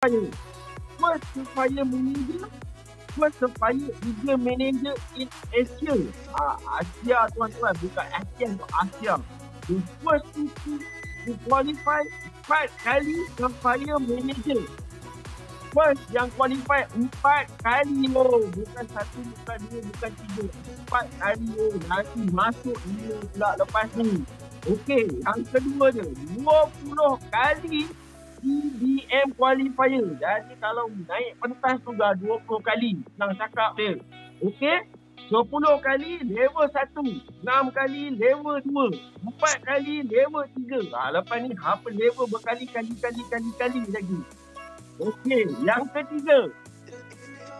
supaya buat supaya manager buat supaya dia manager in Asia ah, Asia tuan-tuan bukan Asia untuk Asia the first to to qualify 4 kali supaya manager first yang qualify 4 kali lo oh. bukan satu bukan dua bukan tiga 4 kali lo oh. nanti masuk dia pula lepas ni Okey, yang kedua je 20 kali CDM qualifier. Jadi kalau naik pentas tu dah 20 kali. Senang cakap dia. Okey? 20 kali level 1. 6 kali level 2. 4 kali level 3. Ha, lepas ni apa level berkali-kali-kali-kali-kali lagi. Okey. Yang ketiga.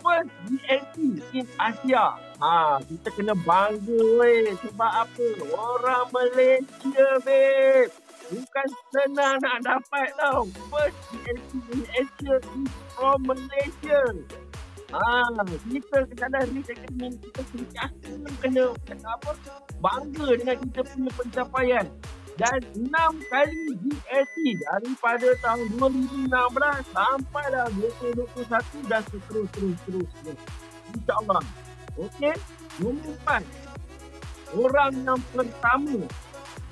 First GNT in Asia. Ha, kita kena bangga weh. Sebab apa? Orang Malaysia, babe. Bukan senang nak dapat tau. First GST in Asia is from Malaysia. Ah, kita kadang-kadang re-recommend kita sentiasa kena, kena apa, bangga dengan kita punya pencapaian. Dan enam kali GST daripada tahun 2016 sampai dah 2021 dan seterusnya. Terus, terus, terus. InsyaAllah. Okey? Nombor 4. Orang yang pertama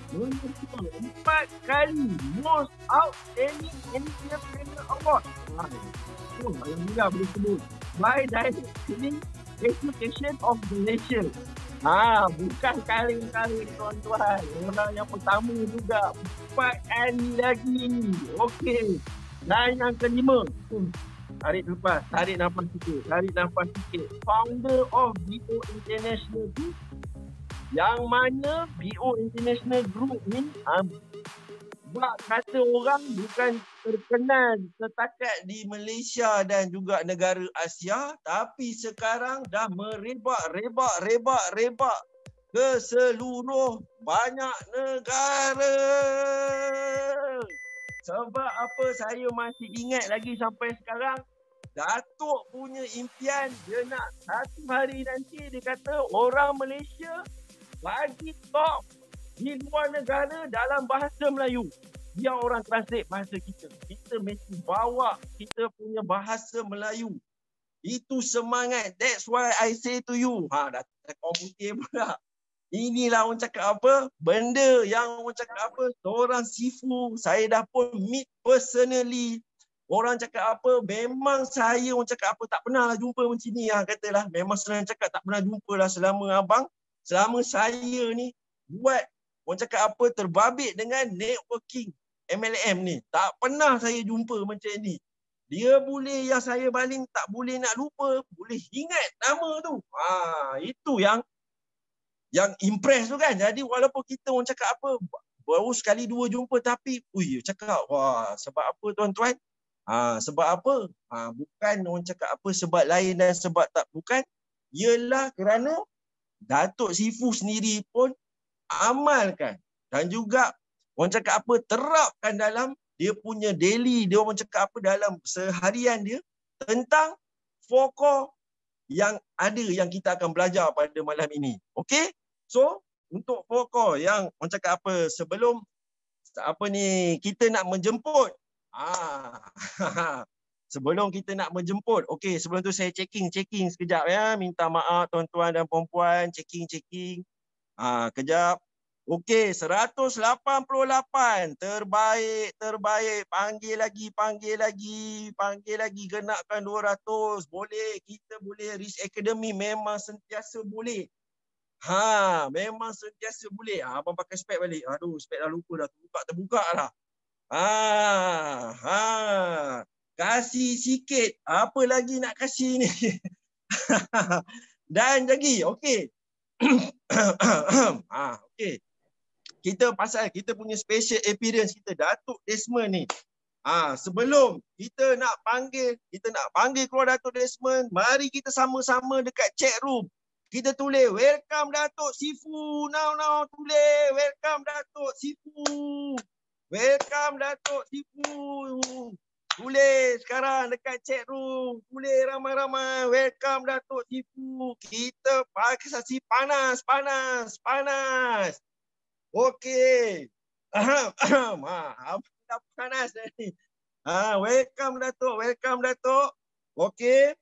Empat kali Most Outstanding Entrepreneur Award. Wah, oh, yang juga boleh sebut. By Direct Training Education of the Nation. Ah, bukan kali-kali tuan-tuan. Orang yang pertama juga. Empat kali lagi. Okey. Dan yang kelima. Hmm. Tarik nafas, tarik nafas sikit, tarik nafas sikit. Founder of BO International Group yang mana BO International Group ni um, Buat kata orang bukan terkenal setakat di Malaysia dan juga negara Asia Tapi sekarang dah merebak, rebak, rebak, rebak Ke seluruh banyak negara Sebab apa saya masih ingat lagi sampai sekarang Datuk punya impian dia nak satu hari nanti dia kata orang Malaysia bagi top di luar negara dalam bahasa Melayu. dia orang translate bahasa kita. Kita mesti bawa kita punya bahasa Melayu. Itu semangat. That's why I say to you. Ha, dah tekan putih pula. Inilah orang cakap apa. Benda yang orang cakap apa. Seorang sifu. Saya dah pun meet personally. Orang cakap apa. Memang saya orang cakap apa. Tak pernah lah jumpa macam ni. Ha, katalah. Memang senang cakap tak pernah jumpa lah selama abang selama saya ni buat orang cakap apa terbabit dengan networking MLM ni. Tak pernah saya jumpa macam ni. Dia boleh yang saya baling tak boleh nak lupa, boleh ingat nama tu. Ha, itu yang yang impress tu kan. Jadi walaupun kita orang cakap apa baru sekali dua jumpa tapi ui cakap wah sebab apa tuan-tuan? Ha, sebab apa? Ha, bukan orang cakap apa sebab lain dan sebab tak bukan ialah kerana Datuk Sifu sendiri pun amalkan dan juga orang cakap apa terapkan dalam dia punya daily dia orang cakap apa dalam seharian dia tentang fokor yang ada yang kita akan belajar pada malam ini. Okey? So, untuk fokor yang orang cakap apa sebelum apa ni kita nak menjemput ah sebelum kita nak menjemput okay, sebelum tu saya checking checking sekejap ya minta maaf tuan-tuan dan puan-puan checking checking ah ha, kejap okey 188 terbaik terbaik panggil lagi panggil lagi panggil lagi genapkan 200 boleh kita boleh reach academy memang sentiasa boleh Ha, memang sentiasa boleh. Ha, abang pakai spek balik. Aduh, spek dah lupa dah. Terbuka, terbuka lah. Ha, ha kasih sikit apa lagi nak kasih ni dan lagi okey ah, okay. kita pasal kita punya special appearance kita Datuk Desmond ni ha sebelum kita nak panggil kita nak panggil keluar Datuk Desmond mari kita sama-sama dekat chat room kita tulis welcome Datuk Sifu now now tulis welcome Datuk Sifu Welcome Datuk Sifu. Boleh sekarang dekat chat room. Boleh ramai-ramai. Welcome Datuk Tipu. Kita pakai saksi panas, panas, panas. Okey. Aham, aham. Ha, apa dah panas ni? Ha, welcome Datuk, welcome Datuk. Okey.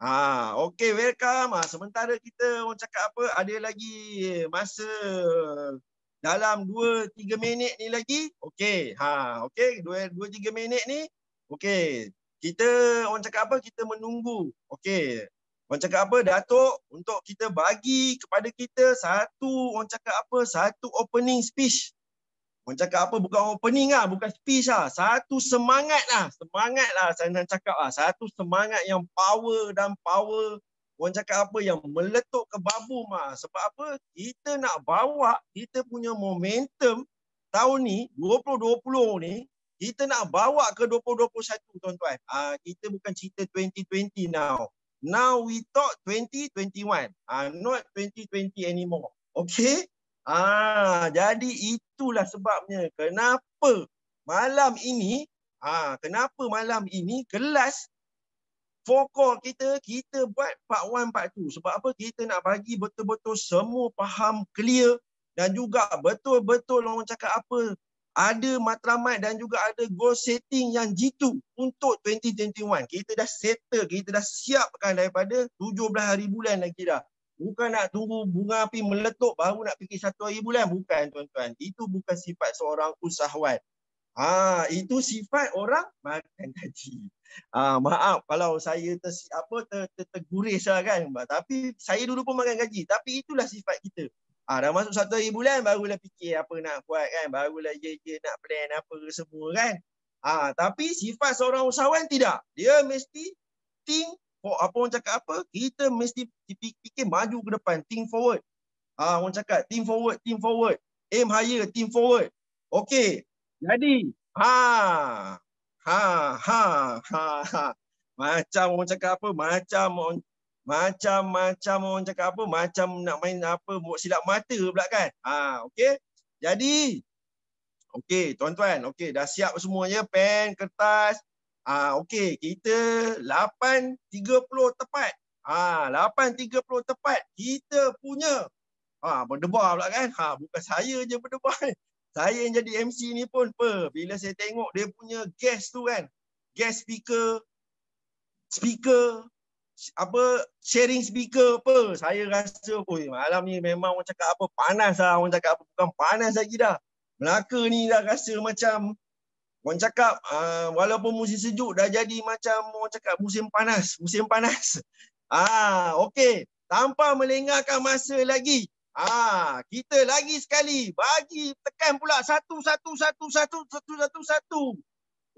Ha, okey, welcome. Ha, sementara kita orang cakap apa, ada lagi masa dalam 2 3 minit ni lagi okey ha okey 2 2 3 minit ni okey kita orang cakap apa kita menunggu okey orang cakap apa datuk untuk kita bagi kepada kita satu orang cakap apa satu opening speech orang cakap apa bukan opening lah bukan speech lah satu semangat lah semangat lah saya nak cakap lah satu semangat yang power dan power Orang cakap apa yang meletup ke babu ma. Sebab apa? Kita nak bawa kita punya momentum tahun ni 2020 ni kita nak bawa ke 2021 tuan-tuan. Ah kita bukan cerita 2020 now. Now we talk 2021. Ah not 2020 anymore. Okay? Ah jadi itulah sebabnya kenapa malam ini ah kenapa malam ini kelas fokus kita, kita buat part one, part two. Sebab apa? Kita nak bagi betul-betul semua faham clear dan juga betul-betul orang cakap apa ada matlamat dan juga ada goal setting yang jitu untuk 2021. Kita dah settle, kita dah siapkan daripada 17 hari bulan lagi dah. Bukan nak tunggu bunga api meletup baru nak fikir satu hari bulan. Bukan tuan-tuan. Itu bukan sifat seorang usahawan. Ha, itu sifat orang makan gaji. Ah maaf kalau saya ter apa ter, ter, ter lah kan. Tapi saya dulu pun makan gaji. Tapi itulah sifat kita. Ah dah masuk satu hari bulan lah fikir apa nak buat kan. Barulah ye ye nak plan apa semua kan. Ah tapi sifat seorang usahawan tidak. Dia mesti think for apa orang cakap apa? Kita mesti fikir maju ke depan, think forward. Ah orang cakap think forward, think forward. Aim higher, think forward. Okey. Jadi, Ah ha ha ha ha macam orang cakap apa macam orang macam macam orang cakap apa macam nak main apa buat silap mata pula kan ha okey jadi okey tuan-tuan okey dah siap semuanya pen kertas ha okey kita 8.30 tepat ha 8.30 tepat kita punya ha berdebar pula kan ha bukan saya je berdebar saya yang jadi MC ni pun apa, bila saya tengok dia punya guest tu kan, guest speaker, speaker, apa sharing speaker apa, saya rasa oi malam ni memang orang cakap apa panas lah, orang cakap apa bukan panas lagi dah. Melaka ni dah rasa macam orang cakap uh, walaupun musim sejuk dah jadi macam orang cakap musim panas, musim panas. Ah, okey. Tanpa melengahkan masa lagi, Ah, kita lagi sekali bagi tekan pula satu satu satu satu satu satu satu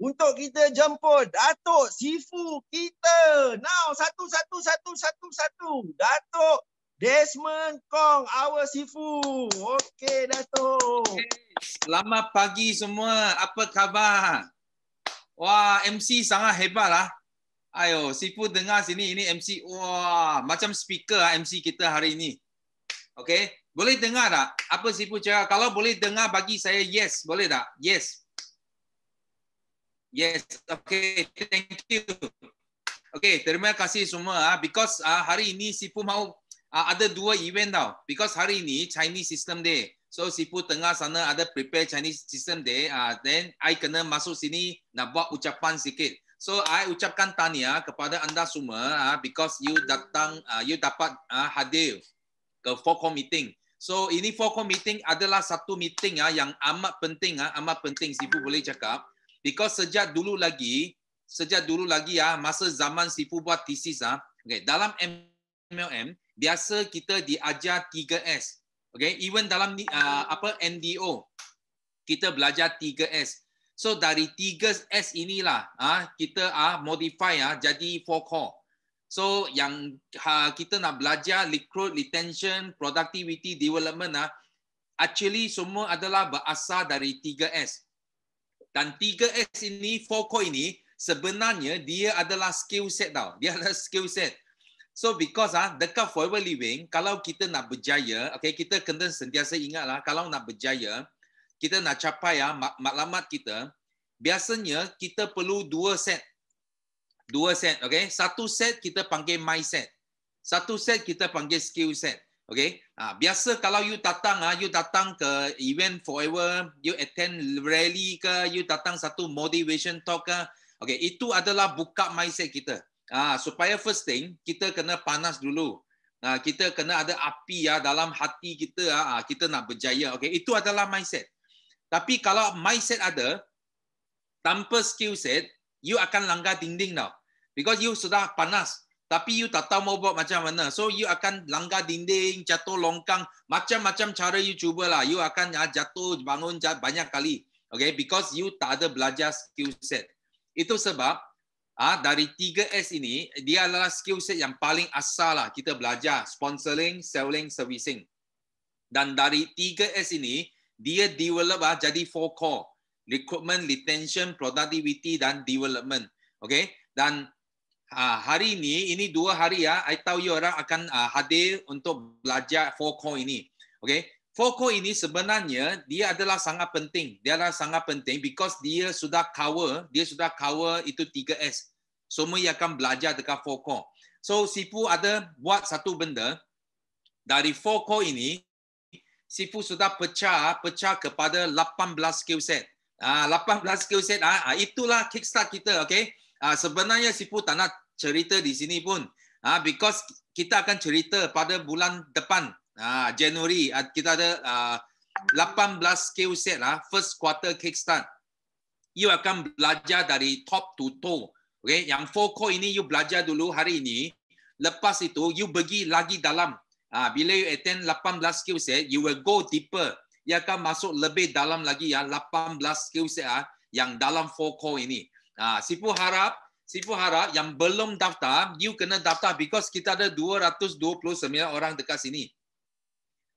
untuk kita jemput Datuk Sifu kita. Now satu satu satu satu satu Datuk Desmond Kong our Sifu. Okey Datuk. Selamat pagi semua. Apa khabar? Wah, MC sangat hebat lah. Ayo, Sifu dengar sini. Ini MC. Wah, macam speaker ah MC kita hari ini. Okay, boleh dengar tak apa sipu cakap? Kalau boleh dengar bagi saya yes, boleh tak? Yes. Yes, Okay, thank you. Okay, terima kasih semua ah because uh, hari ini sipu mau uh, ada dua event tau. Because hari ini Chinese System Day. So sipu tengah sana ada prepare Chinese System Day ah then I kena masuk sini nak buat ucapan sikit. So I ucapkan tanya kepada anda semua ah because you datang uh, you dapat uh, hadir ke forecourt meeting. So ini forecourt meeting adalah satu meeting ya yang amat penting ya, amat penting sifu boleh cakap because sejak dulu lagi sejak dulu lagi ya masa zaman sifu buat thesis ya, okay, dalam MLM biasa kita diajar 3S. Okay, even dalam uh, apa NDO kita belajar 3S. So dari 3S inilah ah kita ah modify ah jadi four core. So yang ha, kita nak belajar recruit, retention, productivity, development ah, ha, actually semua adalah berasal dari 3S. Dan 3S ini, 4 core ini sebenarnya dia adalah skill set tau. Dia adalah skill set. So because ah ha, dekat forever living, kalau kita nak berjaya, okay, kita kena sentiasa ingatlah kalau nak berjaya, kita nak capai ya ha, maklumat kita, biasanya kita perlu dua set dua set. Okay, satu set kita panggil my set. Satu set kita panggil skill set. Okay, ha, biasa kalau you datang ah, you datang ke event forever, you attend rally ke, you datang satu motivation talk ke, okay, itu adalah buka mindset kita. Ah, ha, supaya first thing kita kena panas dulu. Ha, kita kena ada api ya dalam hati kita ah, ha, kita nak berjaya. Okay, itu adalah mindset. Tapi kalau mindset ada, tanpa skill set, you akan langgar dinding tau because you sudah panas tapi you tak tahu mau buat macam mana so you akan langgar dinding jatuh longkang macam-macam cara you lah, you akan ah, jatuh bangun jatuh, banyak kali okay because you tak ada belajar skill set itu sebab ah dari 3S ini dia adalah skill set yang paling asal lah kita belajar sponsoring selling servicing dan dari 3S ini dia develop ah jadi four core recruitment retention productivity dan development okay dan Ah, hari ini, ini dua hari ya, I tahu you orang akan uh, hadir untuk belajar Foco ini. Okay, Foco ini sebenarnya dia adalah sangat penting. Dia adalah sangat penting because dia sudah cover, dia sudah cover itu 3S. Semua yang akan belajar dekat Foco. So, Sipu ada buat satu benda dari Foco ini, Sifu sudah pecah pecah kepada 18 skill set. Ah 18 skill set ah, ah itulah kickstart kita okay? Uh, sebenarnya Sipu tak nak cerita di sini pun. Uh, because kita akan cerita pada bulan depan. Uh, Januari. Uh, kita ada uh, 18 skill set. Uh, first quarter kickstart. You akan belajar dari top to toe. Okay? Yang four core ini you belajar dulu hari ini. Lepas itu you pergi lagi dalam. Uh, bila you attend 18 skill set, you will go deeper. You akan masuk lebih dalam lagi ya. Uh, 18 skill set ya. Uh, yang dalam four core ini. Ha, sipu harap, sipu harap yang belum daftar, you kena daftar because kita ada 229 orang dekat sini.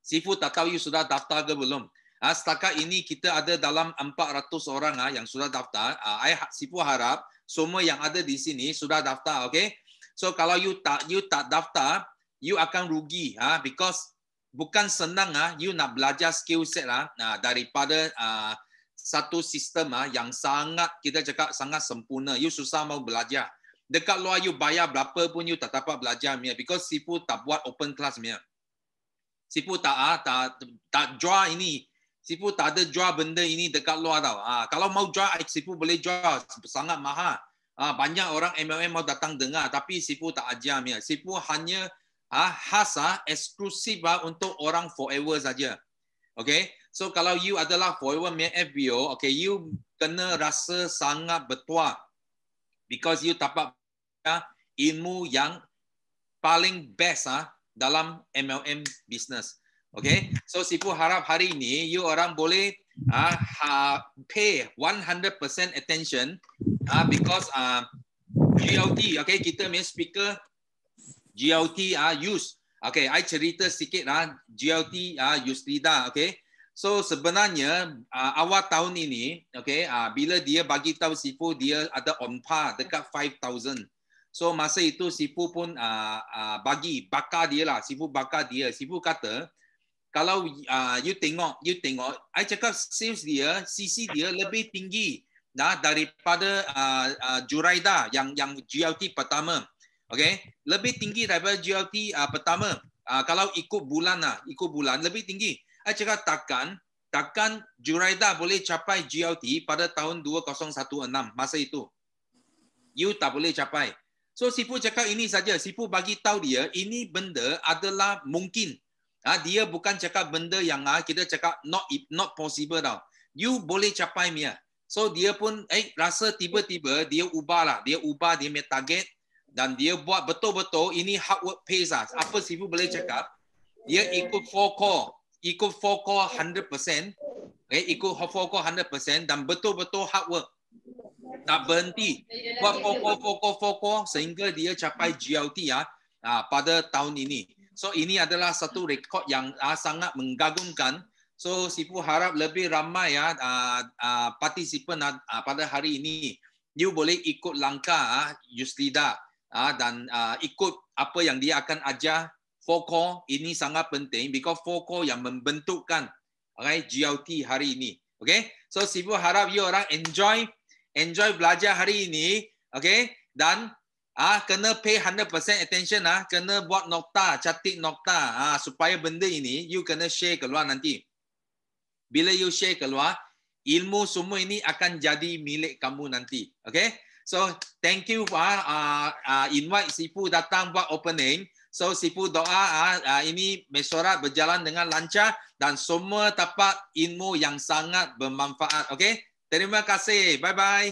Sifu tak tahu you sudah daftar ke belum. Ha, setakat ini kita ada dalam 400 orang ah yang sudah daftar. Ha, I, ha, sipu harap semua yang ada di sini sudah daftar. Okay? So kalau you tak you tak daftar, you akan rugi ah, because bukan senang ah you nak belajar skill set ha, daripada uh, satu sistem ah yang sangat kita cakap sangat sempurna. You susah mau belajar. Dekat luar you bayar berapa pun you tak dapat belajar mia because sipu tak buat open class mia. Sipu tak ah tak tak draw ini. Sipu tak ada draw benda ini dekat luar tau. Ah kalau mau draw sipu boleh draw sangat mahal. Ah banyak orang MLM mau datang dengar tapi sipu tak ajar mia. Sipu hanya ah khas ah eksklusif ah untuk orang forever saja. Okay, so kalau you adalah follower main FBO, okay, you kena rasa sangat bertuah because you dapat ya, ilmu yang paling best ah dalam MLM business. Okay, so si sifu harap hari ini you orang boleh ah uh, pay 100% attention ah because ah GLT okay kita main speaker GLT ah use Okay, saya cerita sikit lah, GLT uh, ah, Yuslida, okay. So sebenarnya uh, awal tahun ini, okay, uh, bila dia bagi tahu Sifu dia ada on par dekat 5,000. So masa itu Sifu pun uh, uh, bagi, bakar dia lah, Sifu bakar dia. Sifu kata, kalau uh, you tengok, you tengok, I cakap sales dia, CC dia lebih tinggi nah, daripada uh, uh, Juraida yang yang GLT pertama. Okay, lebih tinggi daripada GLT uh, ah, pertama. Uh, kalau ikut bulan lah, ikut bulan lebih tinggi. Saya cakap takkan, takkan Juraida boleh capai GLT pada tahun 2016 masa itu. You tak boleh capai. So Sipu cakap ini saja. Sipu bagi tahu dia ini benda adalah mungkin. Uh, dia bukan cakap benda yang uh, kita cakap not not possible tau. You boleh capai dia. So dia pun eh rasa tiba-tiba dia ubah lah. Dia ubah dia punya target dan dia buat betul-betul ini hard work pays lah. Apa sifu boleh cakap, dia ikut four core. Ikut four core 100%. Okay, ikut four core 100% dan betul-betul hard work. Tak berhenti. Buat four core, four core, four core sehingga dia capai GLT ya ha, pada tahun ini. So ini adalah satu rekod yang ah, sangat menggagumkan. So sifu harap lebih ramai ya ah, ah, partisipan ah, pada hari ini. You boleh ikut langkah ah, Yuslida. Ah, dan ah, ikut apa yang dia akan ajar four core ini sangat penting because four core yang membentukkan okay, GLT hari ini. Okay, so sibu harap you orang enjoy enjoy belajar hari ini. Okay, dan ah kena pay 100% attention ah kena buat nota catik nota ah supaya benda ini you kena share keluar nanti. Bila you share keluar, ilmu semua ini akan jadi milik kamu nanti. Okay? So thank you for uh, uh, ah, ah, invite Sipu datang buat opening. So Sipu doa uh, uh, ini mesyuarat berjalan dengan lancar dan semua tapak ilmu yang sangat bermanfaat. Okay, terima kasih. Bye bye.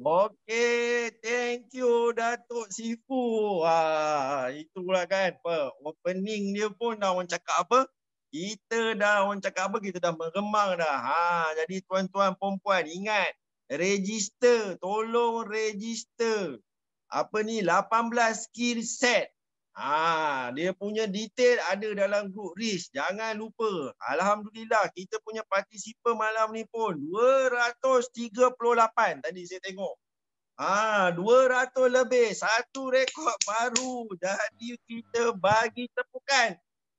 Okay, thank you Datuk Sifu. Ah, itulah kan, apa? opening dia pun dah orang cakap apa? Kita dah orang cakap apa, kita dah meremang dah. Ha, jadi tuan-tuan, perempuan, ingat register tolong register apa ni 18 skill set ha dia punya detail ada dalam group risk jangan lupa alhamdulillah kita punya participant malam ni pun 238 tadi saya tengok Ah, ha, 200 lebih satu rekod baru jadi kita bagi tepukan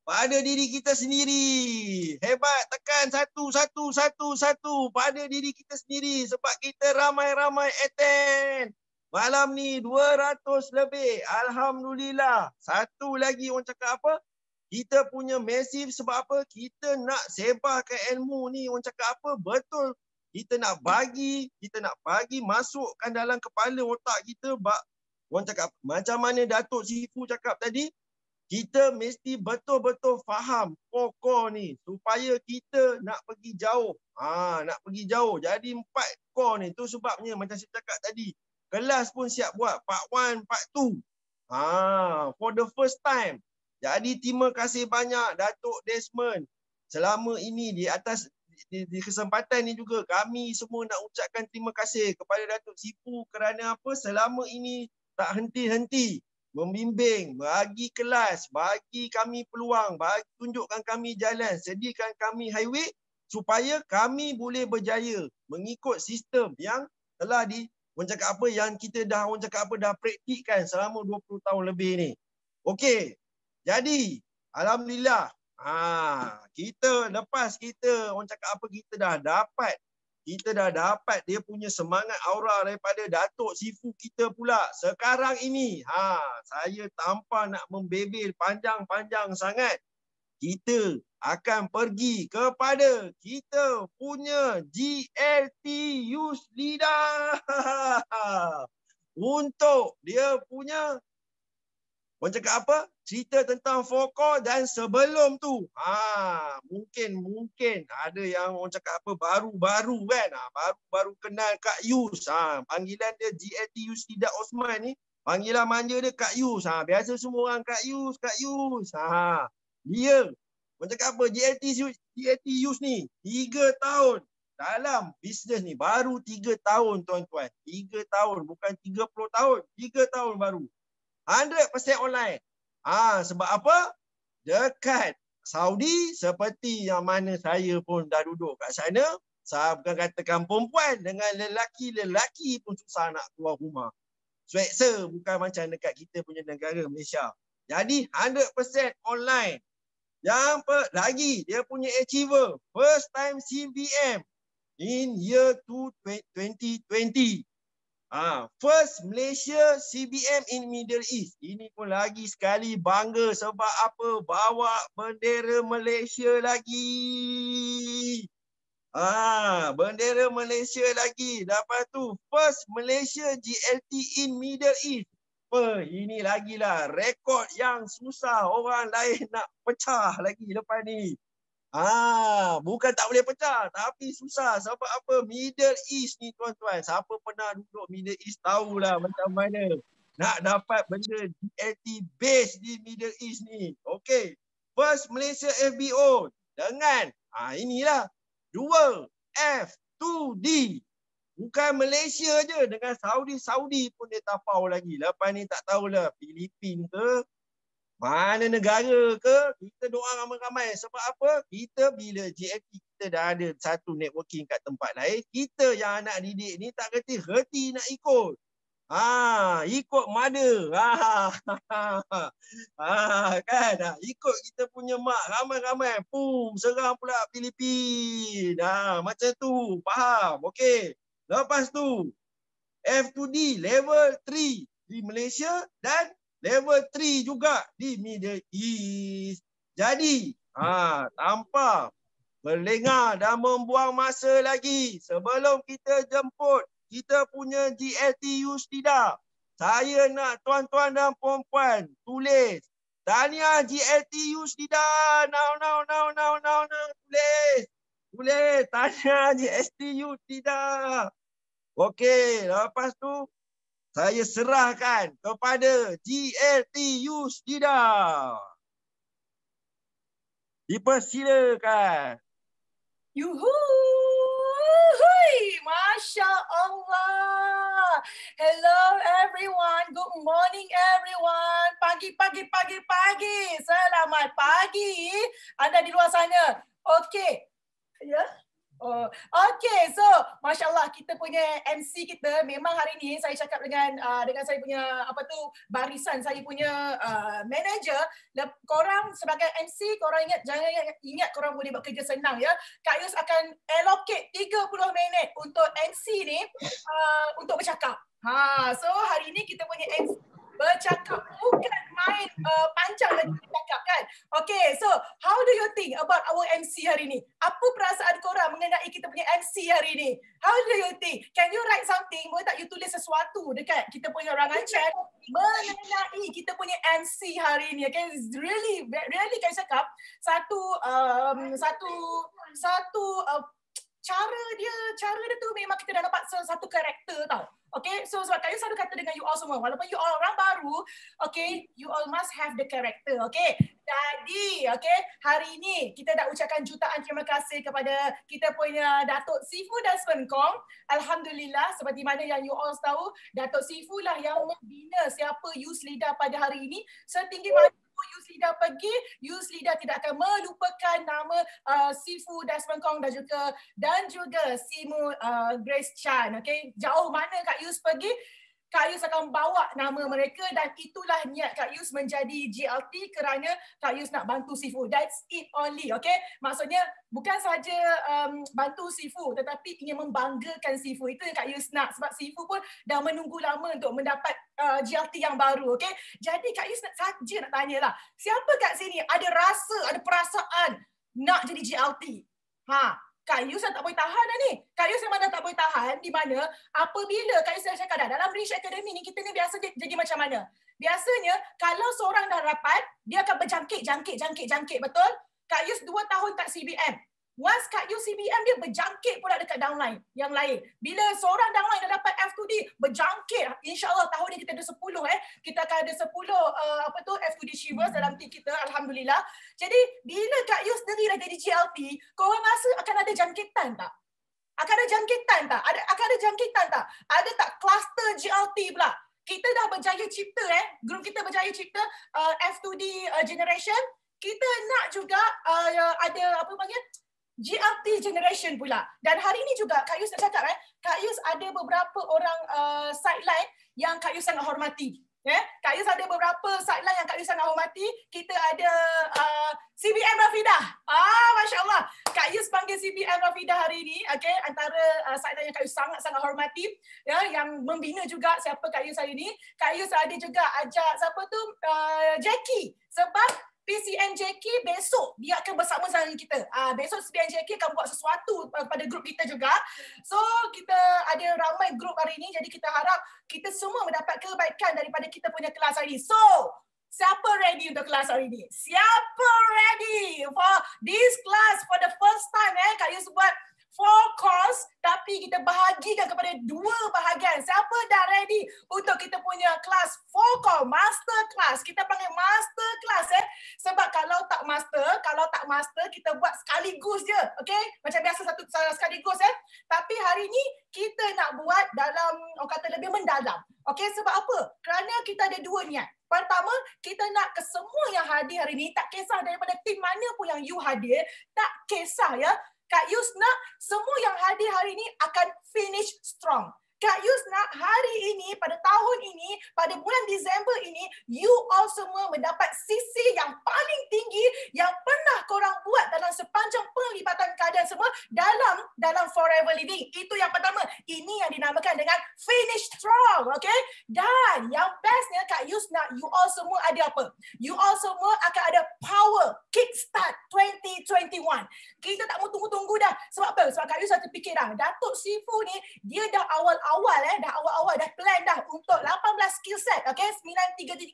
pada diri kita sendiri. Hebat, tekan satu, satu, satu, satu pada diri kita sendiri sebab kita ramai-ramai attend. Malam ni 200 lebih. Alhamdulillah. Satu lagi orang cakap apa? Kita punya massive sebab apa? Kita nak sebarkan ilmu ni. Orang cakap apa? Betul. Kita nak bagi, kita nak bagi masukkan dalam kepala otak kita. Orang cakap Macam mana Datuk Sifu cakap tadi? kita mesti betul-betul faham pokok ni supaya kita nak pergi jauh. Ha, nak pergi jauh. Jadi empat kor ni tu sebabnya macam saya cakap tadi. Kelas pun siap buat part one, part two. Ha, for the first time. Jadi terima kasih banyak Datuk Desmond. Selama ini di atas di, di kesempatan ini juga kami semua nak ucapkan terima kasih kepada Datuk Sipu kerana apa selama ini tak henti-henti membimbing, bagi kelas, bagi kami peluang, bagi tunjukkan kami jalan, sediakan kami highway supaya kami boleh berjaya mengikut sistem yang telah di orang cakap apa yang kita dah orang cakap apa dah praktikkan selama 20 tahun lebih ni. Okey. Jadi, alhamdulillah. Ha, kita lepas kita orang cakap apa kita dah dapat kita dah dapat dia punya semangat aura daripada Datuk Sifu kita pula. Sekarang ini, ha, saya tanpa nak membebel panjang-panjang sangat, kita akan pergi kepada kita punya GLT Yuslida untuk dia punya Mencakap apa? Cerita tentang fokal dan sebelum tu. Ha, mungkin mungkin ada yang orang cakap apa baru-baru kan? Ha, baru-baru kenal Kak Yus. Ha, panggilan dia GAT Yus tidak Osman ni. Panggilan manja dia Kak Yus. Ha, biasa semua orang Kak Yus, Kak Yus. Ha, dia mencakap apa? GAT Yus, GAT Yus ni tiga tahun dalam bisnes ni baru tiga tahun tuan-tuan. 3 tahun bukan tiga puluh tahun. tiga tahun baru. 100% online. Ah ha, sebab apa? Dekat Saudi seperti yang mana saya pun dah duduk kat sana, saya bukan kampung perempuan dengan lelaki-lelaki pun susah nak keluar rumah. Sweatser bukan macam dekat kita punya negara Malaysia. Jadi 100% online. Yang per, lagi dia punya achiever first time CBM in year 2 2020. Ah, first Malaysia CBM in Middle East. Ini pun lagi sekali bangga sebab apa? Bawa bendera Malaysia lagi. Ah, bendera Malaysia lagi. Lepas tu first Malaysia GLT in Middle East. Per, ini lagilah rekod yang susah orang lain nak pecah lagi lepas ni. Ah, bukan tak boleh pecah tapi susah sebab apa? Middle East ni tuan-tuan. Siapa pernah duduk Middle East tahulah macam mana. Nak dapat benda GLT base di Middle East ni. Okay. First Malaysia FBO dengan ah inilah dua F2D. Bukan Malaysia je dengan Saudi-Saudi pun dia tapau lagi. Lepas ni tak tahulah Filipin ke mana negara ke kita doa ramai-ramai sebab apa? Kita bila JFP kita dah ada satu networking kat tempat lain, kita yang anak didik ni tak reti reti nak ikut. Ha, ikut mother. Ha, ha, ha, ha. kan? Ha, ikut kita punya mak ramai-ramai. Pum, serang pula Filipin. Ha, macam tu. Faham? Okey. Lepas tu F2D level 3 di Malaysia dan level 3 juga di Middle East. Jadi, ha, tanpa berlengah dan membuang masa lagi sebelum kita jemput kita punya GLT Yustida. Saya nak tuan-tuan dan puan-puan tulis Tahniah GLT Yusdida. Now, now, now, now, now, now. Tulis. Tulis. Tahniah GLT Yusdida. Okey. Lepas tu, saya serahkan kepada GLTU Sida. Dipersilakan. Yuhu! Hui, Masya Allah. Hello everyone. Good morning everyone. Pagi, pagi, pagi, pagi. Selamat pagi. Anda di luar sana. Okay. Ya. Yeah. Oh, okay. So, masya kita punya MC kita memang hari ni saya cakap dengan uh, dengan saya punya apa tu barisan saya punya uh, manager, korang sebagai MC korang ingat jangan ingat korang boleh buat kerja senang ya. Kak Yus akan allocate 30 minit untuk MC ni uh, untuk bercakap. Ha, so hari ni kita punya MC bercakap bukan main uh, panjang lagi bercakap kan. Okay, so how do you think about our MC hari ini? Apa perasaan korang mengenai kita punya MC hari ini? How do you think? Can you write something? Boleh tak you tulis sesuatu dekat kita punya rangan chat mengenai kita punya MC hari ini? Okay, it's really, really kan cakap satu um, satu satu uh, cara dia cara dia tu memang kita dah dapat satu karakter tau. Okay, so sebab saya selalu kata dengan you all semua, walaupun you all orang baru, okay, you all must have the character, okay. Jadi, okay, hari ini kita nak ucapkan jutaan terima kasih kepada kita punya Datuk Sifu dan Sven Kong. Alhamdulillah, seperti mana yang you all tahu, Datuk Sifu lah yang membina siapa use selidah pada hari ini. Setinggi mana Ibu Yus pergi, Yus Lida tidak akan melupakan nama uh, Sifu Desmond Kong dan juga dan juga Simu uh, Grace Chan. Okay, jauh mana Kak Yus pergi? Kak Yus akan bawa nama mereka dan itulah niat Kak Yus menjadi GLT kerana Kak Yus nak bantu Sifu. That's it only, okay? Maksudnya bukan sahaja um, bantu Sifu tetapi ingin membanggakan Sifu. Itu yang Kak Yus nak sebab Sifu pun dah menunggu lama untuk mendapat uh, GLT yang baru, okay? Jadi Kak Yus nak saja nak tanyalah, siapa kat sini ada rasa, ada perasaan nak jadi GLT? Ha, Kayu saya tak boleh tahan dah ni. Kayu saya mana tak boleh tahan di mana apabila Kayus dah cakap dah dalam Rich Academy ni kita ni biasa jadi macam mana? Biasanya kalau seorang dah rapat dia akan berjangkit, jangkit, jangkit, jangkit betul? Kayu 2 tahun tak CBM. Once kat UCBM dia berjangkit pula dekat downline yang lain. Bila seorang downline dah dapat F2D berjangkit insyaallah tahun ni kita ada 10 eh. Kita akan ada 10 uh, apa tu F2D Shivers dalam team kita alhamdulillah. Jadi bila kat you sendiri dah jadi GLP, kau rasa akan ada jangkitan tak? Akan ada jangkitan tak? Ada akan ada jangkitan tak? Ada tak cluster GLT pula? Kita dah berjaya cipta eh, group kita berjaya cipta uh, F2D uh, generation. Kita nak juga uh, ada apa panggil GLT generation pula. Dan hari ini juga Kak Yus nak cakap eh, Kak Yus ada beberapa orang uh, sideline yang Kak Yus sangat hormati. Ya, yeah? Kak Yus ada beberapa sideline yang Kak Yus sangat hormati. Kita ada uh, CBM Rafidah. Ah, Masya Allah. Kak Yus panggil CBM Rafidah hari ini. Okay, antara uh, sideline yang Kak Yus sangat-sangat hormati. Ya, yeah? yang membina juga siapa Kak Yus hari ini. Kak Yus ada juga ajak siapa tu? Uh, Jackie. Sebab PCNJK besok dia akan bersama dengan kita. Ah uh, besok PCNJK akan buat sesuatu ah, pada grup kita juga. So kita ada ramai grup hari ini jadi kita harap kita semua mendapat kebaikan daripada kita punya kelas hari ini. So siapa ready untuk kelas hari ini? Siapa ready for this class for the first time eh Kak Yus buat four course tapi kita bahagikan kepada dua bahagian. Siapa dah ready untuk kita punya kelas four course, master class. Kita panggil master class eh. Sebab kalau tak master, kalau tak master, kita buat sekaligus je. Okay? Macam biasa satu sekaligus eh. Tapi hari ni kita nak buat dalam, orang kata lebih mendalam. Okay? Sebab apa? Kerana kita ada dua niat. Pertama, kita nak ke yang hadir hari ini. tak kisah daripada tim mana pun yang you hadir, tak kisah ya. Kak Yusna, semua yang hadir hari ini akan finish strong. Kak Yus nak hari ini, pada tahun ini, pada bulan Disember ini, you all semua mendapat sisi yang paling tinggi yang pernah korang buat dalam sepanjang penglibatan keadaan semua dalam dalam Forever Living. Itu yang pertama. Ini yang dinamakan dengan Finish Strong. Okay? Dan yang bestnya, Kak Yus nak you all semua ada apa? You all semua akan ada power kickstart 2021. Kita tak mau tunggu-tunggu dah. Sebab apa? Sebab Kak Yus ada fikir dah. Datuk Sifu ni, dia dah awal-awal awal-awal eh, dah awal-awal dah plan dah untuk 18 skill set, okay, 9-3-3.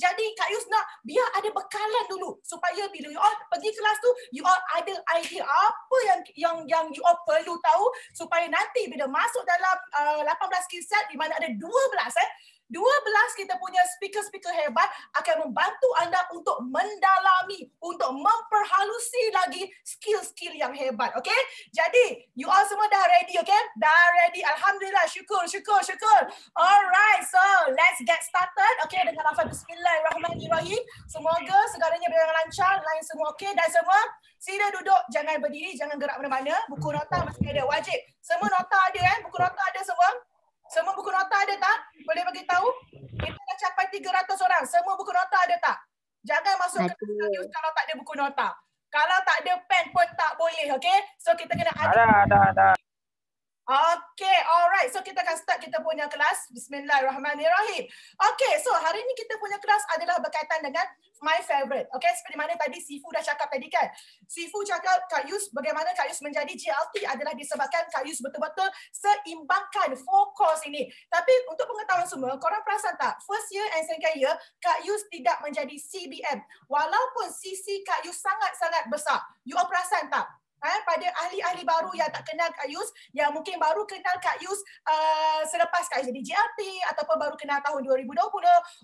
Jadi Kak Yus nak biar ada bekalan dulu supaya bila you all pergi kelas tu, you all ada idea apa yang yang yang you all perlu tahu supaya nanti bila masuk dalam uh, 18 skill set di mana ada 12 eh, 12 kita punya speaker-speaker hebat akan membantu anda untuk mendalami, untuk memperhalusi lagi skill-skill yang hebat. Okay? Jadi, you all semua dah ready, okay? Dah ready. Alhamdulillah. Syukur, syukur, syukur. Alright, so let's get started. Okay, dengan lafaz bismillahirrahmanirrahim. Semoga segalanya berjalan lancar, lain semua okay dan semua sila duduk, jangan berdiri, jangan gerak mana-mana. Buku nota masih ada, wajib. Semua nota ada kan? Eh? Buku nota ada semua. Semua buku nota ada tak? Boleh bagi tahu? Kita dah capai 300 orang. Semua buku nota ada tak? Jangan masuk ke studio kalau tak ada buku nota. Kalau tak ada pen pun tak boleh, okey? So kita kena ada. Ada, ada, ada. Okay, alright. So kita akan start kita punya kelas. Bismillahirrahmanirrahim. Okay, so hari ni kita punya kelas adalah berkaitan dengan my favorite. Okay, seperti mana tadi Sifu dah cakap tadi kan. Sifu cakap Kak Yus bagaimana Kak Yus menjadi GLT adalah disebabkan Kak Yus betul-betul seimbangkan four course ini. Tapi untuk pengetahuan semua, korang perasan tak? First year and second year, Kak Yus tidak menjadi CBM. Walaupun sisi Kak Yus sangat-sangat besar. You all perasan tak? Eh, pada ahli-ahli baru yang tak kenal Kak Yus, yang mungkin baru kenal Kak Yus uh, selepas Kak Yus jadi GRP ataupun baru kenal tahun 2020,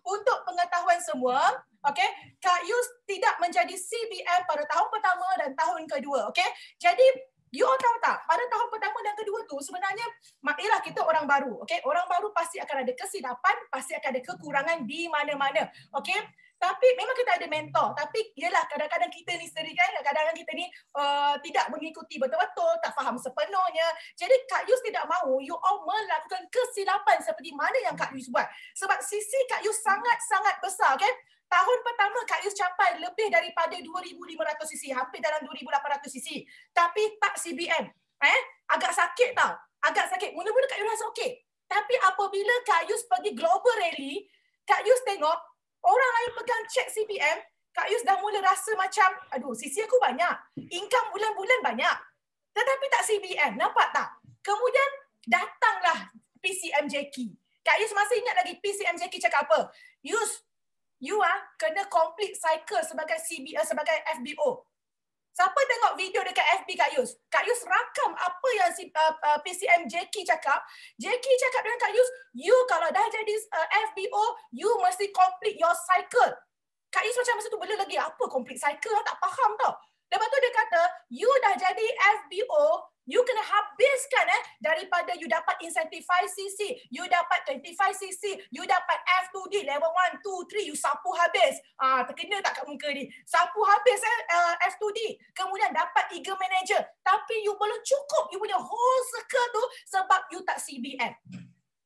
untuk pengetahuan semua, okay, Kak Yus tidak menjadi CBM pada tahun pertama dan tahun kedua. Okay? Jadi, you all tahu tak, pada tahun pertama dan kedua tu sebenarnya, maklumlah kita orang baru. Okay? Orang baru pasti akan ada kesilapan, pasti akan ada kekurangan di mana-mana. Okay? tapi memang kita ada mentor tapi ialah kadang-kadang kita ni sendiri kan kadang-kadang kita ni uh, tidak mengikuti betul-betul tak faham sepenuhnya jadi Kak Yus tidak mahu you all melakukan kesilapan seperti mana yang Kak Yus buat sebab sisi Kak Yus sangat-sangat besar kan Tahun pertama Kak Yus capai lebih daripada 2,500 sisi, hampir dalam 2,800 sisi. Tapi tak CBM. Eh? Agak sakit tau. Agak sakit. Mula-mula Kak Yus rasa okey. Tapi apabila Kak Yus pergi global rally, Kak Yus tengok Orang lain pegang cek CPM, Kak Yus dah mula rasa macam, aduh sisi aku banyak. Income bulan-bulan banyak. Tetapi tak CPM, nampak tak? Kemudian datanglah PCMJK. Kak Yus masih ingat lagi PCMJK cakap apa? Yus, you ah kena complete cycle sebagai CBA eh, sebagai FBO. Siapa tengok video dekat FB Kak Yus? Kak Yus rakam apa yang si uh, uh, PCM JK cakap. JK cakap dengan Kak Yus, you kalau dah jadi uh, FBO, you mesti complete your cycle. Kak Yus macam masa tu bela lagi, apa complete cycle? Tak faham tau. Lepas tu dia kata, you dah jadi FBO, You kena habiskan eh daripada you dapat insentif 5cc, you dapat 25cc, you dapat F2D level 1, 2, 3, you sapu habis. Ah, terkena tak kat muka ni? Sapu habis eh uh, eh, F2D. Kemudian dapat eagle manager. Tapi you belum cukup. You punya whole circle tu sebab you tak CBF.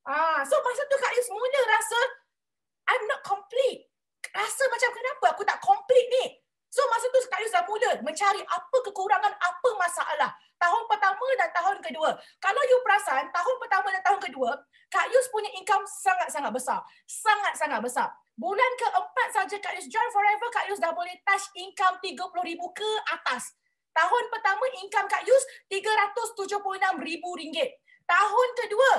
Ah, so masa tu Kak semua semuanya rasa I'm not complete. Rasa macam kenapa aku tak complete ni? So masa tu Kak Yus dah mula mencari apa kekurangan, apa masalah. Tahun pertama dan tahun kedua. Kalau you perasan, tahun pertama dan tahun kedua, Kak Yus punya income sangat-sangat besar. Sangat-sangat besar. Bulan keempat saja Kak Yus join forever, Kak Yus dah boleh touch income RM30,000 ke atas. Tahun pertama income Kak Yus RM376,000. Tahun kedua,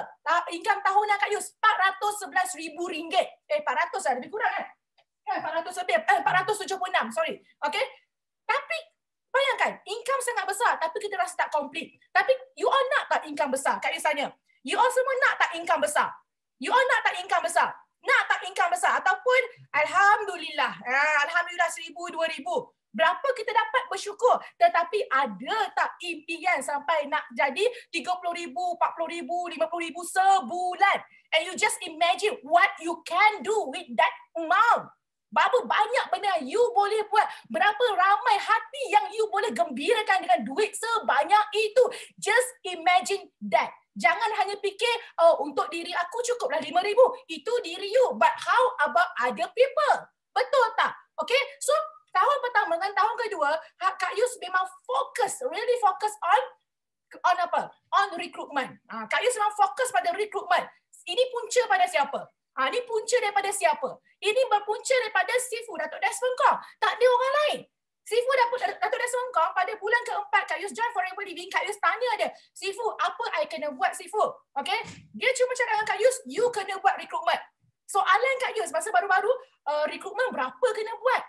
income tahunan Kak Yus RM411,000. Eh, RM400 lah. Lebih kurang kan? Eh? Eh, lebih. Eh, 476. Sorry. Okay. Tapi, bayangkan. Income sangat besar. Tapi kita rasa tak complete. Tapi, you all nak tak income besar? Kak Is tanya. You all semua nak tak income besar? You all nak tak income besar? Nak tak income besar? Ataupun, Alhamdulillah. Ah, Alhamdulillah, seribu, dua ribu. Berapa kita dapat bersyukur. Tetapi ada tak impian sampai nak jadi 30,000, 40,000, 50,000 sebulan. And you just imagine what you can do with that amount. Berapa banyak benda yang you boleh buat. Berapa ramai hati yang you boleh gembirakan dengan duit sebanyak itu. Just imagine that. Jangan hanya fikir, oh, untuk diri aku cukuplah RM5,000. Itu diri you. But how about other people? Betul tak? Okay, so tahun pertama dan tahun kedua, ha, Kak Yus memang fokus, really fokus on on apa? On recruitment. Ha, Kak Yus memang fokus pada recruitment. Ini punca pada siapa? Ha, ah, ini punca daripada siapa? Ini berpunca daripada Sifu Datuk Desmond Tak ada orang lain. Sifu Datuk Desmond Kong pada bulan keempat Kak Yus join Forever Living, Kak Yus tanya dia, Sifu, apa I kena buat Sifu? Okay? Dia cuma cakap dengan Kak Yus, you kena buat recruitment. Soalan Kak Yus masa baru-baru, uh, recruitment berapa kena buat?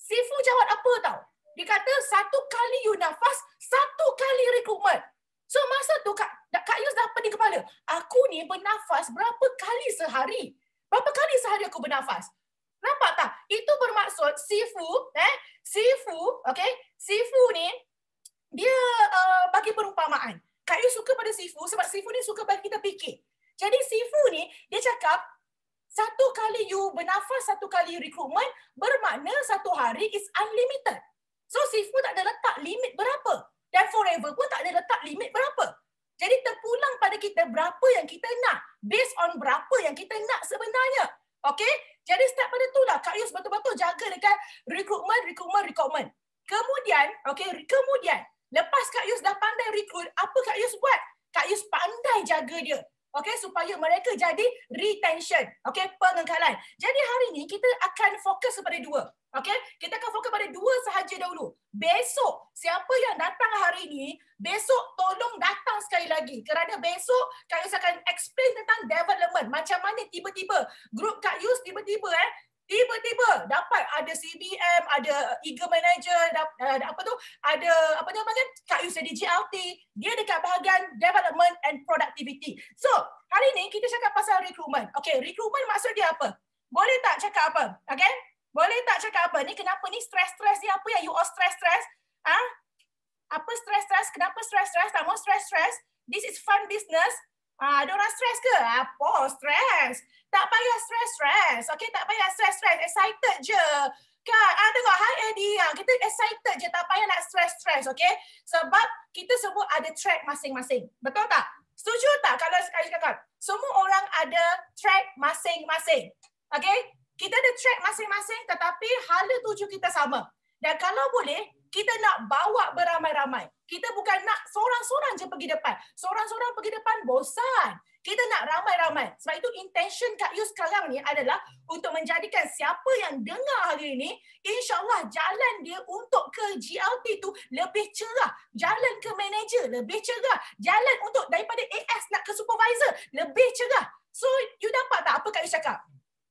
Sifu jawab apa tau? Dia kata, satu kali you nafas, satu kali recruitment. So masa tu Kak, Kak Yus dah pening kepala. Aku ni bernafas berapa kali sehari? Berapa kali sehari aku bernafas? Nampak tak? Itu bermaksud sifu, eh, sifu, okay, sifu ni dia uh, bagi perumpamaan. Kak Yus suka pada sifu sebab sifu ni suka bagi kita fikir. Jadi sifu ni dia cakap satu kali you bernafas, satu kali you recruitment bermakna satu hari is unlimited. So sifu tak ada letak limit berapa. Dan forever pun tak ada letak limit berapa. Jadi terpulang pada kita berapa yang kita nak based on berapa yang kita nak sebenarnya. Okay? Jadi start pada tu lah. Kak Yus betul-betul jaga dekat recruitment, recruitment, recruitment. Kemudian, okay, kemudian lepas Kak Yus dah pandai recruit, apa Kak Yus buat? Kak Yus pandai jaga dia okay, supaya mereka jadi retention, okay, pengekalan. Jadi hari ini kita akan fokus kepada dua. Okay? Kita akan fokus kepada dua sahaja dahulu. Besok, siapa yang datang hari ini, besok tolong datang sekali lagi. Kerana besok, Kak Yus akan explain tentang development. Macam mana tiba-tiba, grup Kak Yus tiba-tiba eh, tiba-tiba dapat ada CBM, ada eager manager, ada, eh, apa tu, ada apa tu panggil, Kak Yus jadi GLT, dia dekat bahagian development and productivity. So, hari ni kita cakap pasal recruitment. Okay, recruitment maksud dia apa? Boleh tak cakap apa? Okay? Boleh tak cakap apa? Ni kenapa ni stress-stress ni apa yang you all stress-stress? Ha? Ah? Apa stress-stress? Kenapa stress-stress? Tak mau stress-stress? This is fun business. Ah, ada orang stres ke? Apa ah, oh, stres? Tak payah stres-stres. Okey, tak payah stres-stres. Excited je. Kan? Ah, tengok. Hi Eddie. Ah, kita excited je. Tak payah nak stres-stres. Okey? Sebab kita semua ada track masing-masing. Betul tak? Setuju tak kalau sekali cakap? Semua orang ada track masing-masing. Okey? Kita ada track masing-masing tetapi hala tuju kita sama. Dan kalau boleh, kita nak bawa beramai-ramai. Kita bukan nak seorang-seorang je pergi depan. Seorang-seorang pergi depan bosan. Kita nak ramai-ramai. Sebab itu intention Kak Yu sekarang ni adalah untuk menjadikan siapa yang dengar hari ini, insyaAllah jalan dia untuk ke GLT tu lebih cerah. Jalan ke manager lebih cerah. Jalan untuk daripada AS nak ke supervisor lebih cerah. So, you dapat tak apa Kak Yu cakap?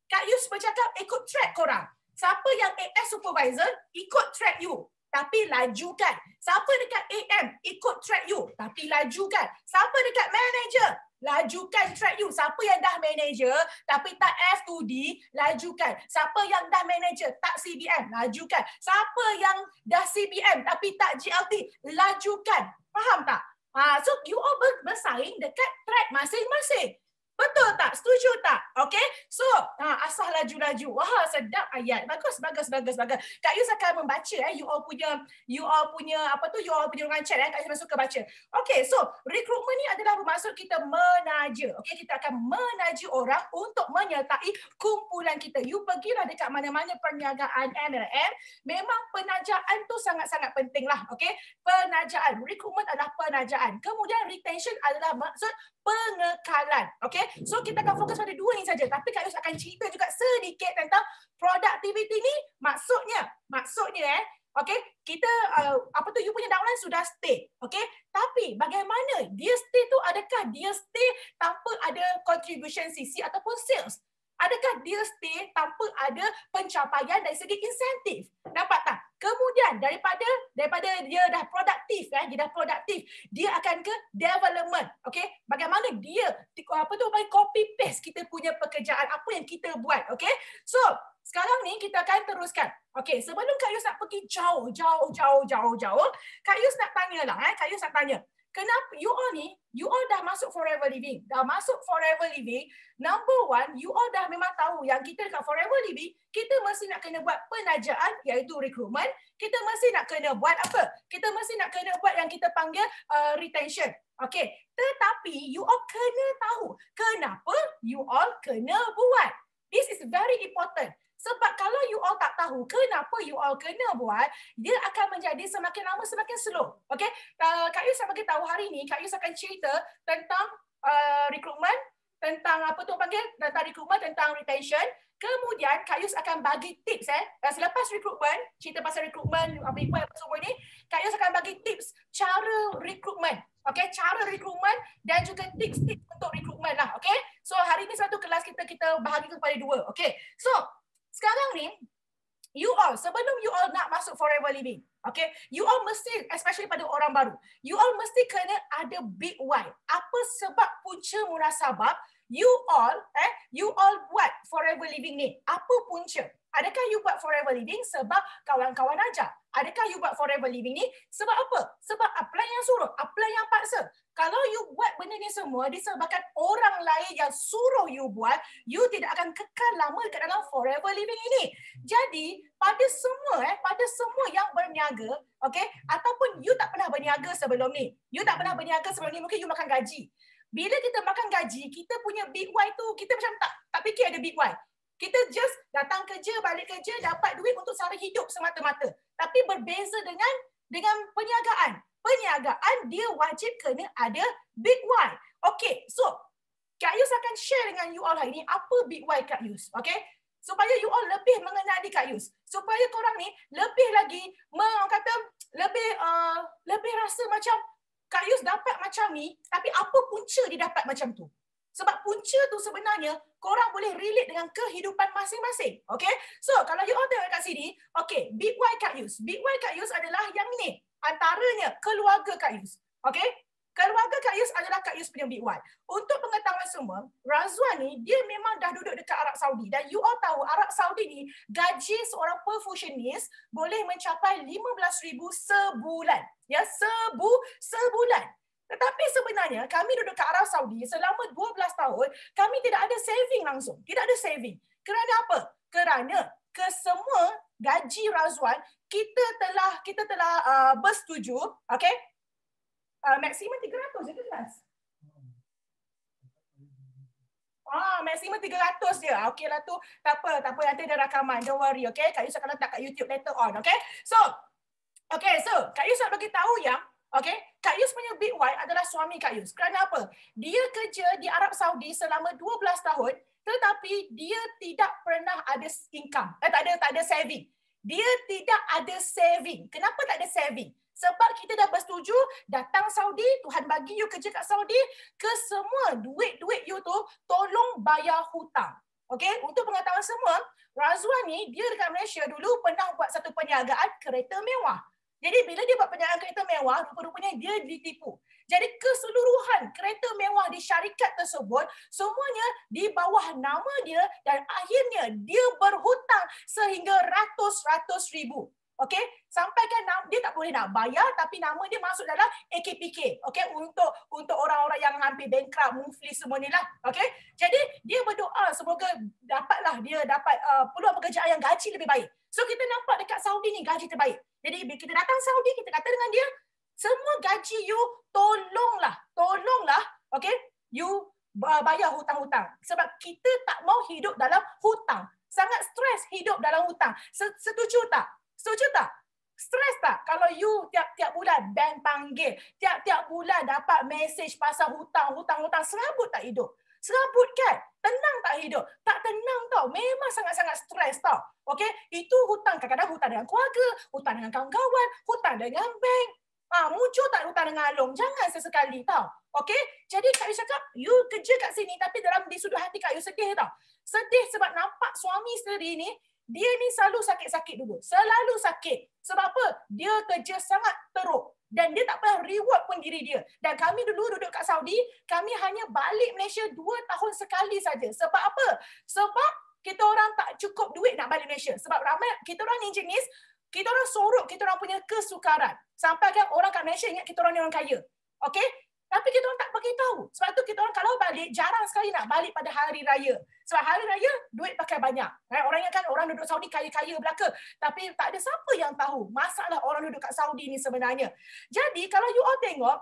Kak Yus bercakap ikut eh, track korang. Siapa yang AS supervisor, ikut track you tapi lajukan. Siapa dekat AM ikut track you tapi lajukan. Siapa dekat manager lajukan track you. Siapa yang dah manager tapi tak F2D lajukan. Siapa yang dah manager tak CBM lajukan. Siapa yang dah CBM tapi tak GLT lajukan. Faham tak? Ah, so you all bersaing dekat track masing-masing. Betul tak? Setuju tak? Okay? So, ha, asah laju-laju. Wah, sedap ayat. Bagus, bagus, bagus, bagus. Kak Yus akan membaca. Eh. You all punya, you all punya, apa tu, you all punya rancat. Eh. Kak Yus suka baca. Okay, so, recruitment ni adalah bermaksud kita menaja. Okay, kita akan menaja orang untuk menyertai kumpulan kita. You pergilah dekat mana-mana perniagaan MLM. Memang penajaan tu sangat-sangat penting lah. Okay? Penajaan. Recruitment adalah penajaan. Kemudian, retention adalah maksud pengekalan. Okay? So kita akan fokus pada dua ni saja. Tapi Kak Yus akan cerita juga sedikit tentang productivity ni maksudnya. Maksudnya eh. Okay? Kita, uh, apa tu, you punya downline sudah stay. Okay? Tapi bagaimana dia stay tu adakah dia stay tanpa ada contribution sisi ataupun sales? Adakah dia stay tanpa ada pencapaian dari segi insentif? Dapat tak? Kemudian daripada daripada dia dah produktif kan, dia dah produktif, dia akan ke development. Okey? Bagaimana dia apa tu bagi copy paste kita punya pekerjaan apa yang kita buat, okey? So, sekarang ni kita akan teruskan. Okey, sebelum Kak Yus nak pergi jauh, jauh, jauh, jauh, jauh, Kak Yus nak tanyalah eh, Kak Yus nak tanya kenapa you all ni you all dah masuk forever living dah masuk forever living number one you all dah memang tahu yang kita dekat forever living kita mesti nak kena buat penajaan iaitu recruitment kita mesti nak kena buat apa kita mesti nak kena buat yang kita panggil uh, retention Okay. tetapi you all kena tahu kenapa you all kena buat this is very important sebab kalau you all tak tahu kenapa you all kena buat, dia akan menjadi semakin lama semakin slow. Okay? Uh, Kak Yus akan tahu hari ini, Kak Yus akan cerita tentang uh, recruitment, tentang apa tu panggil, tentang recruitment, tentang retention. Kemudian Kak Yus akan bagi tips eh. Uh, selepas recruitment, cerita pasal recruitment, apa apa, apa semua ni, Kak Yus akan bagi tips cara recruitment. Okay, cara recruitment dan juga tips-tips untuk recruitment lah. Okay, so hari ni satu kelas kita kita bahagikan kepada dua. Okay, so sekarang ni, you all, sebelum you all nak masuk forever living, okay, you all mesti, especially pada orang baru, you all mesti kena ada big why. Apa sebab punca munasabah you all, eh, you all buat forever living ni? Apa punca? Adakah you buat forever living sebab kawan-kawan ajak? Adakah you buat forever living ni? Sebab apa? Sebab apply yang suruh, apply yang paksa. Kalau you buat benda ni semua disebabkan orang lain yang suruh you buat, you tidak akan kekal lama dekat dalam forever living ini. Jadi, pada semua eh, pada semua yang berniaga, okey, ataupun you tak pernah berniaga sebelum ni. You tak pernah berniaga sebelum ni, mungkin you makan gaji. Bila kita makan gaji, kita punya big why tu, kita macam tak tak fikir ada big why. Kita just datang kerja, balik kerja, dapat duit untuk sara hidup semata-mata tapi berbeza dengan dengan perniagaan. Perniagaan dia wajib kena ada big why. Okay, so Kak Yus akan share dengan you all hari ini apa big why Kak Yus. Okay, supaya you all lebih mengenali Kak Yus. Supaya korang ni lebih lagi meng, kata, lebih uh, lebih rasa macam Kak Yus dapat macam ni, tapi apa punca dia dapat macam tu? Sebab punca tu sebenarnya korang boleh relate dengan kehidupan masing-masing. Okay? So, kalau you all tengok kat sini, okay, big Y Kak Yus. Big Y Kak Yus adalah yang ni. Antaranya keluarga Kak Yus. Okay? Keluarga Kak Yus adalah Kak Yus punya big Y. Untuk pengetahuan semua, Razwan ni, dia memang dah duduk dekat Arab Saudi. Dan you all tahu, Arab Saudi ni, gaji seorang perfusionist boleh mencapai RM15,000 sebulan. Ya, sebu, sebulan. Tetapi sebenarnya kami duduk ke Arab Saudi selama 12 tahun, kami tidak ada saving langsung. Tidak ada saving. Kerana apa? Kerana kesemua gaji Razwan kita telah kita telah uh, bersetuju, okey? Uh, maksimum 300 itu jelas. Ah, maksimum 300 je. Ah, okey lah tu. Tak apa, tak apa. Nanti ada rakaman. Don't worry, okay? Kak Yusof akan letak kat YouTube later on, okay? So, okay, so Kak bagi tahu yang Okay, Kak Yus punya big wife adalah suami Kak Yus. Kerana apa? Dia kerja di Arab Saudi selama 12 tahun tetapi dia tidak pernah ada income. Eh, tak ada tak ada saving. Dia tidak ada saving. Kenapa tak ada saving? Sebab kita dah bersetuju datang Saudi, Tuhan bagi you kerja kat Saudi, ke semua duit-duit you tu tolong bayar hutang. Okay? Untuk pengetahuan semua, Razwan ni dia dekat Malaysia dulu pernah buat satu perniagaan kereta mewah. Jadi bila dia buat penyaraan kereta mewah, rupanya dia ditipu. Jadi keseluruhan kereta mewah di syarikat tersebut, semuanya di bawah nama dia dan akhirnya dia berhutang sehingga ratus-ratus ribu. Okey, sampaikan dia tak boleh nak bayar tapi nama dia masuk dalam AKPK. Okey, untuk untuk orang-orang yang hampir bankrupt, mufli semua ni lah. Okey. Jadi dia berdoa semoga dapatlah dia dapat uh, peluang pekerjaan yang gaji lebih baik. So kita nampak dekat Saudi ni gaji terbaik. Jadi bila kita datang Saudi, kita kata dengan dia, semua gaji you tolonglah, tolonglah, okay? You bayar hutang-hutang. Sebab kita tak mau hidup dalam hutang. Sangat stres hidup dalam hutang. Setuju tak? Setuju tak? Stres tak? Kalau you tiap-tiap bulan bank panggil, tiap-tiap bulan dapat message pasal hutang-hutang-hutang, serabut tak hidup? serabut kan? Tenang tak hidup? Tak tenang tau. Memang sangat-sangat stres tau. okay? Itu hutang. Kadang-kadang hutang dengan keluarga, hutang dengan kawan-kawan, hutang dengan bank. Ha, muncul tak hutang dengan along? Jangan sesekali tau. okay? Jadi Kak Yu cakap, you kerja kat sini tapi dalam di sudut hati Kak Yu sedih tau. Sedih sebab nampak suami sendiri ni dia ni selalu sakit-sakit dulu. Selalu sakit. Sebab apa? Dia kerja sangat teruk. Dan dia tak pernah reward pun diri dia. Dan kami dulu duduk kat Saudi, kami hanya balik Malaysia dua tahun sekali saja. Sebab apa? Sebab kita orang tak cukup duit nak balik Malaysia. Sebab ramai kita orang ni jenis, kita orang sorok kita orang punya kesukaran. Sampai kan orang kat Malaysia ingat kita orang ni orang kaya. Okay? Tapi kita orang tak beritahu. Sebab tu kita orang kalau balik, jarang sekali nak balik pada hari raya. Sebab hari raya, duit pakai banyak. Right? Eh, orang ingatkan orang duduk Saudi kaya-kaya belaka. Tapi tak ada siapa yang tahu masalah orang duduk kat Saudi ni sebenarnya. Jadi kalau you all tengok,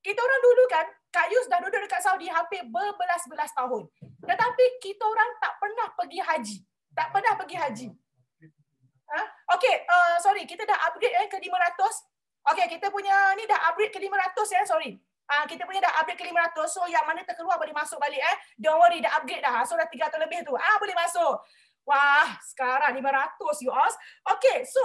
kita orang dulu kan, Kak Yus dah duduk dekat Saudi hampir berbelas-belas tahun. Tetapi kita orang tak pernah pergi haji. Tak pernah pergi haji. Ha? Okay, uh, sorry. Kita dah upgrade eh, ke 500. Okay, kita punya ni dah upgrade ke 500 ya, eh, sorry. Ah, kita punya dah upgrade ke 500. So yang mana terkeluar boleh masuk balik eh. Don't worry dah upgrade dah. Ah, so dah 300 lebih tu. Ah boleh masuk. Wah, sekarang 500 you all. Okay, so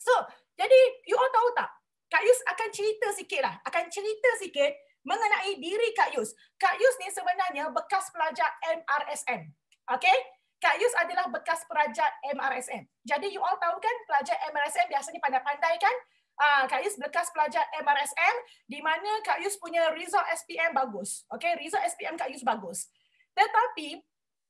so jadi you all tahu tak? Kak Yus akan cerita sikit lah. Akan cerita sikit mengenai diri Kak Yus. Kak Yus ni sebenarnya bekas pelajar MRSM. Okay? Kak Yus adalah bekas pelajar MRSM. Jadi you all tahu kan pelajar MRSM biasanya pandai-pandai kan? Ah, Kak Yus bekas pelajar MRSM di mana Kak Yus punya result SPM bagus. Okay, result SPM Kak Yus bagus. Tetapi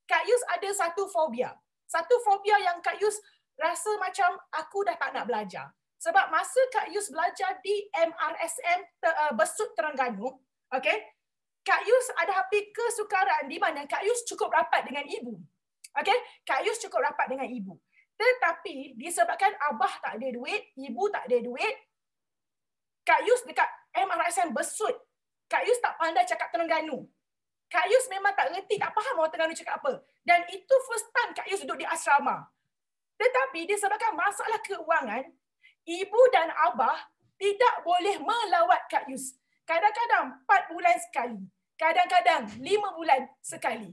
Kak Yus ada satu fobia. Satu fobia yang Kak Yus rasa macam aku dah tak nak belajar. Sebab masa Kak Yus belajar di MRSM eh, Besut Terengganu, okay, Kak Yus ada hati kesukaran di mana Kak Yus cukup rapat dengan ibu. Okay? Kak Yus cukup rapat dengan ibu. Tetapi disebabkan abah tak ada duit, ibu tak ada duit, Kak Yus dekat mrsn besut. Kak Yus tak pandai cakap Terengganu. Kak Yus memang tak ngerti, tak faham orang Terengganu cakap apa. Dan itu first time Kak Yus duduk di asrama. Tetapi disebabkan masalah keuangan, ibu dan abah tidak boleh melawat Kak Yus. Kadang-kadang 4 bulan sekali. Kadang-kadang 5 bulan sekali.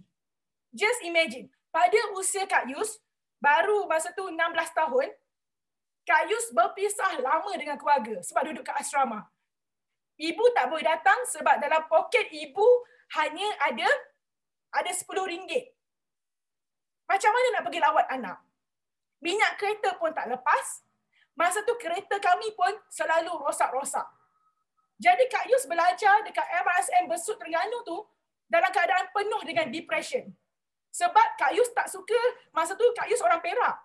Just imagine, pada usia Kak Yus, baru masa tu 16 tahun, Kak Yus berpisah lama dengan keluarga sebab duduk kat asrama. Ibu tak boleh datang sebab dalam poket ibu hanya ada ada RM10. Macam mana nak pergi lawat anak? Minyak kereta pun tak lepas. Masa tu kereta kami pun selalu rosak-rosak. Jadi Kak Yus belajar dekat MRSM Besut Terengganu tu dalam keadaan penuh dengan depression. Sebab Kak Yus tak suka, masa tu Kak Yus orang Perak.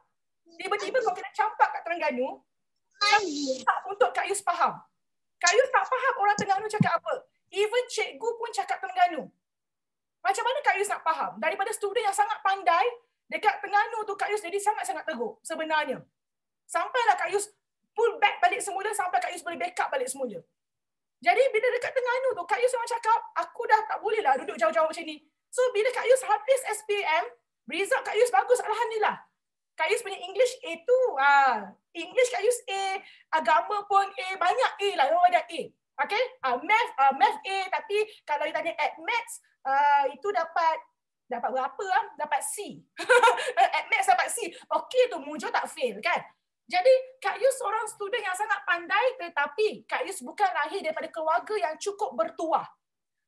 Tiba-tiba kau kena campak kat Terengganu, tak untuk Kak Yus faham. Kak Yus tak faham orang Terengganu cakap apa. Even cikgu pun cakap Terengganu. Macam mana Kak Yus nak faham? Daripada student yang sangat pandai, dekat Terengganu tu Kak Yus jadi sangat-sangat teruk sebenarnya. Sampailah Kak Yus pull back balik semula sampai Kak Yus boleh backup balik semula. Jadi bila dekat Terengganu tu, Kak Yus memang cakap, aku dah tak bolehlah duduk jauh-jauh macam ni. So bila Kak Yus habis SPM, result Kak Yus bagus alhamdulillah. Kak Yus punya English A2. Ah, English Kak Yus A, agama pun A, banyak A lah. Memang ada A. Okay? Ah, math, ah, math A. Tapi kalau ditanya at maths, ah, itu dapat dapat berapa? Ah? Dapat C. at maths dapat C. Okay tu, Mujur tak fail kan? Jadi Kak Yus seorang student yang sangat pandai tetapi Kak Yus bukan lahir daripada keluarga yang cukup bertuah.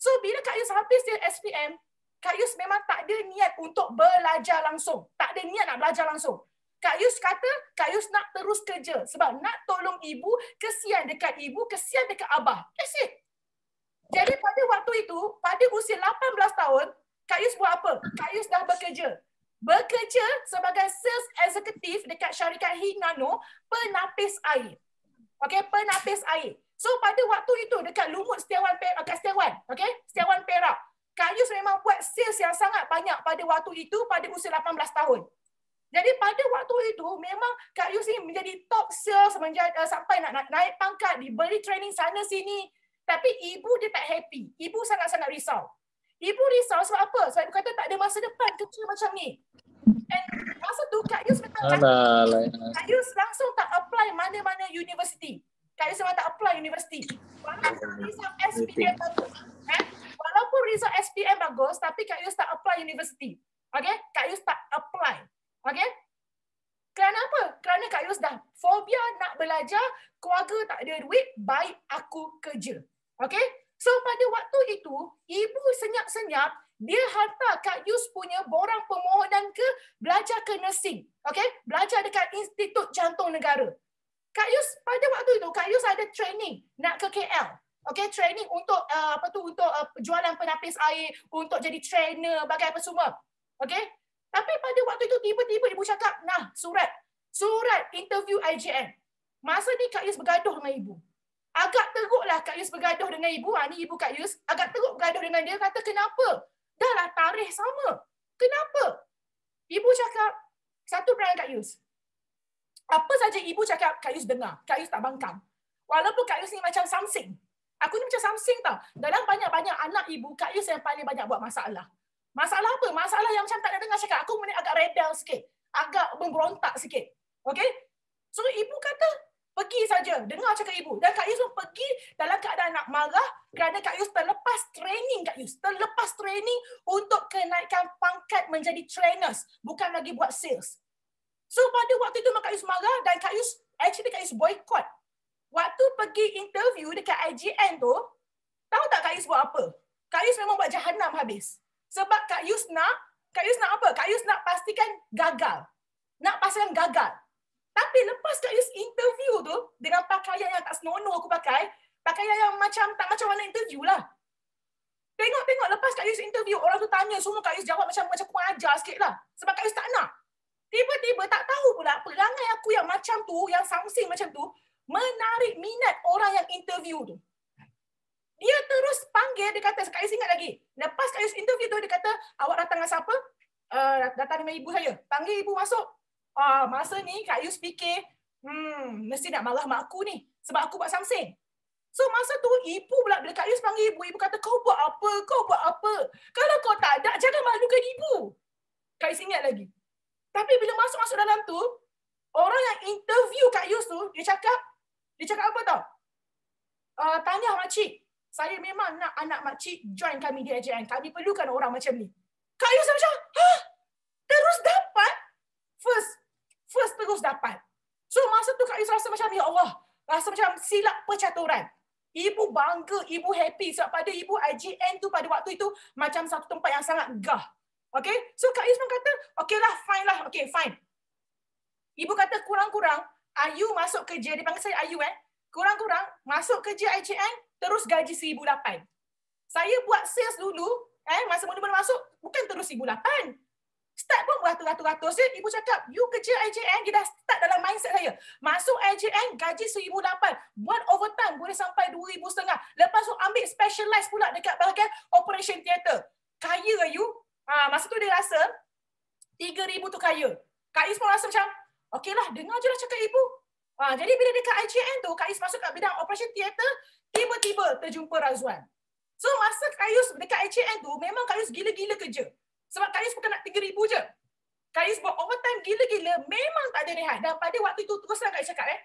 So bila Kak Yus habis dia SPM, Kak Yus memang tak ada niat untuk belajar langsung. Tak ada niat nak belajar langsung. Kak Yus kata, Kak Yus nak terus kerja sebab nak tolong ibu, kesian dekat ibu, kesian dekat abah. That's it. Jadi pada waktu itu, pada usia 18 tahun, Kak Yus buat apa? Kak Yus dah bekerja. Bekerja sebagai sales executive dekat syarikat Hinano, penapis air. Okay, penapis air. So pada waktu itu dekat Lumut Setiawan Perak, okay, eh, Setiawan, okay? Setiawan Perak. Kayus memang buat sales yang sangat banyak pada waktu itu, pada usia 18 tahun. Jadi pada waktu itu memang Kak Yus ini menjadi top sales menjadi, uh, sampai nak, nak naik pangkat, diberi training sana sini. Tapi ibu dia tak happy. Ibu sangat-sangat risau. Ibu risau sebab apa? Sebab ibu kata tak ada masa depan kerja macam ni. And masa tu Kak Yus memang Kak Yus langsung tak apply mana-mana university kat SPM tak apply universiti. Walaupun result SPM eh? bagus, tapi Kak Yus tak apply universiti. Okay? Kak Yus tak apply. Okay? Kerana apa? Kerana Kak Yus dah fobia nak belajar, keluarga tak ada duit, baik aku kerja. Okay? So pada waktu itu, ibu senyap-senyap, dia hantar Kak Yus punya borang permohonan ke belajar ke nursing. Okay? Belajar dekat Institut Jantung Negara. Kak Yus pada waktu itu Kak Yus ada training nak ke KL. Okay, training untuk uh, apa tu untuk uh, jualan penapis air, untuk jadi trainer, bagi apa semua. Okay, tapi pada waktu itu tiba-tiba ibu cakap, nah surat, surat interview IGN. Masa ni Kak Yus bergaduh dengan ibu. Agak teruklah Kak Yus bergaduh dengan ibu. Ha, ni ibu Kak Yus. Agak teruk bergaduh dengan dia. Kata kenapa? Dahlah tarikh sama. Kenapa? Ibu cakap, satu perangai Kak Yus apa saja ibu cakap, Kak Yus dengar. Kak Yus tak bangkang. Walaupun Kak Yus ni macam something. Aku ni macam something tau. Dalam banyak-banyak anak ibu, Kak Yus yang paling banyak buat masalah. Masalah apa? Masalah yang macam tak ada dengar cakap. Aku ni agak rebel sikit. Agak memberontak sikit. Okay? So ibu kata, pergi saja. Dengar cakap ibu. Dan Kak Yus pergi dalam keadaan nak marah kerana Kak Yus terlepas training. Kak Yus terlepas training untuk kenaikan pangkat menjadi trainers. Bukan lagi buat sales. So pada waktu itu Kak Yus marah dan Kak Yus actually Kak Yus boycott. Waktu pergi interview dekat IGN tu, tahu tak Kak Yus buat apa? Kak Yus memang buat jahanam habis. Sebab Kak Yus nak, Kak Yus nak apa? Kak Yus nak pastikan gagal. Nak pastikan gagal. Tapi lepas Kak Yus interview tu, dengan pakaian yang tak senonoh aku pakai, pakaian yang macam tak macam mana interview lah. Tengok-tengok lepas Kak Yus interview, orang tu tanya, semua Kak Yus jawab macam macam kurang ajar sikit lah. Sebab Kak Yus tak nak. Tiba-tiba tak tahu pula perangai aku yang macam tu, yang something macam tu, menarik minat orang yang interview tu. Dia terus panggil, dia kata, sekali ingat lagi. Lepas kali interview tu, dia kata, awak datang dengan siapa? Uh, datang dengan ibu saya. Panggil ibu masuk. Ah, masa ni, Kak Yus fikir, hmm, mesti nak marah mak aku ni. Sebab aku buat something. So masa tu ibu pula bila Kak Yus panggil ibu, ibu kata kau buat apa? Kau buat apa? Kalau kau tak ada, jangan malukan ibu. Kak Yus ingat lagi. Tapi bila masuk-masuk dalam tu, orang yang interview Kak Yus tu, dia cakap, dia cakap apa tau? Uh, tanya makcik, saya memang nak anak makcik join kami di AJN. Kami perlukan orang macam ni. Kak Yus macam, ha? Terus dapat? First, first terus dapat. So masa tu Kak Yus rasa macam, ya Allah, rasa macam silap percaturan. Ibu bangga, ibu happy sebab pada ibu IGN tu pada waktu itu macam satu tempat yang sangat gah. Okay, so Kak Yusman kata, okay lah, fine lah, okay, fine. Ibu kata, kurang-kurang, Ayu masuk kerja, dia panggil saya Ayu eh, kurang-kurang, masuk kerja IJN terus gaji RM1,008. Saya buat sales dulu, eh, masa mula-mula masuk, bukan terus RM1,008. Start pun beratus-ratus-ratus je, ibu cakap, you kerja IJN dia dah start dalam mindset saya. Masuk IJN gaji RM1,008. Buat overtime, boleh sampai RM2,500. Lepas tu ambil specialize pula dekat bahagian operation theater. Kaya you, Ha, masa tu dia rasa 3,000 tu kaya. Kak Is pun rasa macam, lah, dengar je lah cakap ibu. Ha, jadi bila dia kat IGN tu, Kak Is masuk kat bidang operation theater, tiba-tiba terjumpa Razuan. So masa Kak Is dekat IGN tu, memang Kak Is gila-gila kerja. Sebab Kak Is bukan nak 3,000 je. Kak Is buat overtime gila-gila, memang tak ada rehat. Dan pada waktu itu, teruslah Kak Is cakap eh.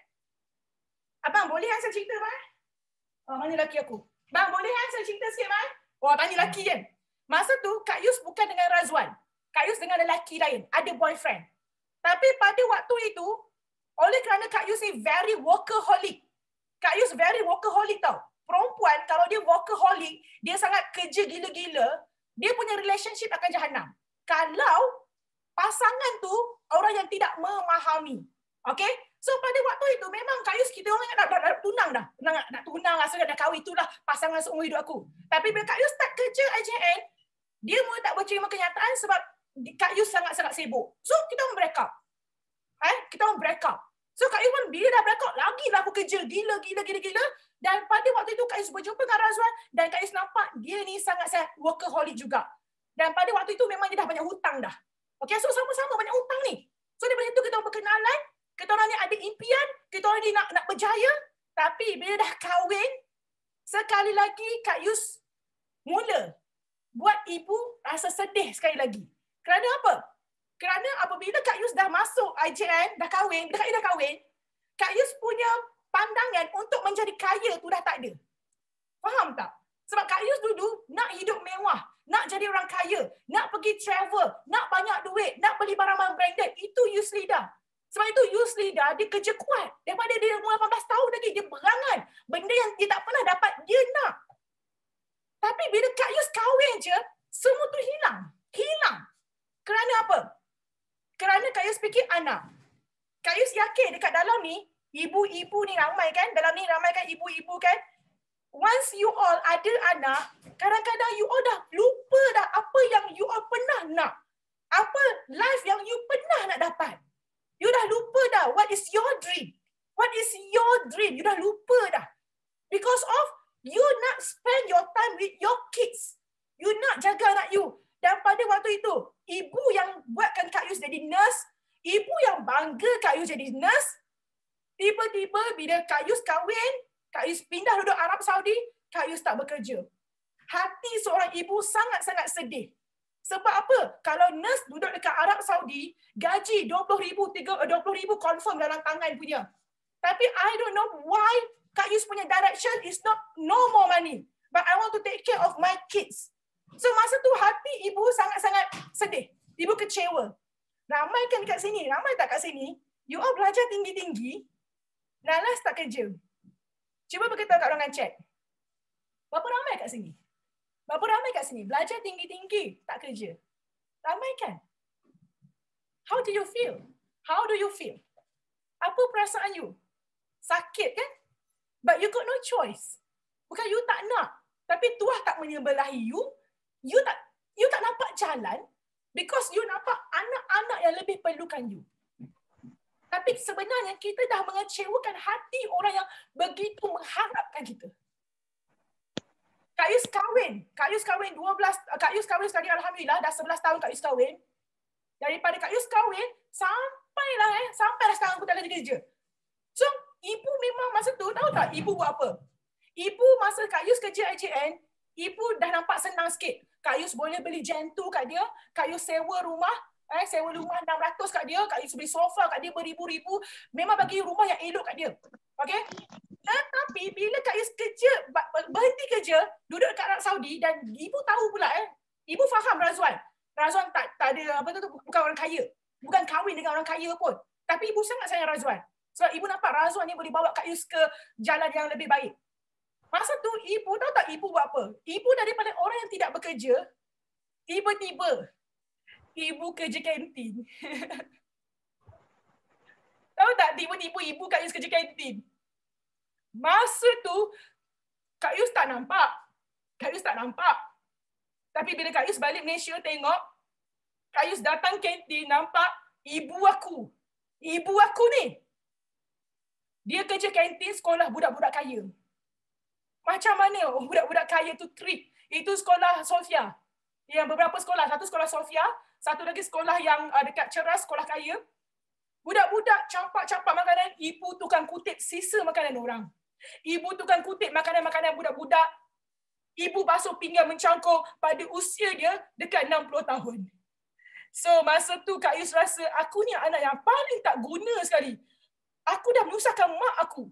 Abang, boleh kan saya cerita, Abang? Oh, ha, mana lelaki aku? Bang, boleh kan saya cerita sikit, Bang? Oh, tanya lelaki kan? Masa tu Kak Yus bukan dengan Razwan. Kak Yus dengan lelaki lain, ada boyfriend. Tapi pada waktu itu, oleh kerana Kak Yus ni very workaholic. Kak Yus very workaholic tau. Perempuan kalau dia workaholic, dia sangat kerja gila-gila, dia punya relationship akan jahanam. Kalau pasangan tu orang yang tidak memahami. Okay? So pada waktu itu memang kayu kita orang nak, nak, tunang dah. Nak, nak, nak tunang rasa dah, dah kahwin itulah pasangan seumur hidup aku. Tapi bila Kak Yus tak kerja IJN, dia mula tak berterima kenyataan sebab Kak sangat-sangat sibuk. So kita orang break up. Eh? Kita orang break up. So Kak pun bila dah break up, lagi lah aku kerja. Gila, gila, gila, gila. Dan pada waktu itu Kak Yus berjumpa dengan Razwan dan Kak nampak dia ni sangat sangat workaholic juga. Dan pada waktu itu memang dia dah banyak hutang dah. Okay, so sama-sama banyak hutang ni. So daripada itu kita orang berkenalan, kita orang ni ada impian, kita orang ni nak nak berjaya. Tapi bila dah kahwin, sekali lagi Kak Yus mula buat ibu rasa sedih sekali lagi. Kerana apa? Kerana apabila Kak Yus dah masuk IJN, dah kahwin, dah dah kahwin, Kak Yus punya pandangan untuk menjadi kaya tu dah tak ada. Faham tak? Sebab Kak Yus dulu nak hidup mewah, nak jadi orang kaya, nak pergi travel, nak banyak duit, nak beli barang-barang branded. Itu Yus Lida. Sebab itu Yusli dia, dia kerja kuat. Daripada dia umur 18 tahun lagi, dia berangan. Benda yang dia tak pernah dapat, dia nak. Tapi bila Kak Yus kahwin je, semua tu hilang. Hilang. Kerana apa? Kerana Kak Yus fikir anak. Kak Yus yakin dekat dalam ni, ibu-ibu ni ramai kan? Dalam ni ramai kan ibu-ibu kan? Once you all ada anak, kadang-kadang you all dah lupa dah apa yang you all pernah nak. Apa life yang you pernah nak dapat. You dah lupa dah what is your dream? What is your dream? You dah lupa dah. Because of you not spend your time with your kids. You not jaga anak you. Dan pada waktu itu, ibu yang buatkan Kak Yus jadi nurse, ibu yang bangga Kak Yus jadi nurse, tiba-tiba bila Kak Yus kahwin, Kak Yus pindah duduk Arab Saudi, Kak Yus tak bekerja. Hati seorang ibu sangat-sangat sedih. Sebab apa? Kalau nurse duduk dekat Arab Saudi, gaji 20,000 20,000 eh, confirm dalam tangan punya. Tapi I don't know why Kak Yus punya direction is not no more money. But I want to take care of my kids. So masa tu hati ibu sangat-sangat sedih. Ibu kecewa. Ramai kan kat sini? Ramai tak kat sini? You all belajar tinggi-tinggi. Nalas tak kerja. Cuba beritahu kat ruangan chat. Berapa ramai kat sini? Berapa ramai kat sini? Belajar tinggi-tinggi, tak kerja. Ramai kan? How do you feel? How do you feel? Apa perasaan you? Sakit kan? But you got no choice. Bukan you tak nak. Tapi tuah tak menyebelahi you. You tak you tak nampak jalan. Because you nampak anak-anak yang lebih perlukan you. Tapi sebenarnya kita dah mengecewakan hati orang yang begitu mengharapkan kita. Kak Yus kahwin. Kak Yus kahwin 12 eh, Kak Yus kahwin sekarang alhamdulillah dah 11 tahun Kak Yus kahwin. Daripada Kak Yus kahwin lah eh sampai dah sekarang aku tak ada kerja. So, ibu memang masa tu tahu tak ibu buat apa? Ibu masa Kak Yus kerja IJN, ibu dah nampak senang sikit. Kak Yus boleh beli gentu kat dia, Kak Yus sewa rumah eh sewa rumah 600 kat dia, Kak Yus beli sofa kat dia beribu-ribu, memang bagi rumah yang elok kat dia. okay? Tetapi bila Kak Yus kerja, berhenti kerja, duduk dekat Arab Saudi dan ibu tahu pula eh. Ibu faham Razuan. Razuan tak, tak ada apa tu, bukan orang kaya. Bukan kahwin dengan orang kaya pun. Tapi ibu sangat sayang Razuan. Sebab so, ibu nampak Razuan ni boleh bawa Kak Yus ke jalan yang lebih baik. Masa tu ibu tahu tak ibu buat apa? Ibu daripada orang yang tidak bekerja, tiba-tiba ibu kerja kantin. tahu tak tiba-tiba ibu Kak Yus kerja kantin? masa tu Kak Yus tak nampak. Kak Yus tak nampak. Tapi bila Kak Yus balik Malaysia tengok, Kak Yus datang kantin nampak ibu aku. Ibu aku ni. Dia kerja kantin sekolah budak-budak kaya. Macam mana budak-budak kaya tu trik? Itu sekolah Sofia. Yang beberapa sekolah. Satu sekolah Sofia. Satu lagi sekolah yang uh, dekat Ceras, sekolah kaya. Budak-budak campak-campak makanan, ibu tukang kutip sisa makanan orang. Ibu tukang kutip makanan-makanan budak-budak. Ibu basuh pinggan mencangkuk pada usia dia dekat 60 tahun. So masa tu Kak Yus rasa aku ni anak yang paling tak guna sekali. Aku dah menyusahkan mak aku.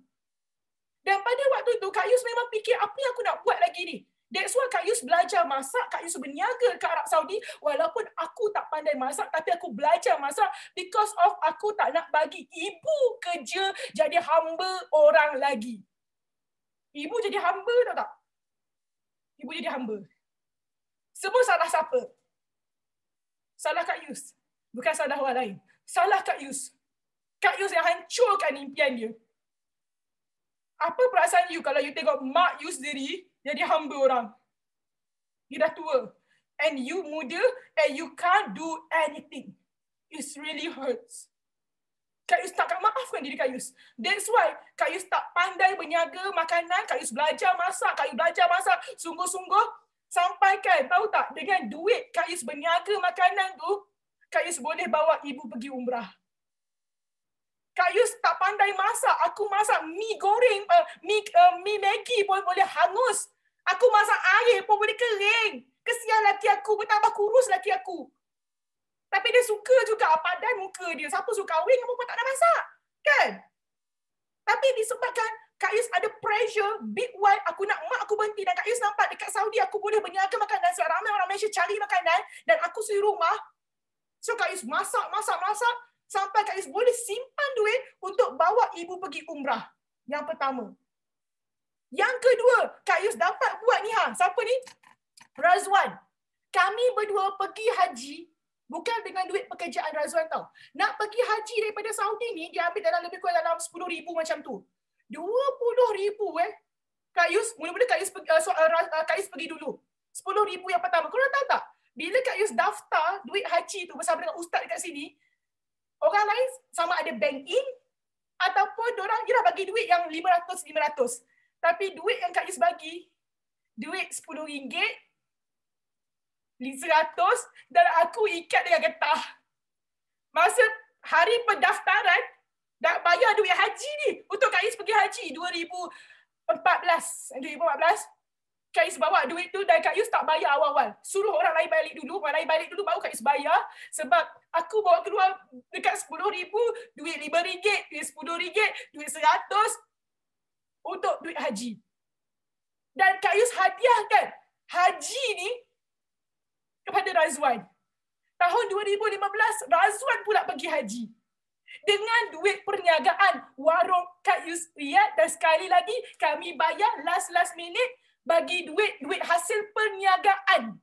Dan pada waktu itu Kak Yus memang fikir apa yang aku nak buat lagi ni. That's why Kak Yus belajar masak, Kak Yus berniaga ke Arab Saudi walaupun aku tak pandai masak tapi aku belajar masak because of aku tak nak bagi ibu kerja jadi hamba orang lagi. Ibu jadi hamba tau tak? Ibu jadi hamba. Semua salah siapa? Salah Kak Yus. Bukan salah orang lain. Salah Kak Yus. Kak Yus yang hancurkan impian dia. Apa perasaan you kalau you tengok mak you sendiri jadi hamba orang? Dia dah tua. And you muda and you can't do anything. It really hurts. Kak Yus tak maafkan diri Kak Yus. That's why Kak Yus tak pandai berniaga makanan. Kak Yus belajar masak. Kak Yus belajar masak. Sungguh-sungguh. Sampaikan. Tahu tak? Dengan duit Kak Yus berniaga makanan tu. Kak Yus boleh bawa ibu pergi umrah. Kak Yus tak pandai masak. Aku masak mi goreng. Uh, eh, mi, uh, eh, mi Maggi pun boleh hangus. Aku masak air pun boleh kering. Kesian laki aku. Bertambah kurus laki aku. Tapi dia suka juga padan muka dia. Siapa suka kahwin dengan perempuan tak ada masak. Kan? Tapi disebabkan Kak Yus ada pressure, big white, aku nak mak aku berhenti. Dan Kak Yus nampak dekat Saudi aku boleh berniaga makanan. Sebab ramai orang Malaysia cari makanan. Dan aku suruh rumah. So Kak Yus masak, masak, masak. Sampai Kak Yus boleh simpan duit untuk bawa ibu pergi umrah. Yang pertama. Yang kedua, Kak Yus dapat buat ni ha. Siapa ni? Razwan. Kami berdua pergi haji Bukan dengan duit pekerjaan Razuan tau. Nak pergi haji daripada Saudi ni, dia ambil dalam lebih kurang dalam RM10,000 macam tu. RM20,000 eh. Kak Yus, mula-mula Kak uh, so, uh, Kak Yus pergi dulu. RM10,000 yang pertama. kau tahu tak? Bila Kak Yus daftar duit haji tu bersama dengan ustaz dekat sini, orang lain sama ada bank in ataupun orang ialah bagi duit yang 500 500. Tapi duit yang Kak Yus bagi duit 10 ringgit seratus dan aku ikat dengan getah. Masa hari pendaftaran, nak bayar duit haji ni untuk Kak Is pergi haji 2014. 2014, Kak Is bawa duit tu dan Kak Is tak bayar awal-awal. Suruh orang lain balik dulu, orang lain balik dulu baru Kak Is bayar sebab aku bawa keluar dekat RM10,000, duit RM5, duit RM10, duit RM100 untuk duit haji. Dan Kak Yus hadiahkan haji ni kepada Razwan. Tahun 2015, Razwan pula pergi haji. Dengan duit perniagaan warung Kak Yus Riyad dan sekali lagi kami bayar last-last minute bagi duit-duit hasil perniagaan.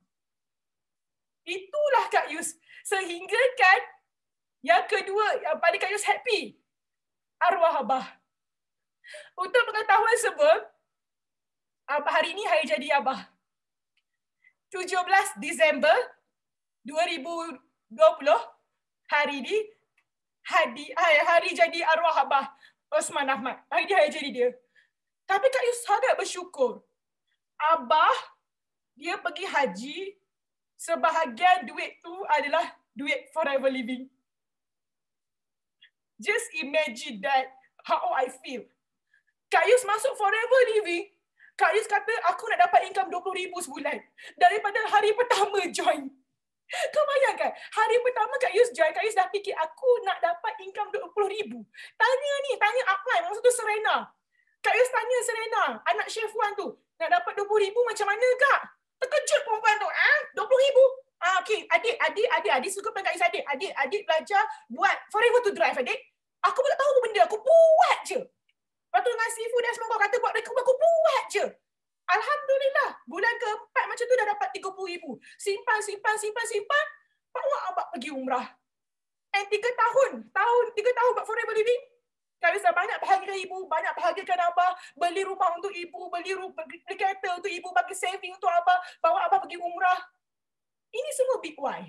Itulah Kak Yus. Sehingga kan yang kedua yang paling Kak Yus happy. Arwah Abah. Untuk pengetahuan sebab, ah, hari ini hari jadi Abah. 17 Disember 2020 hari ni hadi hari jadi arwah abah Osman Ahmad. Hari dia hari jadi dia. Tapi Kak Yus sangat bersyukur. Abah dia pergi haji sebahagian duit tu adalah duit forever living. Just imagine that how I feel. Kak masuk forever living Kak Riz kata, aku nak dapat income RM20,000 sebulan. Daripada hari pertama join. Kau bayangkan, hari pertama Kak Yus join, Kak Yus dah fikir aku nak dapat income RM20,000. Tanya ni, tanya apa yang maksud tu Serena. Kak Yus tanya Serena, anak Chef Wan tu, nak dapat RM20,000 macam mana Kak? Terkejut perempuan tu, eh? RM20,000? Ah, ah okay, adik, adik, adik, adik suka pengen Kak Yus adik. Adik, adik belajar buat forever to drive, adik. Aku pun tak tahu apa benda, aku buat je. Lepas tu dengan sifu dan semua kau kata buat rekrut aku buat je. Alhamdulillah, bulan keempat macam tu dah dapat RM30,000. Simpan, simpan, simpan, simpan. Bawa abak pergi umrah. Dan tiga tahun, tahun, tiga tahun buat forever living. Kami sudah banyak bahagia ibu, banyak bahagia bahagiakan abah. Beli rumah untuk ibu, beli rumah, beli kereta untuk ibu, bagi saving untuk abah. Bawa abah pergi umrah. Ini semua big why.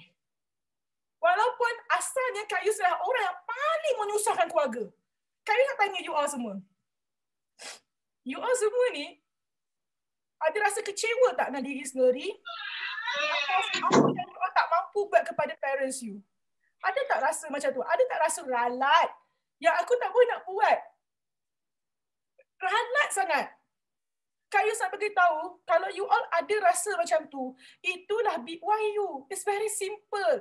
Walaupun asalnya Kak Yus adalah orang yang paling menyusahkan keluarga. Kak Yus nak tanya you all semua you all semua ni ada rasa kecewa tak dengan diri sendiri atas apa yang kau tak mampu buat kepada parents you? Ada tak rasa macam tu? Ada tak rasa ralat yang aku tak boleh nak buat? Ralat sangat. Kak Yus nak beritahu, kalau you all ada rasa macam tu, itulah big why you. It's very simple.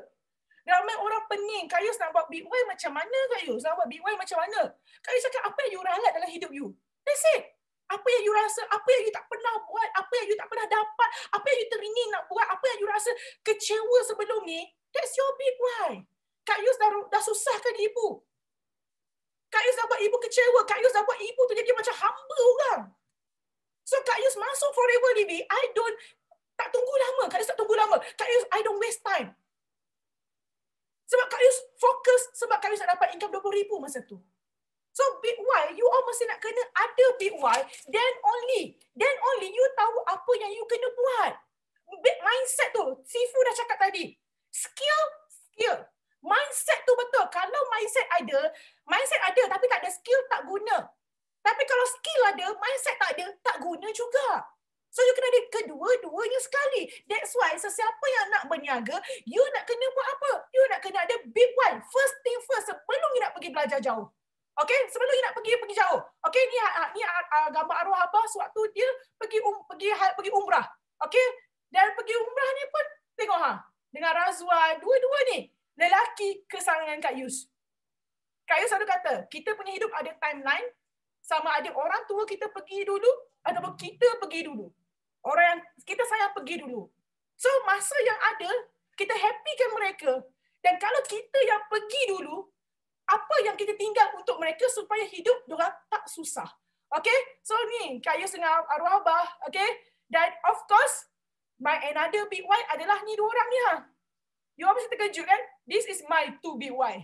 Ramai orang pening, Kak Yus nak buat big why macam mana Kak Yus? Nak buat big why macam mana? Kak Yus cakap, apa yang you ralat dalam hidup you? That's it apa yang you rasa, apa yang you tak pernah buat, apa yang you tak pernah dapat, apa yang you teringin nak buat, apa yang you rasa kecewa sebelum ni, that's your big why. Kak Yus dah, dah susahkan ibu. Kak Yus dah buat ibu kecewa, Kak Yus dah buat ibu tu jadi macam hamba orang. So Kak Yus masuk forever ni, I don't, tak tunggu lama, Kak Yus tak tunggu lama. Kak Yus, I don't waste time. Sebab Kak Yus fokus, sebab Kak Yus nak dapat income RM20,000 masa tu. So big why you all mesti nak kena ada big why then only then only you tahu apa yang you kena buat. Bit mindset tu, Sifu dah cakap tadi. Skill, skill. Mindset tu betul. Kalau mindset ada, mindset ada tapi tak ada skill tak guna. Tapi kalau skill ada, mindset tak ada, tak guna juga. So you kena ada kedua-duanya sekali. That's why sesiapa yang nak berniaga, you nak kena buat apa? You nak kena ada big one. First thing first, sebelum you nak pergi belajar jauh. Okey, sebelum dia nak pergi pergi jauh. Okey, ni ah, ni ah, ah, gambar arwah abah sewaktu dia pergi um, pergi ha, pergi umrah. Okey, dan pergi umrah ni pun tengok ha dengan Razwa dua-dua ni lelaki kesayangan Kak Yus. Kak Yus selalu kata, kita punya hidup ada timeline sama ada orang tua kita pergi dulu atau kita pergi dulu. Orang yang kita sayang pergi dulu. So masa yang ada kita happykan mereka dan kalau kita yang pergi dulu apa yang kita tinggal untuk mereka supaya hidup mereka tak susah. Okay, so ni kaya senang arwah abah. Okay, dan of course, my another big why adalah ni dua orang ni ha. You all mesti terkejut kan? This is my two big why.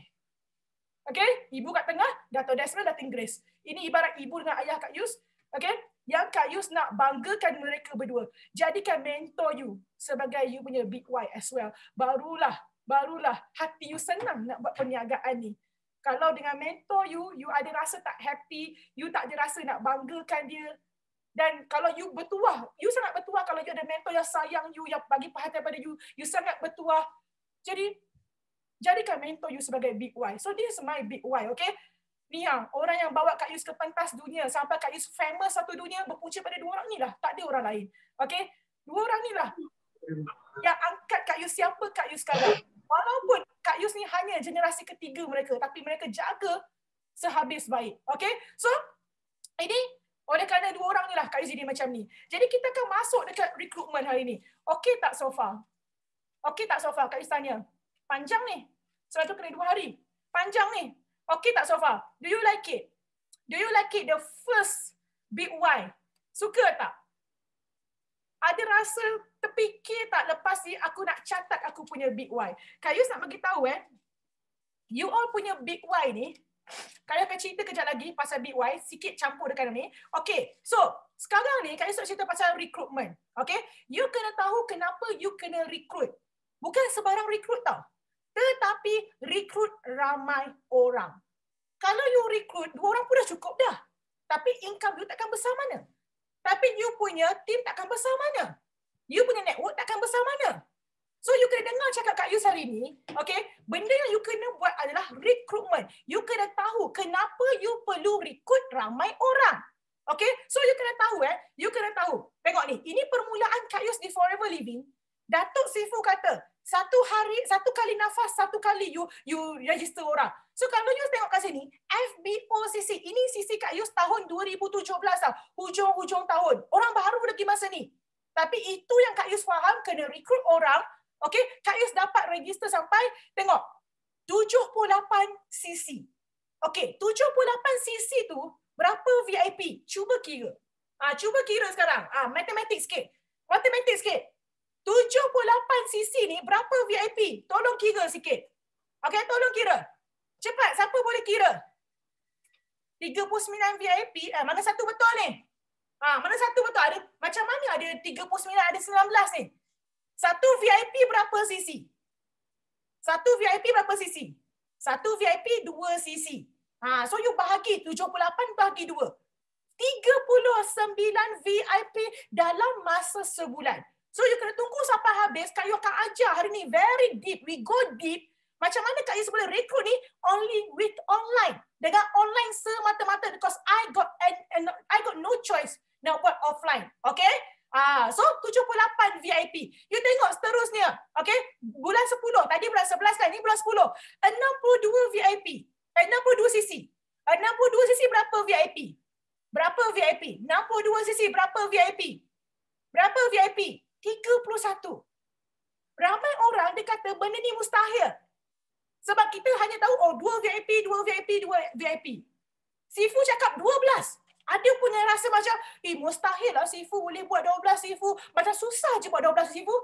Okay, ibu kat tengah, Dato' Desmond, Dating Grace. Ini ibarat ibu dengan ayah Kak Yus. Okay, yang Kak Yus nak banggakan mereka berdua. Jadikan mentor you sebagai you punya big why as well. Barulah, barulah hati you senang nak buat perniagaan ni kalau dengan mentor you you ada rasa tak happy you tak ada rasa nak banggakan dia dan kalau you bertuah you sangat bertuah kalau you ada mentor yang sayang you yang bagi perhatian pada you you sangat bertuah jadi jadikan mentor you sebagai big why so this is my big why okay Nia, orang yang bawa Kak Yus ke pentas dunia sampai Kak Yus famous satu dunia berpunca pada dua orang ni lah. Tak ada orang lain. Okay? Dua orang ni lah. Yang angkat Kak Yus, siapa Kak Yus sekarang? Walaupun Kak Yus ni hanya generasi ketiga mereka, tapi mereka jaga sehabis baik. Okay? So, ini oleh kerana dua orang ni lah Kak Yus jadi macam ni. Jadi kita akan masuk dekat recruitment hari ni. Okay tak so far? Okay tak so far Kak Yus tanya? Panjang ni. Selepas tu kena dua hari. Panjang ni. Okay tak so far? Do you like it? Do you like it the first big why? Suka tak? ada rasa terfikir tak lepas ni aku nak catat aku punya big why. Kak Yus nak bagi tahu eh, you all punya big why ni, kalau akan cerita kejap lagi pasal big why, sikit campur dekat ni. Okay, so sekarang ni Kak Yus nak cerita pasal recruitment. Okay, you kena tahu kenapa you kena recruit. Bukan sebarang recruit tau. Tetapi recruit ramai orang. Kalau you recruit, dua orang pun dah cukup dah. Tapi income you takkan besar mana? Tapi you punya team takkan besar mana. You punya network takkan besar mana. So you kena dengar cakap Kak you hari ni, okay? benda yang you kena buat adalah recruitment. You kena tahu kenapa you perlu recruit ramai orang. Okay, so you kena tahu eh, you kena tahu. Tengok ni, ini permulaan Kak Yus di Forever Living. Datuk Sifu kata, satu hari, satu kali nafas, satu kali you you register orang. So kalau you tengok kat sini, FB OCC. Ini sisi kat you tahun 2017 tau. Hujung-hujung tahun. Orang baru lagi masa ni. Tapi itu yang kat you faham, kena rekrut orang. Okay? Kat you dapat register sampai, tengok, 78 CC. Okay, 78 CC tu, berapa VIP? Cuba kira. Ah, ha, cuba kira sekarang. Ah, ha, matematik sikit. Matematik sikit. 78 CC ni berapa VIP? Tolong kira sikit. Okay, tolong kira. Cepat, siapa boleh kira? 39 VIP, eh, mana satu betul ni? Ha, mana satu betul? Ada Macam mana ada 39, ada 19 ni? Satu VIP berapa sisi? Satu VIP berapa sisi? Satu VIP dua sisi. Ha, so you bahagi 78 bahagi 2. 39 VIP dalam masa sebulan. So you kena tunggu sampai habis. Kak you akan ajar hari ni very deep. We go deep macam mana Kak Yus boleh rekrut ni? Only with online. Dengan online semata-mata because I got and, and I got no choice nak buat offline. Okay? Ah, so 78 VIP. You tengok seterusnya. Okay? Bulan 10. Tadi bulan 11 kan? Ini bulan 10. 62 VIP. 62 CC. 62 sisi berapa VIP? Berapa VIP? 62 sisi berapa VIP? Berapa VIP? 31. Ramai orang dia kata benda ni mustahil. Sebab kita hanya tahu oh dua VIP, dua VIP, dua VIP. Sifu cakap 12. Ada punya rasa macam, eh mustahil lah Sifu boleh buat 12 Sifu. Macam susah je buat 12 Sifu.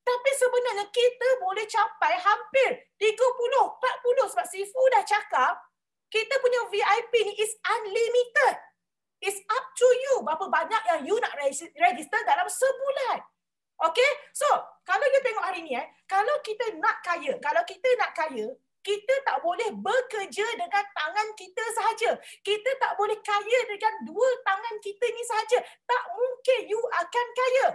Tapi sebenarnya kita boleh capai hampir 30, 40. Sebab Sifu dah cakap, kita punya VIP ni is unlimited. It's up to you berapa banyak yang you nak register dalam sebulan. Okay? So, kalau you tengok hari ni, eh, kalau kita nak kaya, kalau kita nak kaya, kita tak boleh bekerja dengan tangan kita sahaja. Kita tak boleh kaya dengan dua tangan kita ni sahaja. Tak mungkin you akan kaya.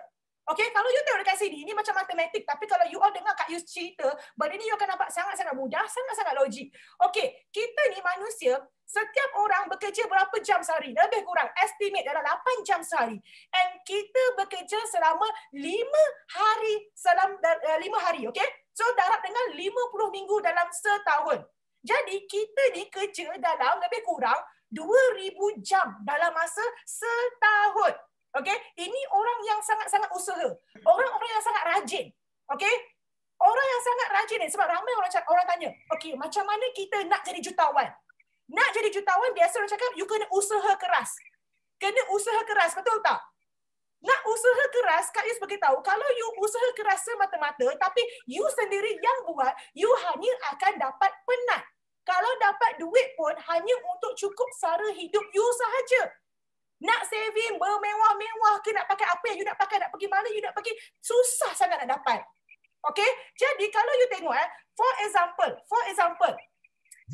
Okay, kalau you tengok dekat sini, ini macam matematik. Tapi kalau you all dengar Kak Yus cerita, benda ni you akan nampak sangat-sangat mudah, sangat-sangat logik. Okay, kita ni manusia, setiap orang bekerja berapa jam sehari? Lebih kurang, estimate dalam 8 jam sehari. And kita bekerja selama 5 hari, selam, 5 eh, hari, okay? So, darab dengan 50 minggu dalam setahun. Jadi, kita ni kerja dalam lebih kurang 2,000 jam dalam masa setahun. Okey, ini orang yang sangat-sangat usaha. Orang-orang yang sangat rajin. Okey? Orang yang sangat rajin ni sebab ramai orang cakap, orang tanya, okey, macam mana kita nak jadi jutawan? Nak jadi jutawan biasa orang cakap you kena usaha keras. Kena usaha keras, betul tak? Nak usaha keras, Kak Yus beritahu, kalau you usaha keras semata-mata, tapi you sendiri yang buat, you hanya akan dapat penat. Kalau dapat duit pun, hanya untuk cukup sara hidup you sahaja. Nak saving, bermewah-mewah ke nak pakai apa yang you nak pakai, nak pergi mana you nak pergi, susah sangat nak dapat. Okay? Jadi kalau you tengok eh, for example, for example,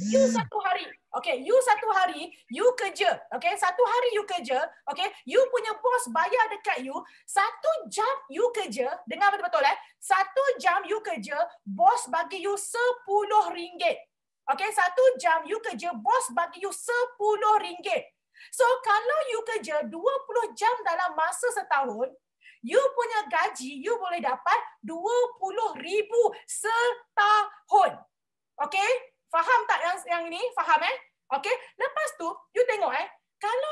you hmm. satu hari, okay, you satu hari, you kerja, okay, satu hari you kerja, okay, you punya bos bayar dekat you, satu jam you kerja, dengar betul-betul eh, satu jam you kerja, bos bagi you sepuluh ringgit. Okay, satu jam you kerja, bos bagi you sepuluh ringgit. So kalau you kerja 20 jam dalam masa setahun, you punya gaji you boleh dapat 20,000 setahun. Okay? Faham tak yang yang ini? Faham eh? Okay? Lepas tu, you tengok eh. Kalau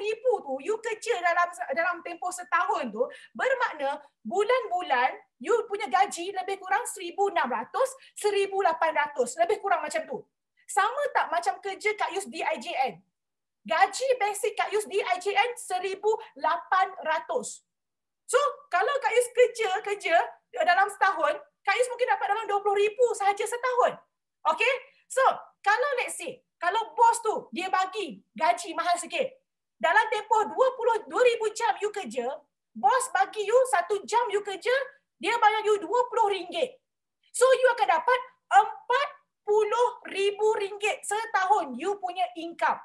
20,000 tu you kerja dalam dalam tempoh setahun tu, bermakna bulan-bulan you punya gaji lebih kurang 1,600, 1,800. Lebih kurang macam tu. Sama tak macam kerja kat USDIJN? IJN? gaji basic Kak Yus di IJN RM1,800. So, kalau Kak Yus kerja, kerja dalam setahun, Kak Yus mungkin dapat dalam RM20,000 sahaja setahun. Okay? So, kalau let's say, kalau bos tu dia bagi gaji mahal sikit, dalam tempoh 22,000 jam you kerja, bos bagi you satu jam you kerja, dia bayar you RM20. So, you akan dapat RM40,000 setahun you punya income.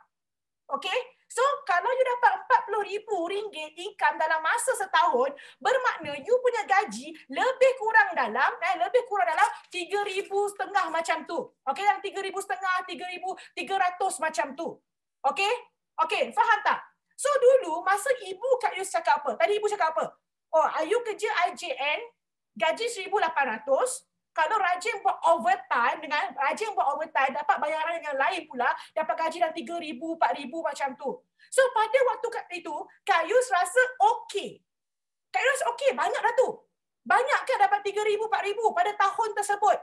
Okay? So, kalau you dapat RM40,000 income dalam masa setahun, bermakna you punya gaji lebih kurang dalam, eh, lebih kurang dalam RM3,500 macam tu. Okay? Yang RM3,500, RM3,300 macam tu. Okay? Okay, faham tak? So, dulu masa ibu kat you cakap apa? Tadi ibu cakap apa? Oh, you kerja IJN, gaji RM1,800, kalau rajin buat overtime dengan rajin buat overtime dapat bayaran yang lain pula dapat gaji dah 3000 4000 macam tu so pada waktu itu Kayus rasa okey Kayus okey banyak dah tu banyak kan dapat 3000 4000 pada tahun tersebut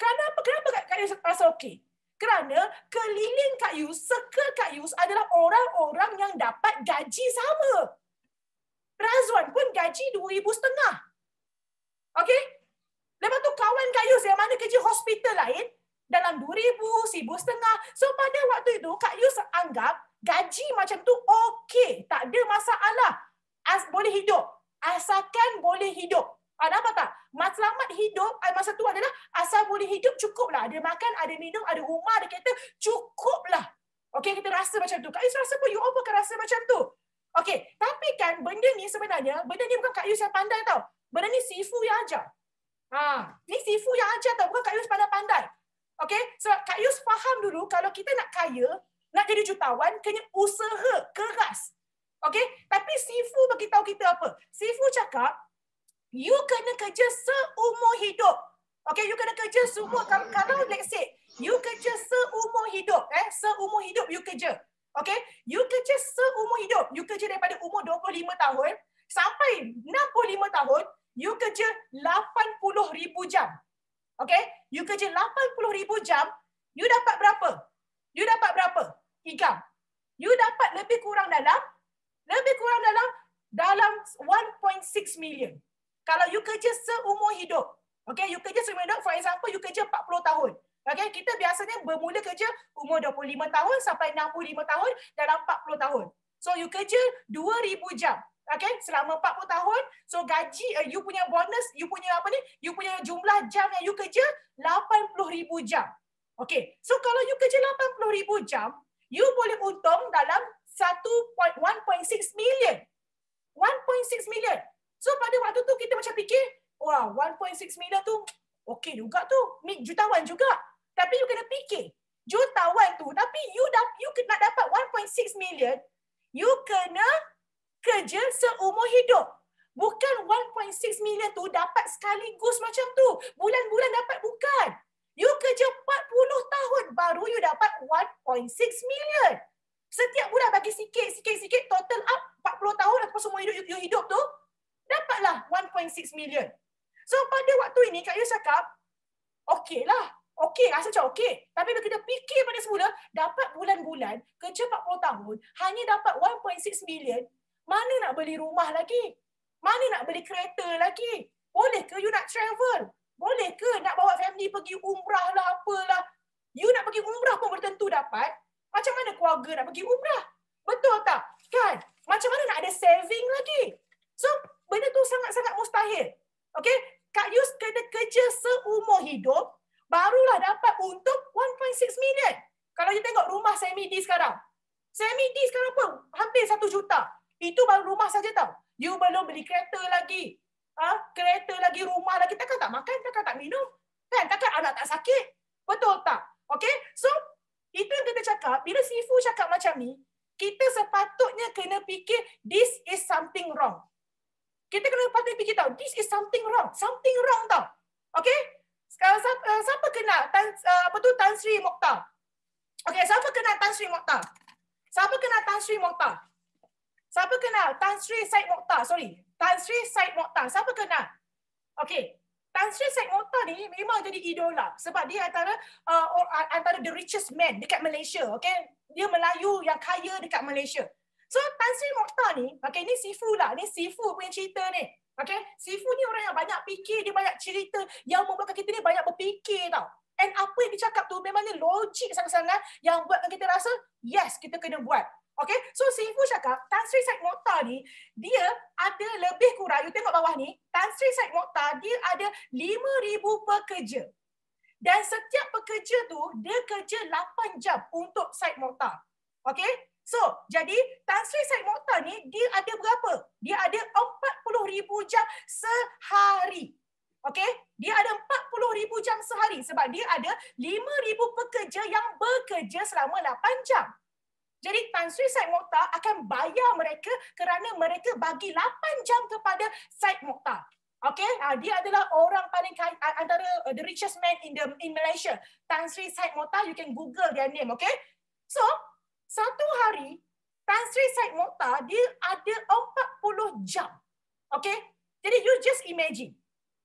kenapa kenapa Kayus rasa okey kerana keliling Kak Yus, circle Kak Yus adalah orang-orang yang dapat gaji sama. Razuan pun gaji RM2,500. Okey? Lepas tu kawan Kak Yus yang mana kerja hospital lain, dalam RM2,000, RM1,500. So pada waktu itu, Kak Yus anggap gaji macam tu okey. Tak ada masalah. As, boleh hidup. Asalkan boleh hidup. Ada apa tak? Matlamat hidup ah, masa tu adalah asal boleh hidup cukuplah. Ada makan, ada minum, ada rumah, ada kereta, cukuplah. okay kita rasa macam tu. Kak Yus rasa pun, you all bukan rasa macam tu. okay tapi kan benda ni sebenarnya, benda ni bukan Kak Yus yang pandai tau. Benda ni sifu yang ajar. Ha, ni sifu yang ajar tak Bukan Kak Yus pandai-pandai. Okay? Sebab Kak Yus faham dulu kalau kita nak kaya, nak jadi jutawan, kena usaha keras. Okay? Tapi sifu bagi tahu kita apa? Sifu cakap, you kena kerja seumur hidup. Okay? You kena kerja semua, Kalau, kalau let's say, you kerja seumur hidup. eh, Seumur hidup you kerja. Okay? You kerja seumur hidup. You kerja daripada umur 25 tahun sampai 65 tahun, you kerja 80,000 jam. Okay? You kerja 80,000 jam, you dapat berapa? You dapat berapa? Igam. You dapat lebih kurang dalam, lebih kurang dalam, dalam 1.6 million. Kalau you kerja seumur hidup. Okay? You kerja seumur hidup, for example, you kerja 40 tahun. Okay? Kita biasanya bermula kerja umur 25 tahun sampai 65 tahun dalam 40 tahun. So you kerja 2,000 jam okay, selama 40 tahun. So gaji uh, you punya bonus, you punya apa ni? You punya jumlah jam yang you kerja 80,000 jam. Okay, so kalau you kerja 80,000 jam, you boleh untung dalam 1.6 million. 1.6 million. So pada waktu tu kita macam fikir, wah 1.6 million tu okay juga tu. Ni jutawan juga. Tapi you kena fikir, jutawan tu tapi you dah you nak dapat 1.6 million, you kena kerja seumur hidup. Bukan 1.6 million tu dapat sekaligus macam tu. Bulan-bulan dapat bukan. You kerja 40 tahun baru you dapat 1.6 million. Setiap bulan bagi sikit, sikit, sikit total up 40 tahun ataupun semua hidup you, hidup tu dapatlah 1.6 million. So pada waktu ini Kak Yus cakap, okey lah. Okey, rasa macam okey. Tapi bila kita fikir pada semula, dapat bulan-bulan, kerja 40 tahun, hanya dapat 1.6 million, mana nak beli rumah lagi? Mana nak beli kereta lagi? Boleh ke you nak travel? Boleh ke nak bawa family pergi umrah lah apalah? You nak pergi umrah pun bertentu dapat. Macam mana keluarga nak pergi umrah? Betul tak? Kan? Macam mana nak ada saving lagi? So, benda tu sangat-sangat mustahil. Okay? Kak Yus kena kerja seumur hidup, barulah dapat untuk 1.6 million. Kalau you tengok rumah semi-D sekarang. Semi-D sekarang pun hampir 1 juta. Itu baru rumah saja tau. You belum beli kereta lagi. Ha? Kereta lagi, rumah lagi. Takkan tak makan, takkan tak minum. Kan? Takkan anak tak sakit. Betul tak? Okay? So, itu yang kita cakap. Bila sifu cakap macam ni, kita sepatutnya kena fikir this is something wrong. Kita kena patut fikir tau, this is something wrong. Something wrong tau. Okay? Sekarang, eh, siapa, siapa kenal Tan, eh, apa tu, Tan Sri Mokhtar? Okay, siapa kenal Tan Sri Mokhtar? Siapa kenal Tan Sri Mokhtar? Siapa kenal? Tan Sri Said Mokhtar. Sorry. Tan Sri Said Mokhtar. Siapa kenal? Okay. Tan Sri Said Mokhtar ni memang jadi idola. Sebab dia antara uh, uh, antara the richest man dekat Malaysia. Okay. Dia Melayu yang kaya dekat Malaysia. So Tan Sri Mokhtar ni, okay, ni Sifu lah. Ni Sifu punya cerita ni. Okay. Sifu ni orang yang banyak fikir. Dia banyak cerita. Yang membuatkan kita ni banyak berfikir tau. And apa yang dicakap cakap tu memangnya logik sangat-sangat yang buatkan kita rasa yes, kita kena buat. Okay, so sifu cakap tangsri side motor ni dia ada lebih kurang. You tengok bawah ni tangsri side motor dia ada 5,000 pekerja dan setiap pekerja tu dia kerja 8 jam untuk side motor. Okay, so jadi tangsri side motor ni dia ada berapa? Dia ada 40,000 jam sehari. Okay, dia ada 40,000 jam sehari sebab dia ada 5,000 pekerja yang bekerja selama 8 jam. Jadi Tan Sri Syed Mokhtar akan bayar mereka kerana mereka bagi 8 jam kepada Syed Mokhtar. Okey, ha, dia adalah orang paling kaya, antara uh, the richest man in the in Malaysia. Tan Sri Syed Mokhtar, you can google their name, Okay, So, satu hari Tan Sri Syed Mokhtar dia ada 40 jam. Okay, Jadi you just imagine.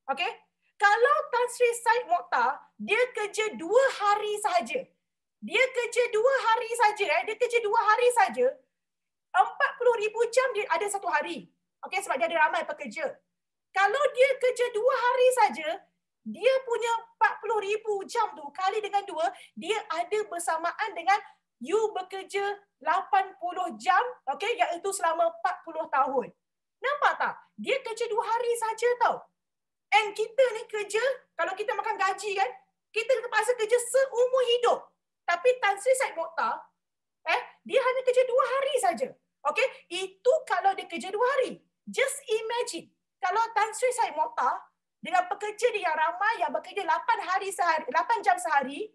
Okay, Kalau Tan Sri Syed Mokhtar dia kerja 2 hari sahaja, dia kerja dua hari saja, eh? dia kerja dua hari saja, Empat puluh ribu jam dia ada satu hari. Okay, sebab dia ada ramai pekerja. Kalau dia kerja dua hari saja, dia punya empat puluh ribu jam tu kali dengan dua, dia ada bersamaan dengan you bekerja lapan puluh jam, okay, iaitu selama empat puluh tahun. Nampak tak? Dia kerja dua hari saja tau. And kita ni kerja, kalau kita makan gaji kan, kita terpaksa kerja seumur hidup. Tapi Tan Sri Said Mokhtar, eh, dia hanya kerja dua hari saja. Okey, itu kalau dia kerja dua hari. Just imagine kalau Tan Sri Said Mokhtar dengan pekerja dia yang ramai yang bekerja 8 hari sehari, 8 jam sehari,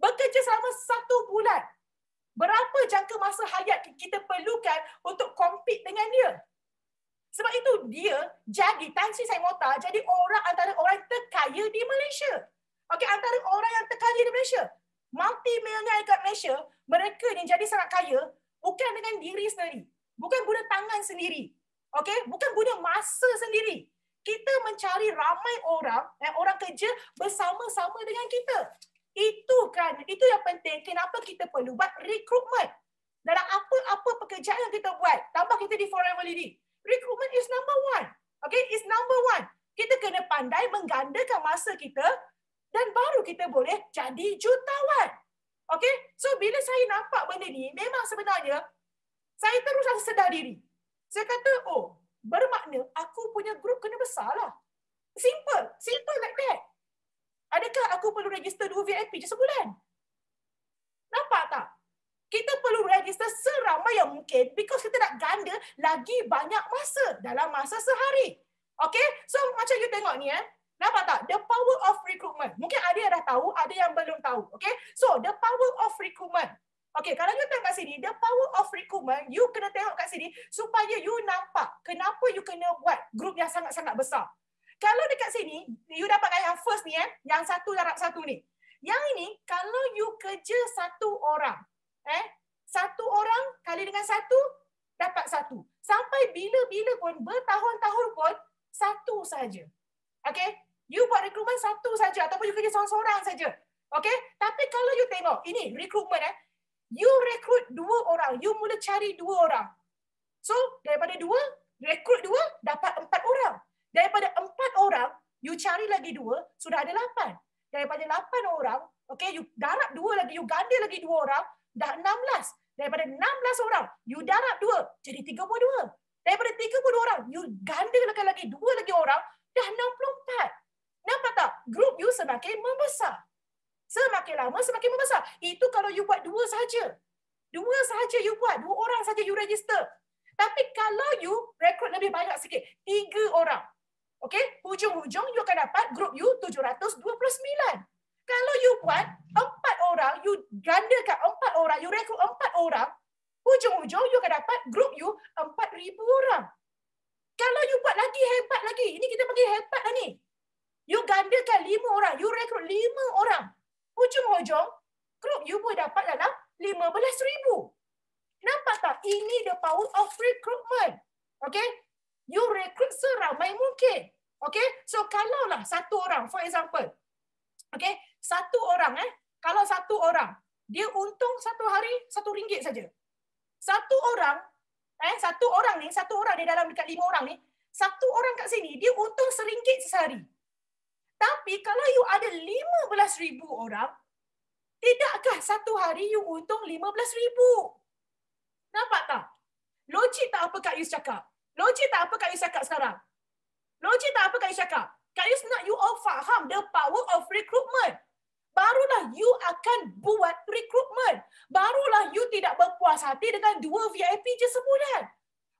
bekerja selama satu bulan. Berapa jangka masa hayat kita perlukan untuk compete dengan dia? Sebab itu dia jadi Tan Sri Said Mokhtar jadi orang antara orang terkaya di Malaysia. Okey, antara orang yang terkaya di Malaysia multi-millionaire dekat Malaysia, mereka ni jadi sangat kaya bukan dengan diri sendiri. Bukan guna tangan sendiri. Okay? Bukan guna masa sendiri. Kita mencari ramai orang, eh, orang kerja bersama-sama dengan kita. Itu kan, itu yang penting. Kenapa kita perlu buat recruitment? Dalam apa-apa pekerjaan yang kita buat, tambah kita di Forever Lady. Recruitment is number one. Okay, is number one. Kita kena pandai menggandakan masa kita dan baru kita boleh jadi jutawan. Okey? So bila saya nampak benda ni, memang sebenarnya saya terus rasa sedar diri. Saya kata, "Oh, bermakna aku punya grup kena besarlah." Simple, simple like that. Adakah aku perlu register dua VIP je sebulan? Nampak tak? Kita perlu register seramai yang mungkin because kita nak ganda lagi banyak masa dalam masa sehari. Okay? So macam you tengok ni eh. Nampak tak? The power of recruitment. Mungkin ada yang dah tahu, ada yang belum tahu. Okay? So, the power of recruitment. Okay, kalau you tengok kat sini, the power of recruitment, you kena tengok kat sini supaya you nampak kenapa you kena buat group yang sangat-sangat besar. Kalau dekat sini, you dapatkan yang first ni, eh? yang satu darab satu ni. Yang ini, kalau you kerja satu orang, eh, satu orang kali dengan satu, dapat satu. Sampai bila-bila pun, bertahun-tahun pun, satu sahaja. Okay, you buat recruitment satu saja ataupun you kerja seorang-seorang saja. Okay? Tapi kalau you tengok, ini recruitment eh. You recruit dua orang. You mula cari dua orang. So, daripada dua, recruit dua, dapat empat orang. Daripada empat orang, you cari lagi dua, sudah ada lapan. Daripada lapan orang, okay, you darab dua lagi, you ganda lagi dua orang, dah enam belas. Daripada enam belas orang, you darab dua, jadi tiga puluh dua. Daripada tiga puluh dua orang, you ganda lagi dua lagi orang, dah enam puluh empat. Nampak tak? Group you semakin membesar. Semakin lama, semakin membesar. Itu kalau you buat dua sahaja. Dua sahaja you buat. Dua orang sahaja you register. Tapi kalau you rekrut lebih banyak sikit. Tiga orang. Okay? Hujung-hujung, you akan dapat group you 729. Kalau you buat empat orang, you gandakan empat orang, you rekrut empat orang, hujung-hujung, you akan dapat group you 4,000 orang. Kalau you buat lagi hebat lagi, ini kita panggil hebat lah ni. You gandakan lima orang. You rekrut lima orang. Hujung-hujung, group you pun dapat dalam lima belas ribu. Nampak tak? Ini the power of recruitment. Okay? You rekrut seramai mungkin. Okay? So, kalaulah satu orang, for example. Okay? Satu orang, eh, kalau satu orang, dia untung satu hari, satu ringgit saja. Satu orang, eh, satu orang ni, satu orang di dalam dekat lima orang ni, satu orang kat sini, dia untung seringgit sehari. Tapi kalau you ada 15,000 orang, tidakkah satu hari you untung 15,000? Nampak tak? Logik tak apa Kak Yus cakap? Logik tak apa Kak Yus cakap sekarang? Logik tak apa Kak Yus cakap? Kak Yus nak you all faham the power of recruitment. Barulah you akan buat recruitment. Barulah you tidak berpuas hati dengan dua VIP je sebulan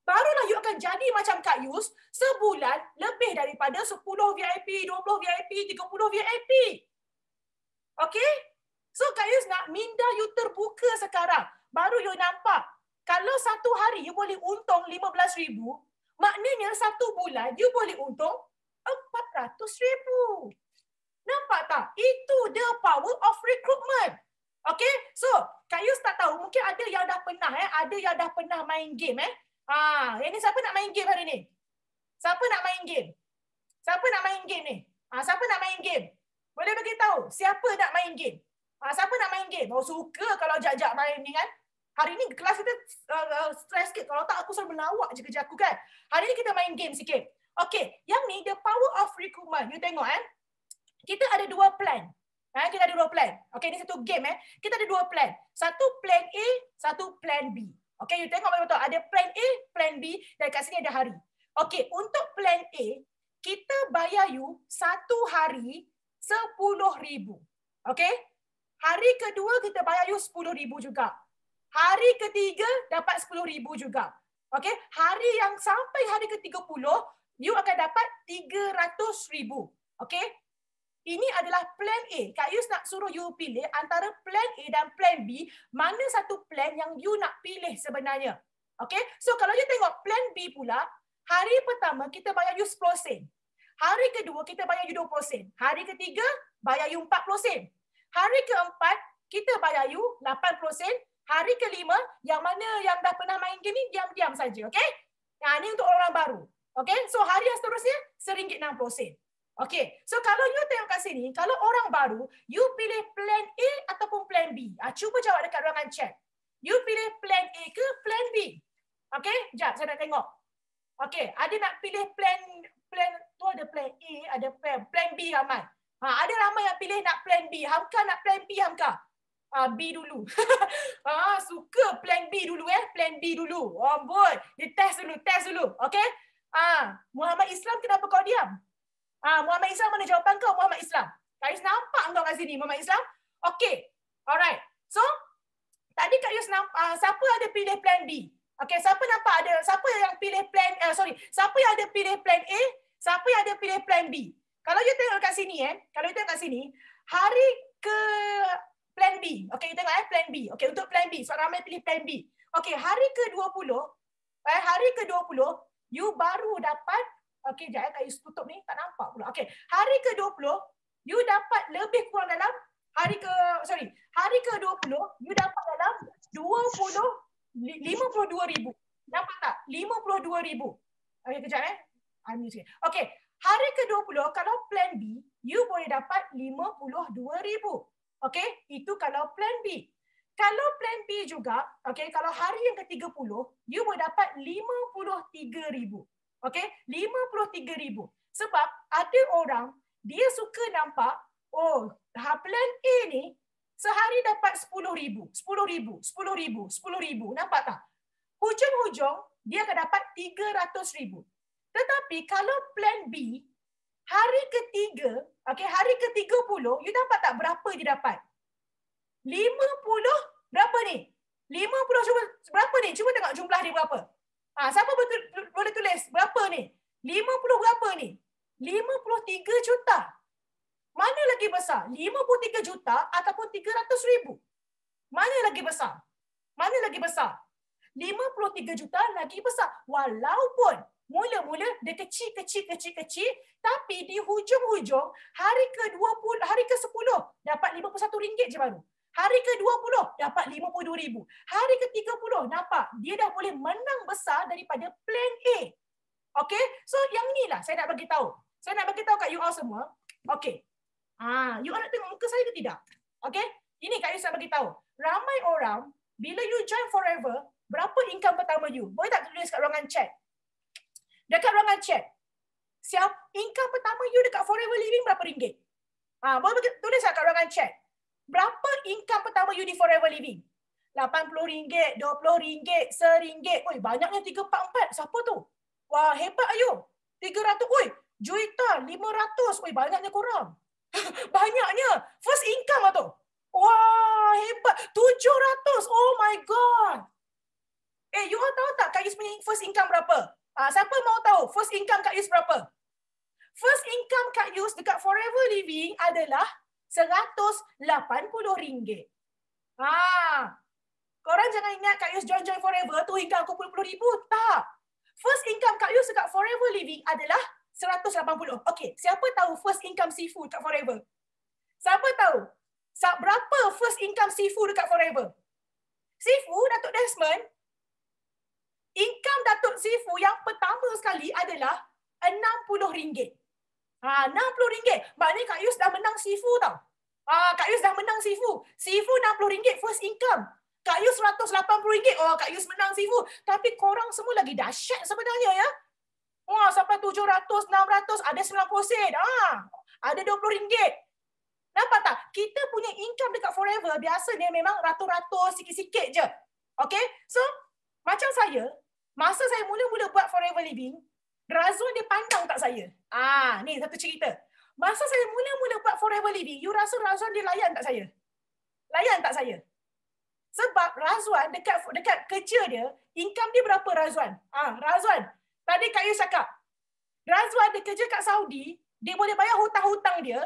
barulah you akan jadi macam Kak Yus sebulan lebih daripada 10 VIP, 20 VIP, 30 VIP. Okay? So Kak Yus nak minda you terbuka sekarang. Baru you nampak. Kalau satu hari you boleh untung RM15,000, maknanya satu bulan you boleh untung RM400,000. Nampak tak? Itu the power of recruitment. Okay? So, Kak Yus tak tahu. Mungkin ada yang dah pernah. Eh? Ada yang dah pernah main game. Eh? Ha, yang eh, ni siapa nak main game hari ni? Siapa nak main game? Siapa nak main game ni? Ha, siapa nak main game? Boleh bagi tahu siapa nak main game? Ha, siapa nak main game? Oh, suka kalau jajak main ni kan? Hari ni kelas kita uh, uh, stress sikit. Kalau tak aku selalu melawak je kerja aku kan? Hari ni kita main game sikit. Okay, yang ni the power of recruitment. You tengok eh. Kita ada dua plan. Eh, kita ada dua plan. Okay, ni satu game eh. Kita ada dua plan. Satu plan A, satu plan B. Okay, you tengok betul-betul. Ada plan A, plan B dan kat sini ada hari. Okay, untuk plan A, kita bayar you satu hari sepuluh ribu. Okay? Hari kedua kita bayar you sepuluh ribu juga. Hari ketiga dapat sepuluh ribu juga. Okay? Hari yang sampai hari ke puluh you akan dapat tiga ratus ribu. Okay? Ini adalah plan A. Kak Yus nak suruh you pilih antara plan A dan plan B, mana satu plan yang you nak pilih sebenarnya. Okay? So kalau you tengok plan B pula, hari pertama kita bayar you 10 sen. Hari kedua kita bayar you 20 sen. Hari ketiga bayar you 40 sen. Hari keempat kita bayar you 80 sen. Hari kelima, yang mana yang dah pernah main game ni, diam-diam saja. Okay? Nah, ini untuk orang baru. Okay? So hari yang seterusnya, RM1.60. Okay, so kalau you tengok kat sini, kalau orang baru, you pilih plan A ataupun plan B. Ah, cuba jawab dekat ruangan chat. You pilih plan A ke plan B? Okay, jap saya nak tengok. Okay, ada nak pilih plan plan tu ada plan A, ada plan, plan B ramai. Ha, ada ramai yang pilih nak plan B. Hamka nak plan B, Hamka. Ah, B dulu. ah, suka plan B dulu eh, plan B dulu. Oh boy, dia test dulu, test dulu. Okay. Ah, Muhammad Islam kenapa kau diam? Ah, Muhammad Islam mana jawapan kau Muhammad Islam? Kak Yus nampak kau kat sini Muhammad Islam? Okay. Alright. So, tadi Kak Yus nampak, uh, siapa ada pilih plan B? Okay, siapa nampak ada, siapa yang pilih plan, uh, sorry, siapa yang ada pilih plan A, siapa yang ada pilih plan B? Kalau you tengok kat sini, eh, kalau you tengok kat sini, hari ke plan B, okay, you tengok eh, plan B, okay, untuk plan B, sebab ramai pilih plan B. Okay, hari ke-20, eh, hari ke-20, you baru dapat Okey, jangan kaya tutup ni, tak nampak pula. Okey, hari ke-20, you dapat lebih kurang dalam hari ke, sorry, hari ke-20, you dapat dalam 20, 52 ribu. Nampak tak? 52 ribu. Okey, kejap eh. I'm using it. Okey, hari ke-20, kalau plan B, you boleh dapat 52 ribu. Okey, itu kalau plan B. Kalau plan B juga, okey, kalau hari yang ke-30, you boleh dapat 53 ribu. Okey, 53,000. Sebab ada orang dia suka nampak oh, plan A ni sehari dapat 10,000, 10,000, 10,000, 10,000. Nampak tak? Hujung-hujung dia akan dapat 300,000. Tetapi kalau plan B hari ketiga, okey, hari ke-30, you nampak tak berapa dia dapat? 50 berapa ni? 50 cuba berapa ni? Cuba tengok jumlah dia berapa? Ha, siapa boleh tulis berapa ni? 50 berapa ni? 53 juta. Mana lagi besar? 53 juta ataupun 300 ribu? Mana lagi besar? Mana lagi besar? 53 juta lagi besar. Walaupun mula-mula dia kecil, kecil, kecil, kecil. Tapi di hujung-hujung, hari ke-20, hari ke-10, dapat 51 ringgit je baru. Hari ke-20 dapat RM52,000. Hari ke-30 nampak dia dah boleh menang besar daripada plan A. Okay? So yang ni lah saya nak bagi tahu. Saya nak bagi tahu kat you all semua. Okay. Ah, you all nak tengok muka saya ke tidak? Okay? Ini kat you saya bagi tahu. Ramai orang, bila you join forever, berapa income pertama you? Boleh tak tulis kat ruangan chat? Dekat ruangan chat. Siap, income pertama you dekat forever living berapa ringgit? Ah, boleh tulis lah kat ruangan chat berapa income pertama you Forever Living? RM80, RM20, RM1. Oi, banyaknya 344. Siapa tu? Wah, hebat ayo. Lah 300. Oi, juta, 500. Oi, banyaknya kurang. banyaknya. First income lah tu. Wah, hebat. 700. Oh my god. Eh, you all tahu tak Kak Yus punya first income berapa? Ah, siapa mau tahu first income Kak Yus berapa? First income Kak Yus dekat Forever Living adalah 180 ringgit. Ha. Korang jangan ingat Kak Yus join-join forever tu income aku puluh-puluh ribu. Tak. First income Kak Yus dekat forever living adalah 180 Okey, siapa tahu first income seafood dekat forever? Siapa tahu? Berapa first income seafood dekat forever? Sifu, Datuk Desmond, income Datuk Sifu yang pertama sekali adalah RM60. RM60. Uh, Maknanya Kak Yus dah menang Sifu tau. Uh, Kak Yus dah menang Sifu. Sifu RM60 first income. Kak Yus RM180. Oh, Kak Yus menang Sifu. Tapi korang semua lagi dahsyat sebenarnya ya. Wah, sampai RM700, RM600. Ada RM90. Ah, uh, ada RM20. Nampak tak? Kita punya income dekat Forever biasa biasanya memang ratus-ratus, sikit-sikit je. Okay? So, macam saya, masa saya mula-mula buat Forever Living, Razul dia pandang tak saya. Ah, ni satu cerita. Masa saya mula-mula buat Forever Living, you rasa Razwan dia layan tak saya? Layan tak saya? Sebab Razwan dekat dekat kerja dia, income dia berapa Razwan? Ah, ha, Razwan. Tadi Kak Yu cakap, Razwan dia kerja kat Saudi, dia boleh bayar hutang-hutang dia,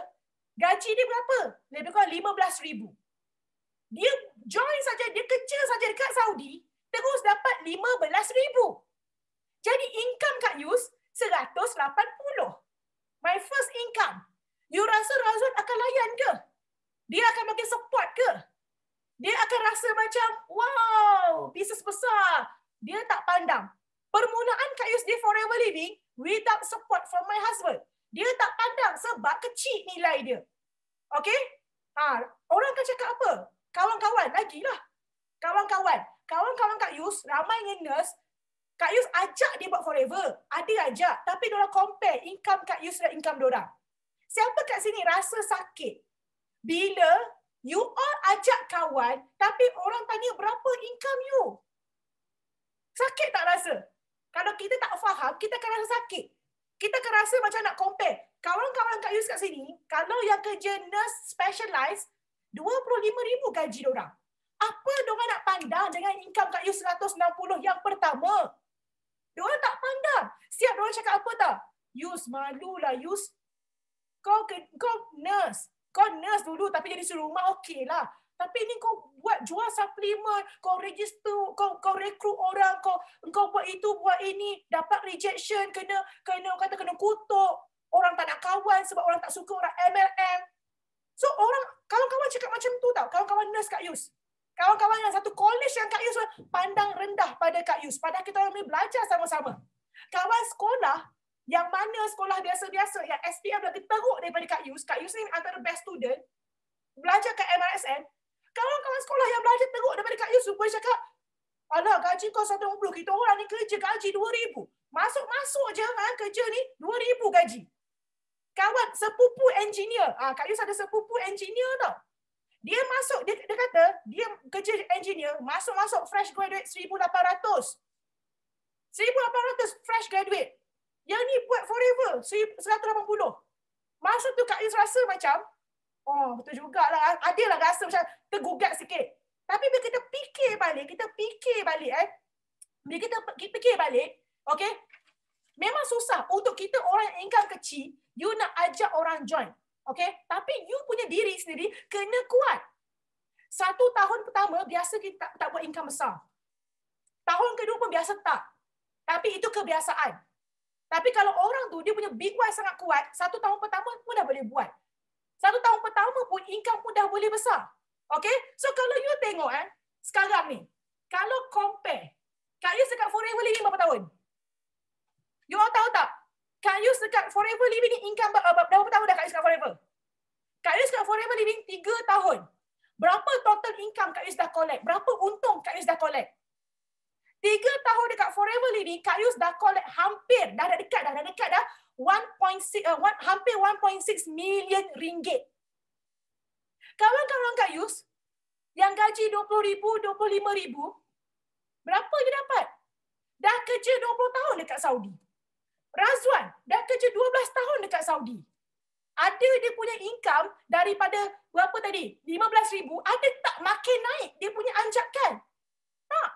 gaji dia berapa? Lebih kurang RM15,000. Dia join saja, dia kerja saja dekat Saudi, terus dapat RM15,000. Jadi income Kak Yus, 180. My first income. You rasa Razwan akan layan ke? Dia akan bagi support ke? Dia akan rasa macam, wow, bisnes besar. Dia tak pandang. Permulaan Kak Yus di forever living without support from my husband. Dia tak pandang sebab kecil nilai dia. Okay? Ha, orang akan cakap apa? Kawan-kawan, lagi lah. Kawan-kawan. Kawan-kawan Kak Yus, ramai yang nurse, Kak Yus ajak dia buat forever. Ada ajak. Tapi diorang compare income Kak Yus dengan income orang. Siapa kat sini rasa sakit? Bila you all ajak kawan, tapi orang tanya berapa income you? Sakit tak rasa? Kalau kita tak faham, kita akan rasa sakit. Kita akan rasa macam nak compare. Kawan-kawan Kak Yus kat sini, kalau yang kerja nurse specialized, RM25,000 gaji orang. Apa diorang nak pandang dengan income Kak Yus 160 yang pertama? Orang tak pandang. Siap orang cakap apa tak? Yus, lah Yus. Kau, ke, kau nurse. Kau nurse dulu tapi jadi suruh rumah, okey lah. Tapi ni kau buat jual suplemen, kau register, kau kau rekrut orang, kau kau buat itu, buat ini, dapat rejection, kena kena kata kena kutuk. Orang tak nak kawan sebab orang tak suka orang MLM. So orang, kalau kawan cakap macam tu tau, kawan-kawan nurse kat Yus, kawan-kawan yang satu college yang Kak Yus lah, pandang rendah pada Kak Yus. Padahal kita orang ni belajar sama-sama. Kawan sekolah yang mana sekolah biasa-biasa yang SPM lebih teruk daripada Kak Yus. Kak Yus ni antara best student. Belajar ke MRSN. Kawan-kawan sekolah yang belajar teruk daripada Kak Yus pun cakap, Alah, gaji kau 150. Kita orang ni kerja gaji 2000. Masuk-masuk je kan, kerja ni 2000 gaji. Kawan sepupu engineer. Ah, Kak Yus ada sepupu engineer tau. Dia masuk, dia, dia kata, dia kerja engineer, masuk-masuk fresh graduate 1,800. 1,800 fresh graduate. Yang ni buat forever, 180. masuk tu Kak Is rasa macam, oh betul lah ada lah rasa macam tergugat sikit. Tapi bila kita fikir balik, kita fikir balik eh. Bila kita fikir balik, okay. Memang susah untuk kita orang yang income kecil, you nak ajak orang join. Okay? Tapi you punya diri sendiri kena kuat. Satu tahun pertama biasa kita tak, tak buat income besar. Tahun kedua pun biasa tak. Tapi itu kebiasaan. Tapi kalau orang tu dia punya big why sangat kuat, satu tahun pertama pun dah boleh buat. Satu tahun pertama pun income pun dah boleh besar. Okay? So kalau you tengok eh, sekarang ni, kalau compare, Kak Yus dekat Forever Living berapa tahun? You all tahu tak? Kak Yus dekat Forever Living ni income berapa tahun dah Kak Yus dekat Forever? Kak Yus dekat Forever Living 3 tahun. Berapa total income Kak Yus dah collect? Berapa untung Kak Yus dah collect? 3 tahun dekat Forever Living, Kak Yus dah collect hampir, dah, dah dekat dah, dah dekat dah, 1.6, uh, hampir 1.6 million ringgit. Kawan-kawan Kak Yus, yang gaji RM20,000, RM25,000, berapa dia dapat? Dah kerja 20 tahun dekat Saudi. Razwan dah kerja 12 tahun dekat Saudi. Ada dia punya income daripada berapa tadi? 15,000. Ada tak makin naik dia punya anjakan? Tak.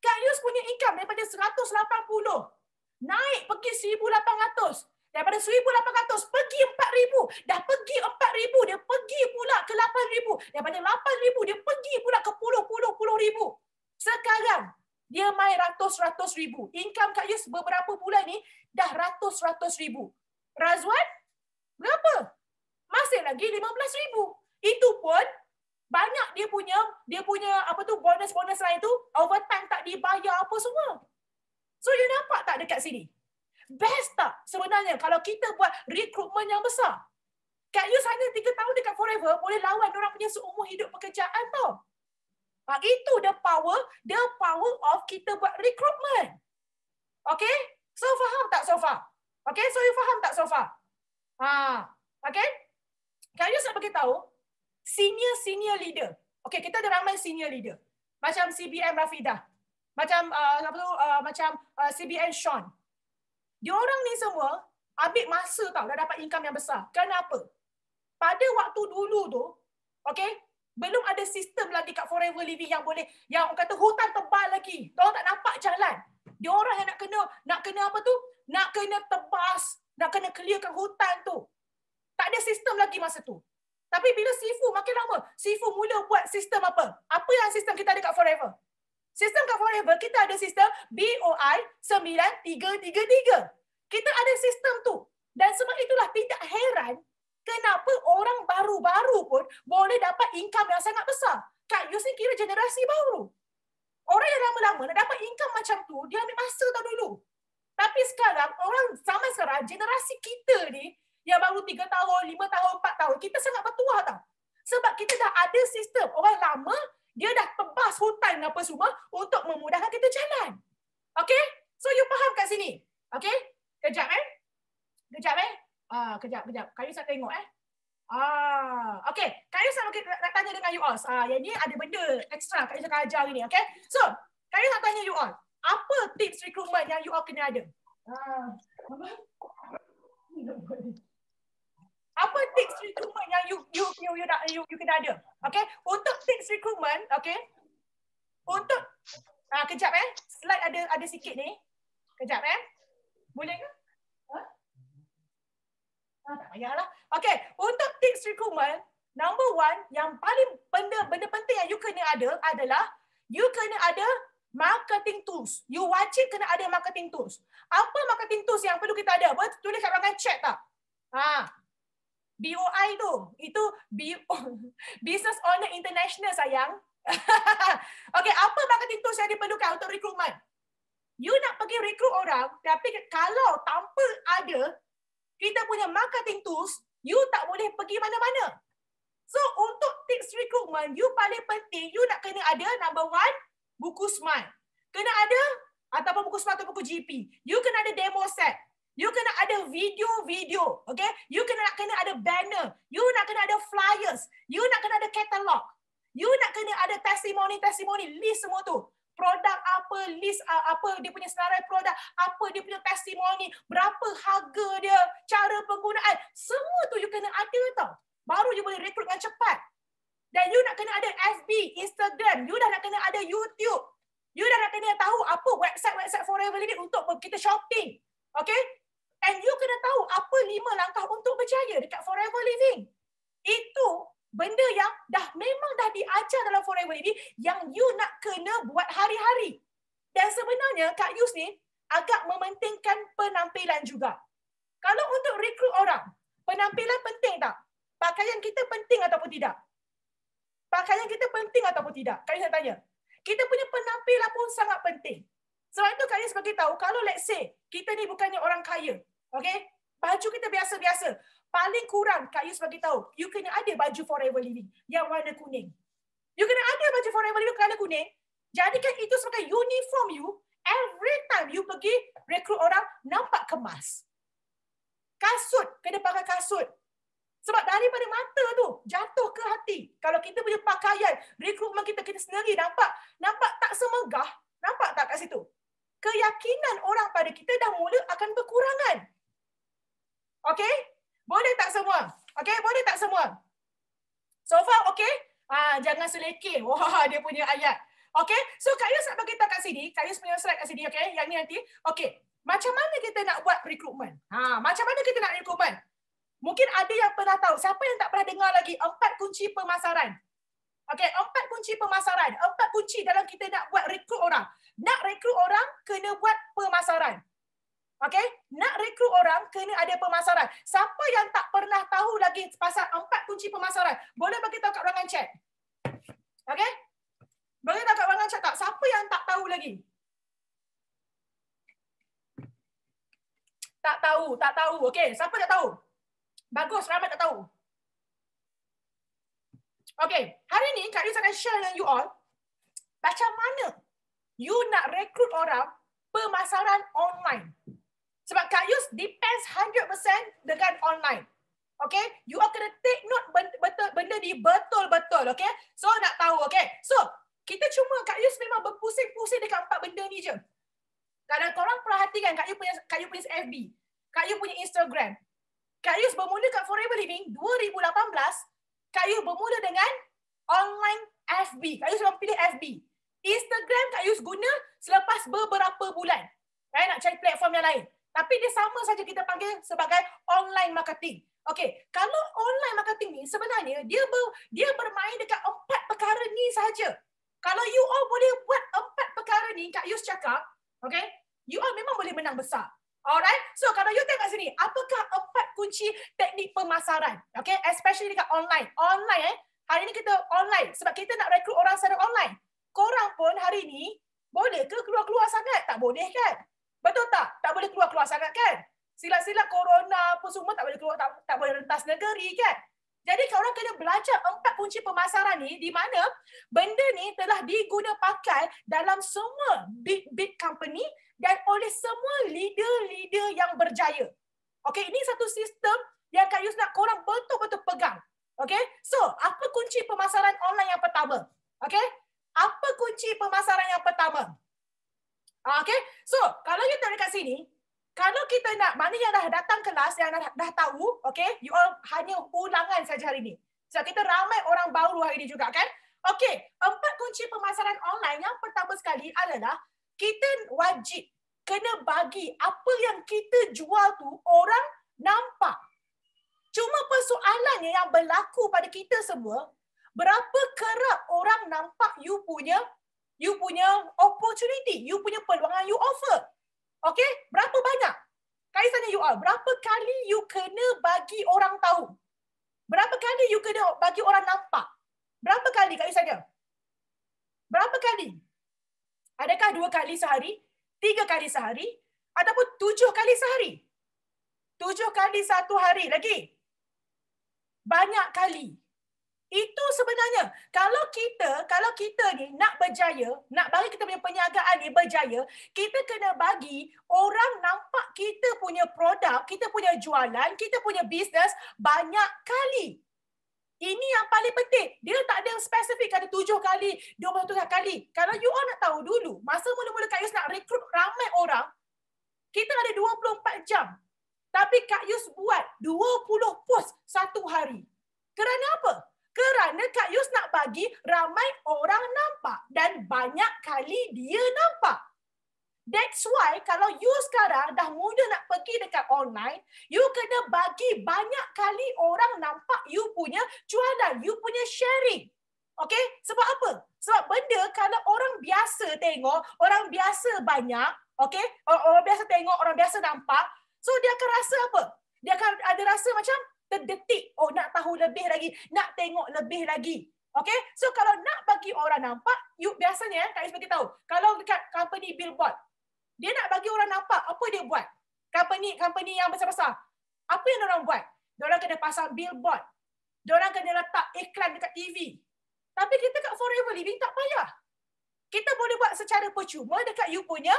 Kak Yus punya income daripada 180. Naik pergi 1,800. Daripada 1,800 pergi 4,000. Dah pergi 4,000 dia pergi pula ke 8,000. Daripada 8,000 dia pergi pula ke 10,000. 10, 10, 10, Sekarang dia main ratus-ratus ribu. Income Kak Yus beberapa bulan ni dah ratus-ratus ribu. Razwan, berapa? Masih lagi lima belas ribu. Itu pun banyak dia punya dia punya apa tu bonus-bonus lain tu overtime tak dibayar apa semua. So you nampak tak dekat sini? Best tak sebenarnya kalau kita buat recruitment yang besar. Kak Yus hanya tiga tahun dekat Forever boleh lawan orang punya seumur hidup pekerjaan tau. Ha, itu the power, the power of kita buat recruitment. Okay? So, faham tak so far? Okay? So, you faham tak so far? Ha, okay? Kalau you nak beritahu, senior-senior leader. Okay, kita ada ramai senior leader. Macam CBM Rafidah. Macam uh, apa tu, uh, macam uh, CBM Sean. orang ni semua, ambil masa tau dah dapat income yang besar. Kenapa? Pada waktu dulu tu, okay, belum ada sistem lagi kat Forever Living yang boleh yang orang kata hutan tebal lagi. Orang tak nampak jalan. Dia orang yang nak kena nak kena apa tu? Nak kena tebas, nak kena clearkan hutan tu. Tak ada sistem lagi masa tu. Tapi bila Sifu makin lama, Sifu mula buat sistem apa? Apa yang sistem kita ada kat Forever? Sistem kat Forever, kita ada sistem BOI 9333. Kita ada sistem tu. Dan sebab itulah tidak heran kenapa orang baru-baru pun boleh dapat income yang sangat besar? Kak Yus ni kira generasi baru. Orang yang lama-lama nak dapat income macam tu, dia ambil masa tau dulu. Tapi sekarang, orang sama sekarang, generasi kita ni, yang baru 3 tahun, 5 tahun, 4 tahun, kita sangat bertuah tau. Sebab kita dah ada sistem. Orang lama, dia dah tebas hutan dan apa semua untuk memudahkan kita jalan. Okay? So, you faham kat sini? Okay? Kejap eh. Kejap eh. Ah, kejap, kejap. Kayu saya tengok eh. Ah, okay. Kayu saya nak tanya dengan you all. Ah, yang ni ada benda extra Kayu saya ajar ni. Okay. So, Kayu nak tanya you all. Apa tips recruitment yang you all kena ada? Ah, apa? Apa tips recruitment yang you you you you nak you, you kena ada? Okay. Untuk tips recruitment, okay. Untuk ah, kejap eh. Slide ada ada sikit ni. Kejap eh. Boleh ke? Ah, tak lah. Okay, untuk tips recruitment, number one, yang paling benda, benda penting yang you kena ada adalah you kena ada marketing tools. You wajib kena ada marketing tools. Apa marketing tools yang perlu kita ada? Boleh tulis kat ruangan chat tak? Ha. BOI tu. Itu B Business Owner International sayang. okay, apa marketing tools yang diperlukan untuk recruitment? You nak pergi rekrut orang, tapi kalau tanpa ada kita punya marketing tools, you tak boleh pergi mana-mana. So untuk tips recruitment, you paling penting, you nak kena ada number one, buku smart. Kena ada, ataupun buku smart atau buku GP. You kena ada demo set. You kena ada video-video, okay? You kena nak kena ada banner. You nak kena ada flyers. You nak kena ada catalog. You nak kena ada testimoni-testimoni, list semua tu produk apa list uh, apa dia punya senarai produk apa dia punya testimoni berapa harga dia cara penggunaan semua tu you kena ada tau baru you boleh rekrut dengan cepat dan you nak kena ada FB Instagram you dah nak kena ada YouTube you dah nak kena tahu apa website-website forever ini untuk kita shopping okay And you kena tahu apa lima langkah untuk berjaya dekat Forever Living. Itu benda yang dah memang dah diajar dalam forever ini yang you nak kena buat hari-hari. Dan sebenarnya Kak Yus ni agak mementingkan penampilan juga. Kalau untuk rekrut orang, penampilan penting tak? Pakaian kita penting ataupun tidak? Pakaian kita penting ataupun tidak? Kak Yus nak tanya. Kita punya penampilan pun sangat penting. Sebab itu Kak Yus bagi tahu, kalau let's say kita ni bukannya orang kaya, okay? baju kita biasa-biasa paling kurang Kak Yus bagi tahu, you kena ada baju forever living yang warna kuning. You kena ada baju forever living warna kuning. Jadikan itu sebagai uniform you every time you pergi rekrut orang nampak kemas. Kasut, kena pakai kasut. Sebab daripada mata tu jatuh ke hati. Kalau kita punya pakaian, rekrutmen kita kita sendiri nampak nampak tak semegah, nampak tak kat situ? Keyakinan orang pada kita dah mula akan berkurangan. Okay? Boleh tak semua? Okay, boleh tak semua? So far, okay? Ah, jangan seleki. Wah, dia punya ayat. Okay, so Kak Yus nak beritahu kat sini. Kak Yus punya slide kat sini, okay? Yang ni nanti. Okay, macam mana kita nak buat recruitment? Ha, macam mana kita nak recruitment? Mungkin ada yang pernah tahu. Siapa yang tak pernah dengar lagi? Empat kunci pemasaran. Okay, empat kunci pemasaran. Empat kunci dalam kita nak buat rekrut orang. Nak rekrut orang, kena buat pemasaran. Okay, nak rekrut orang kena ada pemasaran. Siapa yang tak pernah tahu lagi pasal empat kunci pemasaran? Boleh bagi tahu kat ruangan chat. Okay, Boleh tahu kat ruangan chat tak? Siapa yang tak tahu lagi? Tak tahu, tak tahu. Okay, siapa tak tahu? Bagus, ramai tak tahu. Okay, hari ni Kak Riz akan share dengan you all macam mana you nak rekrut orang pemasaran online. Sebab Kayus depends 100% dengan online. Okay? You are kena take note benda benda ni betul-betul. Okay? So, nak tahu. Okay? So, kita cuma Kak Yus memang berpusing-pusing dekat empat benda ni je. Kadang korang perhatikan Kak Yus punya, Kak Yus punya FB. Kak Yus punya Instagram. Kak Yus bermula kat Forever Living 2018. Kak Yus bermula dengan online FB. Kak Yus memang pilih FB. Instagram Kak Yus guna selepas beberapa bulan. Eh, nak cari platform yang lain. Tapi dia sama saja kita panggil sebagai online marketing. Okey, kalau online marketing ni sebenarnya dia ber, dia bermain dekat empat perkara ni saja. Kalau you all boleh buat empat perkara ni kat Yus cakap, okey, you all memang boleh menang besar. Alright, so kalau you tengok sini, apakah empat kunci teknik pemasaran? Okay, especially dekat online. Online eh, hari ni kita online sebab kita nak rekrut orang secara online. Korang pun hari ni boleh ke keluar-keluar sangat? Tak boleh kan? Betul tak? Tak boleh keluar-keluar sangat kan? Sila-sila corona apa semua tak boleh keluar, tak, tak boleh rentas negeri kan? Jadi kalau orang kena belajar empat kunci pemasaran ni di mana benda ni telah diguna pakai dalam semua big big company dan oleh semua leader-leader yang berjaya. Okey, ini satu sistem yang kau Yus nak orang betul-betul pegang. Okey, so apa kunci pemasaran online yang pertama? Okey, apa kunci pemasaran yang pertama? Ah, okay, so kalau you tengok dekat sini, kalau kita nak, mana yang dah datang kelas, yang dah, dah tahu, okay, you all hanya ulangan saja hari ini. Sebab so, kita ramai orang baru hari ini juga kan. Okay, empat kunci pemasaran online yang pertama sekali adalah kita wajib kena bagi apa yang kita jual tu orang nampak. Cuma persoalannya yang berlaku pada kita semua, berapa kerap orang nampak you punya you punya opportunity, you punya peluangan you offer. Okay? Berapa banyak? Kaisannya you all, berapa kali you kena bagi orang tahu? Berapa kali you kena bagi orang nampak? Berapa kali Kaisannya? Berapa kali? Adakah dua kali sehari? Tiga kali sehari? Ataupun tujuh kali sehari? Tujuh kali satu hari lagi? Banyak kali. Itu sebenarnya kalau kita kalau kita ni nak berjaya, nak bagi kita punya perniagaan ni berjaya, kita kena bagi orang nampak kita punya produk, kita punya jualan, kita punya bisnes banyak kali. Ini yang paling penting. Dia tak ada yang spesifik ada tujuh kali, dua puluh tujuh kali. Kalau you all nak tahu dulu, masa mula-mula Kak Yus nak rekrut ramai orang, kita ada dua puluh empat jam. Tapi Kak Yus buat puluh post satu hari. Kerana apa? kerana Kak Yus nak bagi ramai orang nampak dan banyak kali dia nampak. That's why kalau you sekarang dah muda nak pergi dekat online, you kena bagi banyak kali orang nampak you punya jualan, you punya sharing. Okay? Sebab apa? Sebab benda kalau orang biasa tengok, orang biasa banyak, okay? Orang, orang biasa tengok, orang biasa nampak, so dia akan rasa apa? Dia akan ada rasa macam, terdetik oh nak tahu lebih lagi nak tengok lebih lagi okay? so kalau nak bagi orang nampak you biasanya eh, kan seperti tahu kalau dekat company billboard dia nak bagi orang nampak apa dia buat company company yang besar-besar apa yang orang buat orang kena pasang billboard orang kena letak iklan dekat TV tapi kita kat forever living tak payah kita boleh buat secara percuma dekat you punya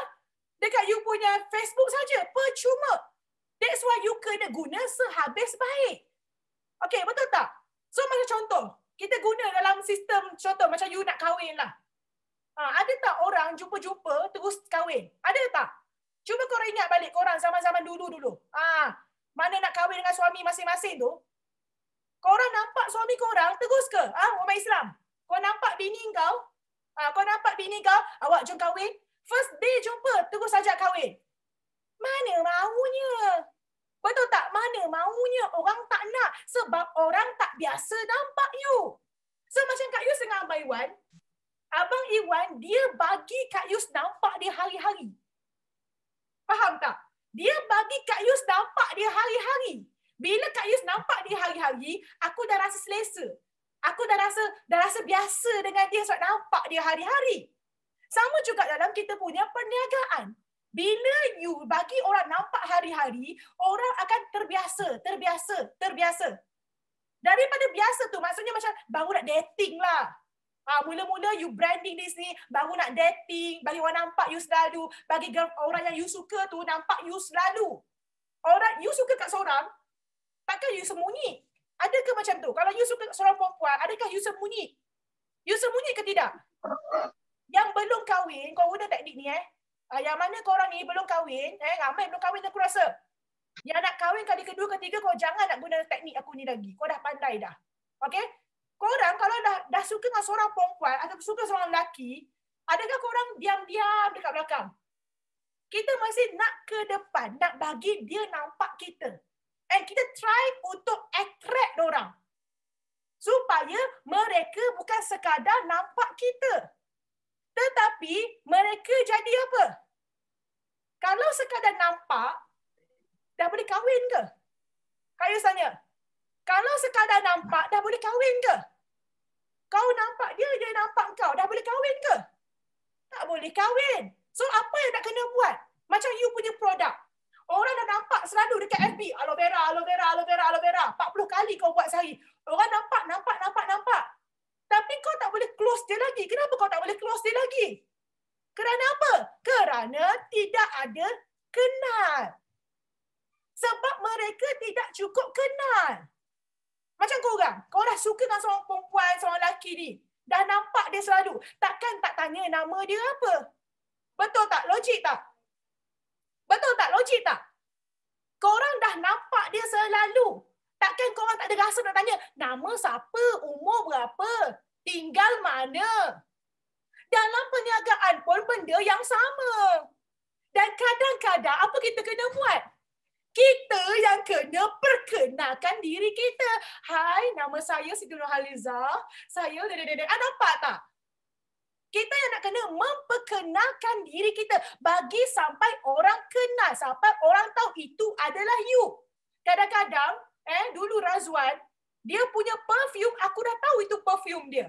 dekat you punya Facebook saja percuma That's why you kena guna sehabis baik. Okay, betul tak? So macam contoh, kita guna dalam sistem contoh macam you nak kahwin lah. Ha, ada tak orang jumpa-jumpa terus kahwin? Ada tak? Cuba korang ingat balik korang zaman-zaman dulu-dulu. Ha, mana nak kahwin dengan suami masing-masing tu? Korang nampak suami korang terus ke? Ha, umat Islam. Kau nampak bini kau? Ha, kau nampak bini kau? Awak jumpa kahwin? First day jumpa terus ajak kahwin. Mana maunya? Betul tak? Mana maunya orang tak nak sebab orang tak biasa nampak you. So macam Kak Yus dengan Abang Iwan, Abang Iwan dia bagi Kak Yus nampak dia hari-hari. Faham tak? Dia bagi Kak Yus nampak dia hari-hari. Bila Kak Yus nampak dia hari-hari, aku dah rasa selesa. Aku dah rasa dah rasa biasa dengan dia sebab nampak dia hari-hari. Sama juga dalam kita punya perniagaan. Bila you bagi orang nampak hari-hari, orang akan terbiasa, terbiasa, terbiasa. Daripada biasa tu, maksudnya macam baru nak dating lah. Ha, mula-mula you branding di sini, baru nak dating, bagi orang nampak you selalu, bagi girl, orang yang you suka tu nampak you selalu. Orang you suka kat seorang, takkan you sembunyi? Adakah macam tu? Kalau you suka kat seorang perempuan, adakah you sembunyi? You sembunyi ke tidak? Yang belum kahwin, kau guna teknik ni eh uh, yang mana korang ni belum kahwin, eh, ramai belum kahwin aku rasa. Yang nak kahwin kali kedua, ketiga, kau jangan nak guna teknik aku ni lagi. Kau dah pandai dah. Okay? Korang kalau dah, dah suka dengan seorang perempuan atau suka seorang lelaki, adakah korang diam-diam dekat belakang? Kita masih nak ke depan, nak bagi dia nampak kita. And kita try untuk attract orang supaya mereka bukan sekadar nampak kita tetapi mereka jadi apa kalau sekadar nampak, dah boleh kahwin ke? Kayu sanya. Kalau sekadar nampak, dah boleh kahwin ke? Kau nampak dia, dia nampak kau. Dah boleh kahwin ke? Tak boleh kahwin. So, apa yang nak kena buat? Macam you punya produk. Orang dah nampak selalu dekat FB. Aloe vera, aloe vera, aloe vera, aloe vera. 40 kali kau buat sehari. Orang nampak, nampak, nampak, nampak. Tapi kau tak boleh close dia lagi. Kenapa kau tak boleh close dia lagi? Kerana apa? Kerana tidak ada kenal. Sebab mereka tidak cukup kenal. Macam kau korang, kau dah suka dengan seorang perempuan, seorang lelaki ni. Dah nampak dia selalu. Takkan tak tanya nama dia apa? Betul tak? Logik tak? Betul tak? Logik tak? Kau orang dah nampak dia selalu. Takkan kau orang tak ada rasa nak tanya, nama siapa? Umur berapa? Tinggal mana? dalam perniagaan pun benda yang sama. Dan kadang-kadang apa kita kena buat? Kita yang kena perkenalkan diri kita. Hai, nama saya Siti Nurhaliza. Saya dedek-dedek. Ada apa ah, tak? Kita yang nak kena memperkenalkan diri kita bagi sampai orang kenal, sampai orang tahu itu adalah you. Kadang-kadang, eh dulu Razwan, dia punya perfume, aku dah tahu itu perfume dia.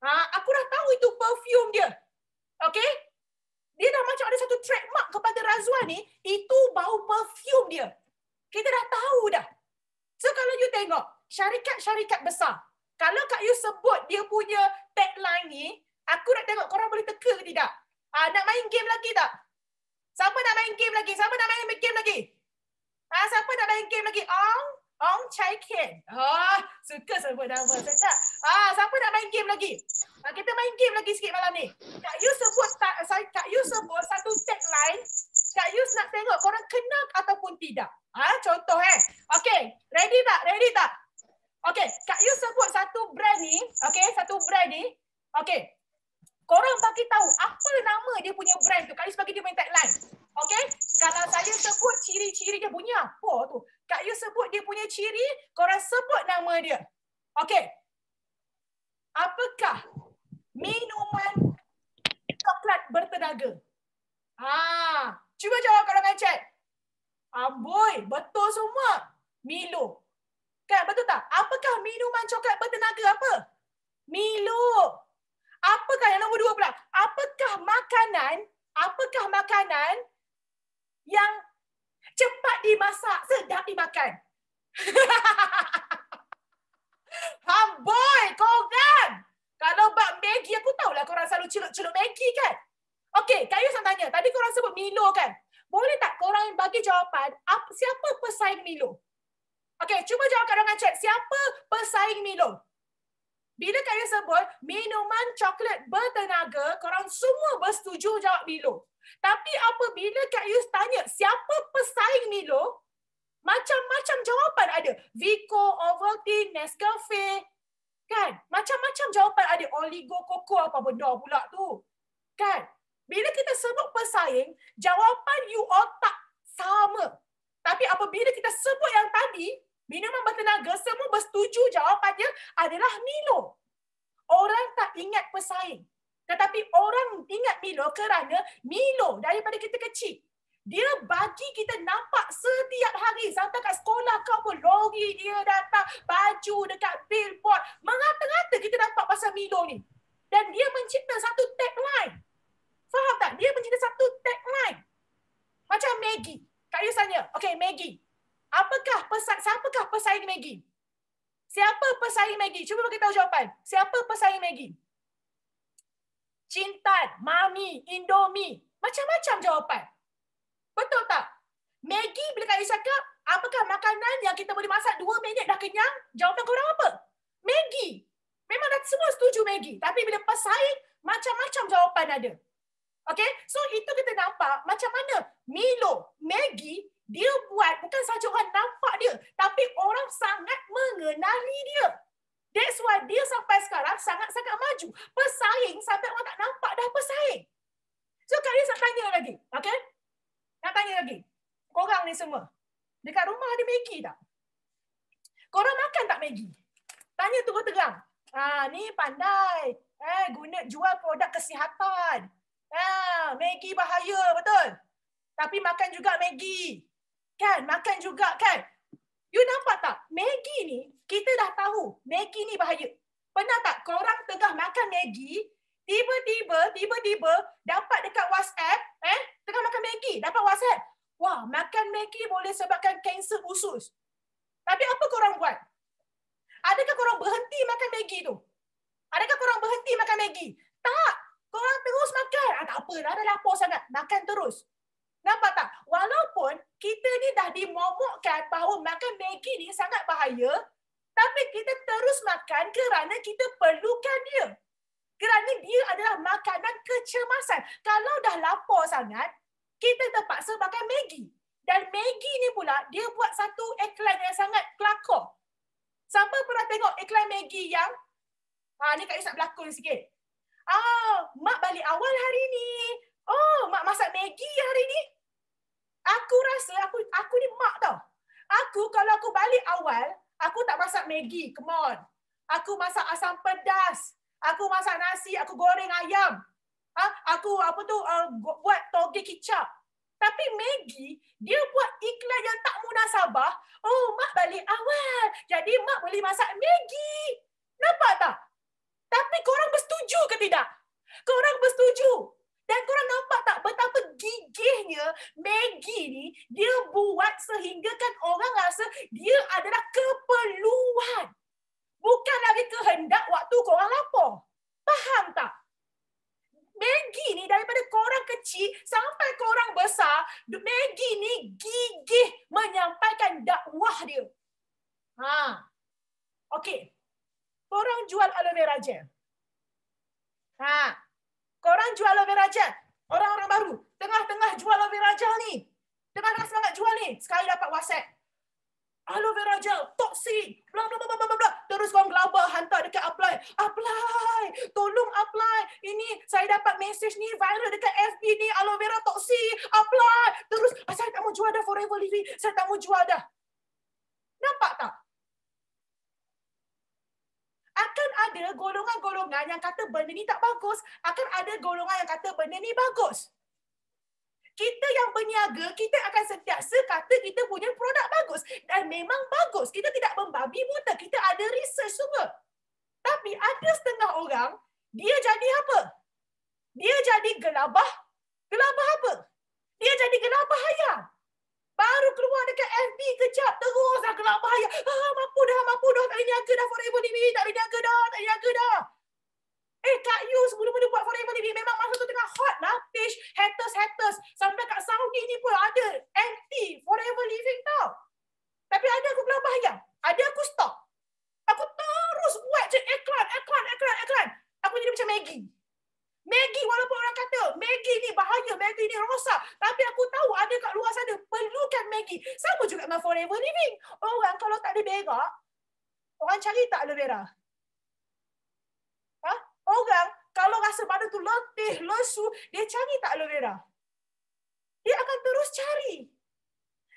Ha, aku dah tahu itu perfume dia. Okay? Dia dah macam ada satu trademark kepada Razwan ni, itu bau perfume dia. Kita dah tahu dah. So kalau you tengok, syarikat-syarikat besar. Kalau Kak You sebut dia punya tagline ni, aku nak tengok korang boleh teka ke tidak. Ha, nak main game lagi tak? Siapa nak main game lagi? Siapa nak main game lagi? Ha, siapa nak main game lagi? Oh, Ong Chai Kian. Oh, suka sebut nama sedap. Ah, siapa nak main game lagi? Ah, kita main game lagi sikit malam ni. Kak Yus sebut tak saya Kak Yus sebut satu tagline. Kak Yus nak tengok korang kenal ataupun tidak. Ah, contoh eh. okay, ready tak? Ready tak? okay, Kak Yus sebut satu brand ni, okay, satu brand ni. okay korang bagi tahu apa nama dia punya brand tu. Kak sebagai dia punya tagline. Okay? Kalau saya sebut ciri-ciri dia bunyi apa tu? Kak Yus sebut dia punya ciri, korang sebut nama dia. Okay? Apakah minuman coklat bertenaga? Ah, cuba jawab kalau dengan chat. Amboi, betul semua. Milo. Kan betul tak? Apakah minuman coklat bertenaga apa? Milo apakah yang nombor dua pula? Apakah makanan, apakah makanan yang cepat dimasak, sedap dimakan? Amboi, korang! Kan? Kalau bak Maggie, aku tahulah korang selalu celup-celup Maggie kan? Okey, Kak Yus nak tanya. Tadi korang sebut Milo kan? Boleh tak korang bagi jawapan siapa pesaing Milo? Okey, cuba jawab kat dalam chat. Siapa pesaing Milo? Bila kaya sebut minuman coklat bertenaga, korang semua bersetuju jawab Milo. Tapi apabila Kak Yus tanya siapa pesaing Milo, macam-macam jawapan ada. Vico, Ovaltine, Nescafe. Kan? Macam-macam jawapan ada. Oligo, Coco, apa benda pula tu. Kan? Bila kita sebut pesaing, jawapan you all tak sama. Tapi apabila kita sebut yang tadi, minuman bertenaga semua bersetuju jawapannya adalah Milo. Orang tak ingat pesaing. Tetapi orang ingat Milo kerana Milo daripada kita kecil. Dia bagi kita nampak setiap hari. Zata kat sekolah kau pun lori dia datang. Baju dekat billboard. Mengata-ngata kita nampak pasal Milo ni. Dan dia mencipta satu tagline. Faham tak? Dia mencipta satu tagline. Macam Maggie. Kak Yus tanya. Okay, Maggie. Apakah pesan siapakah pesaing Maggie? Siapa pesaing Maggie? Cuba bagi tahu jawapan. Siapa pesaing Maggie? Cintan, Mami, Indomie. Macam-macam jawapan. Betul tak? Maggie bila Kak cakap, apakah makanan yang kita boleh masak 2 minit dah kenyang? Jawapan kau orang apa? Maggie. Memang dah semua setuju Maggie. Tapi bila pesaing, macam-macam jawapan ada. Okay? So itu kita nampak macam mana Milo, Maggie dia buat bukan sahaja orang nampak dia tapi orang sangat mengenali dia that's why dia sampai sekarang sangat-sangat maju pesaing sampai orang tak nampak dah pesaing so kali ini saya tanya lagi okay nak tanya lagi korang ni semua dekat rumah ada Maggi tak korang makan tak Maggi tanya terus tegang. ah ni pandai eh guna jual produk kesihatan ah Maggi bahaya betul tapi makan juga Maggie kan makan juga kan you nampak tak maggi ni kita dah tahu maggi ni bahaya pernah tak korang tengah makan maggi tiba-tiba tiba-tiba dapat dekat WhatsApp eh tengah makan maggi dapat WhatsApp wah makan maggi boleh sebabkan kanser usus tapi apa korang buat adakah korang berhenti makan maggi tu adakah korang berhenti makan maggi tak Korang terus makan. Ah, tak apa, lah, dah lapor sangat. Makan terus. Nampak tak? Walaupun kita ni dah dimomokkan bahawa makan Maggi ni sangat bahaya, tapi kita terus makan kerana kita perlukan dia. Kerana dia adalah makanan kecemasan. Kalau dah lapar sangat, kita terpaksa makan Maggi. Dan Maggi ni pula, dia buat satu iklan yang sangat kelakor. Siapa pernah tengok iklan Maggi yang? Ha, ni Kak Isat berlakon sikit. Ah, mak balik awal hari ni. Oh, mak masak Maggi hari ni. Aku rasa aku aku ni mak tau. Aku kalau aku balik awal, aku tak masak Maggi. Come on. Aku masak asam pedas. Aku masak nasi, aku goreng ayam. Ah, aku apa tu uh, buat toge kicap. Tapi Maggi, dia buat iklan yang tak munasabah. Oh, mak balik awal. Jadi mak boleh masak Maggi. Nampak tak? Tapi korang bersetuju ke tidak? Korang bersetuju. Dan korang nampak tak betapa gigihnya Maggie ni dia buat sehingga kan orang rasa dia adalah keperluan. Bukan lagi kehendak waktu korang lapar. Faham tak? Maggie ni daripada korang kecil sampai korang besar, Maggie ni gigih menyampaikan dakwah dia. Ha. Okey. Korang jual aloe vera gel. Ha korang jual aloe vera gel. Orang-orang baru, tengah-tengah jual aloe vera ni. Tengah-tengah semangat jual ni. Sekali dapat WhatsApp. Aloe vera gel, toxic. bla bla bla bla bla, blah. Terus korang gelabah, hantar dekat apply. Apply, tolong apply. Ini saya dapat message ni viral dekat FB ni. Aloe vera toksi, apply. Terus, ah, saya tak mau jual dah forever living. Saya tak mau jual dah. Nampak tak? akan ada golongan-golongan yang kata benda ni tak bagus, akan ada golongan yang kata benda ni bagus. Kita yang berniaga, kita akan sentiasa kata kita punya produk bagus. Dan memang bagus. Kita tidak membabi buta. Kita ada research semua. Tapi ada setengah orang, dia jadi apa? Dia jadi gelabah. Gelabah apa? Dia jadi gelabah ayam. Baru keluar dekat FB kejap terus aku nak bayar. Ah, mampu dah, mampu dah. Tak ada niaga dah forever ni. Tak ada niaga dah, tak ada niaga dah. Eh Kak Yu sebelum ni buat forever ni memang masa tu tengah hot lah page haters-haters sampai kat Saudi ni pun ada anti forever living tau. Tapi ada aku kelam bahaya. Ada aku stop. Aku terus buat je iklan, iklan, iklan, iklan. Aku jadi macam Maggie. Maggie walaupun orang kata Maggie ni bahaya, Maggie ni rosak. Tapi aku tahu ada kat luar sana perlukan Maggie. Sama juga dengan Forever Living. Orang kalau tak ada berak, orang cari tak ada berak. Ha? Orang kalau rasa badan tu letih, lesu, dia cari tak aloe vera. Dia akan terus cari.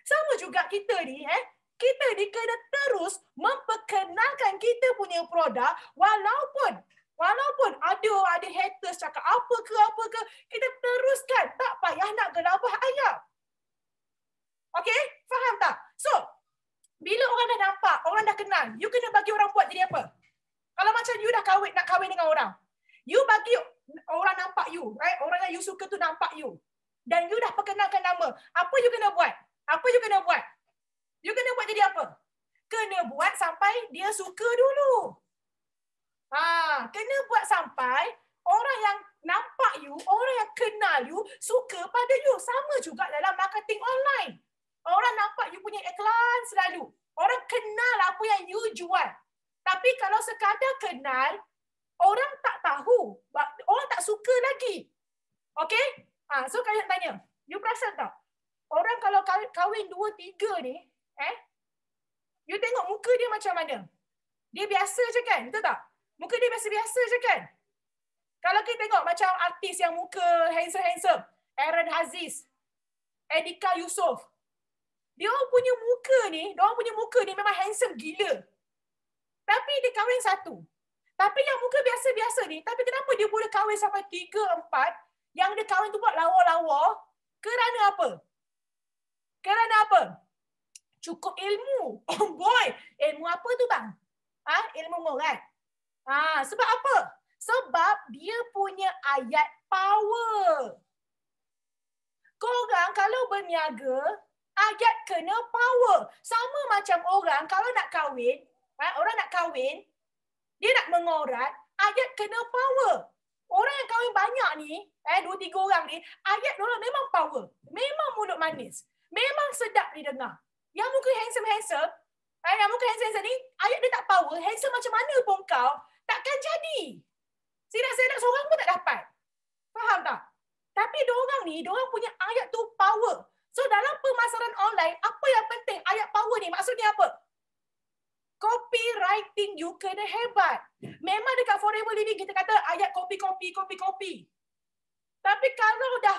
Sama juga kita ni, eh, kita ni kena terus memperkenalkan kita punya produk walaupun Walaupun ada ada haters cakap apa ke apa ke, kita teruskan. Tak payah nak gelabah ayam. Okay? Faham tak? So, bila orang dah nampak, orang dah kenal, you kena bagi orang buat jadi apa? Kalau macam you dah kahwin, nak kahwin dengan orang. You bagi orang nampak you, right? Orang yang you suka tu nampak you. Dan you dah perkenalkan nama. Apa you kena buat? Apa you kena buat? You kena buat jadi apa? Kena buat sampai dia suka dulu. Ha, kena buat sampai orang yang nampak you, orang yang kenal you, suka pada you. Sama juga dalam marketing online. Orang nampak you punya iklan selalu. Orang kenal apa yang you jual. Tapi kalau sekadar kenal, orang tak tahu. Orang tak suka lagi. Okay? Ha, so, kalau nak tanya. You perasan tak? Orang kalau kahwin dua, tiga ni, eh, you tengok muka dia macam mana? Dia biasa je kan? Betul tak? Muka dia biasa-biasa je kan? Kalau kita tengok macam artis yang muka handsome-handsome, Aaron Aziz, Edika Yusof, dia orang punya muka ni, dia orang punya muka ni memang handsome gila. Tapi dia kahwin satu. Tapi yang muka biasa-biasa ni, tapi kenapa dia boleh kahwin sampai tiga, empat, yang dia kahwin tu buat lawa-lawa, kerana apa? Kerana apa? Cukup ilmu. Oh boy, ilmu apa tu bang? Ah, ha? ilmu moral. Kan? Ha, sebab apa? Sebab dia punya ayat power. Korang kalau berniaga, ayat kena power. Sama macam orang kalau nak kahwin, ha, orang nak kahwin, dia nak mengorat, ayat kena power. Orang yang kahwin banyak ni, eh dua tiga orang ni, ayat orang memang power. Memang mulut manis. Memang sedap didengar. Yang muka handsome-handsome, eh, yang muka handsome-handsome ni, ayat dia tak power. Handsome macam mana pun kau, takkan jadi. Sirat-sirat seorang pun tak dapat. Faham tak? Tapi diorang ni, diorang punya ayat tu power. So dalam pemasaran online, apa yang penting ayat power ni? Maksudnya apa? Copywriting you kena hebat. Memang dekat Forever Living kita kata ayat copy, copy, copy, copy. Tapi kalau dah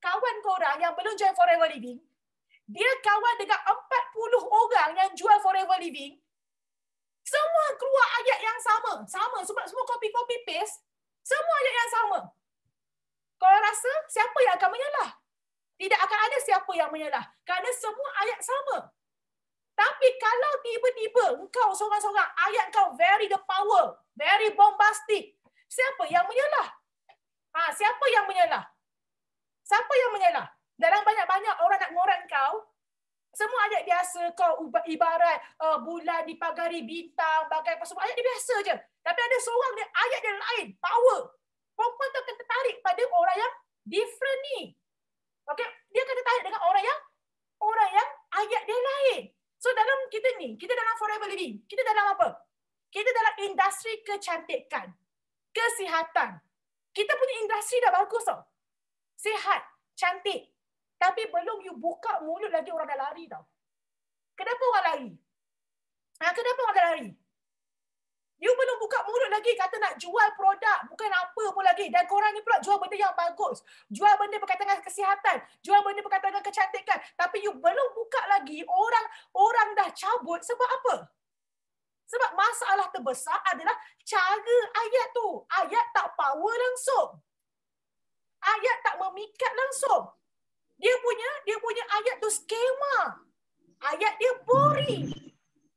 kawan korang yang belum join Forever Living, dia kawan dengan 40 orang yang jual Forever Living, semua keluar ayat yang sama. Sama. Sebab semua copy-copy paste. Semua ayat yang sama. Kalau rasa, siapa yang akan menyalah? Tidak akan ada siapa yang menyalah. Kerana semua ayat sama. Tapi kalau tiba-tiba engkau seorang-seorang, ayat kau very the power, very bombastic, siapa yang menyalah? Ha, siapa yang menyalah? Siapa yang menyalah? Dalam banyak-banyak orang nak ngorat kau, semua ayat biasa kau ibarat uh, bulan dipagari bintang bagai apa semua ayat dia biasa je. Tapi ada seorang dia ayat dia lain, power. Perempuan tu akan tertarik pada orang yang different ni. Okey, dia akan tertarik dengan orang yang orang yang ayat dia lain. So dalam kita ni, kita dalam forever living. Kita dalam apa? Kita dalam industri kecantikan, kesihatan. Kita punya industri dah bagus tau. Sihat, cantik, tapi belum you buka mulut lagi orang dah lari tau. Kenapa orang lari? Ha, kenapa orang dah lari? You belum buka mulut lagi kata nak jual produk. Bukan apa pun lagi. Dan korang ni pula jual benda yang bagus. Jual benda berkaitan dengan kesihatan. Jual benda berkaitan dengan kecantikan. Tapi you belum buka lagi. Orang orang dah cabut sebab apa? Sebab masalah terbesar adalah cara ayat tu. Ayat tak power langsung. Ayat tak memikat langsung dia punya dia punya ayat tu skema. Ayat dia boring.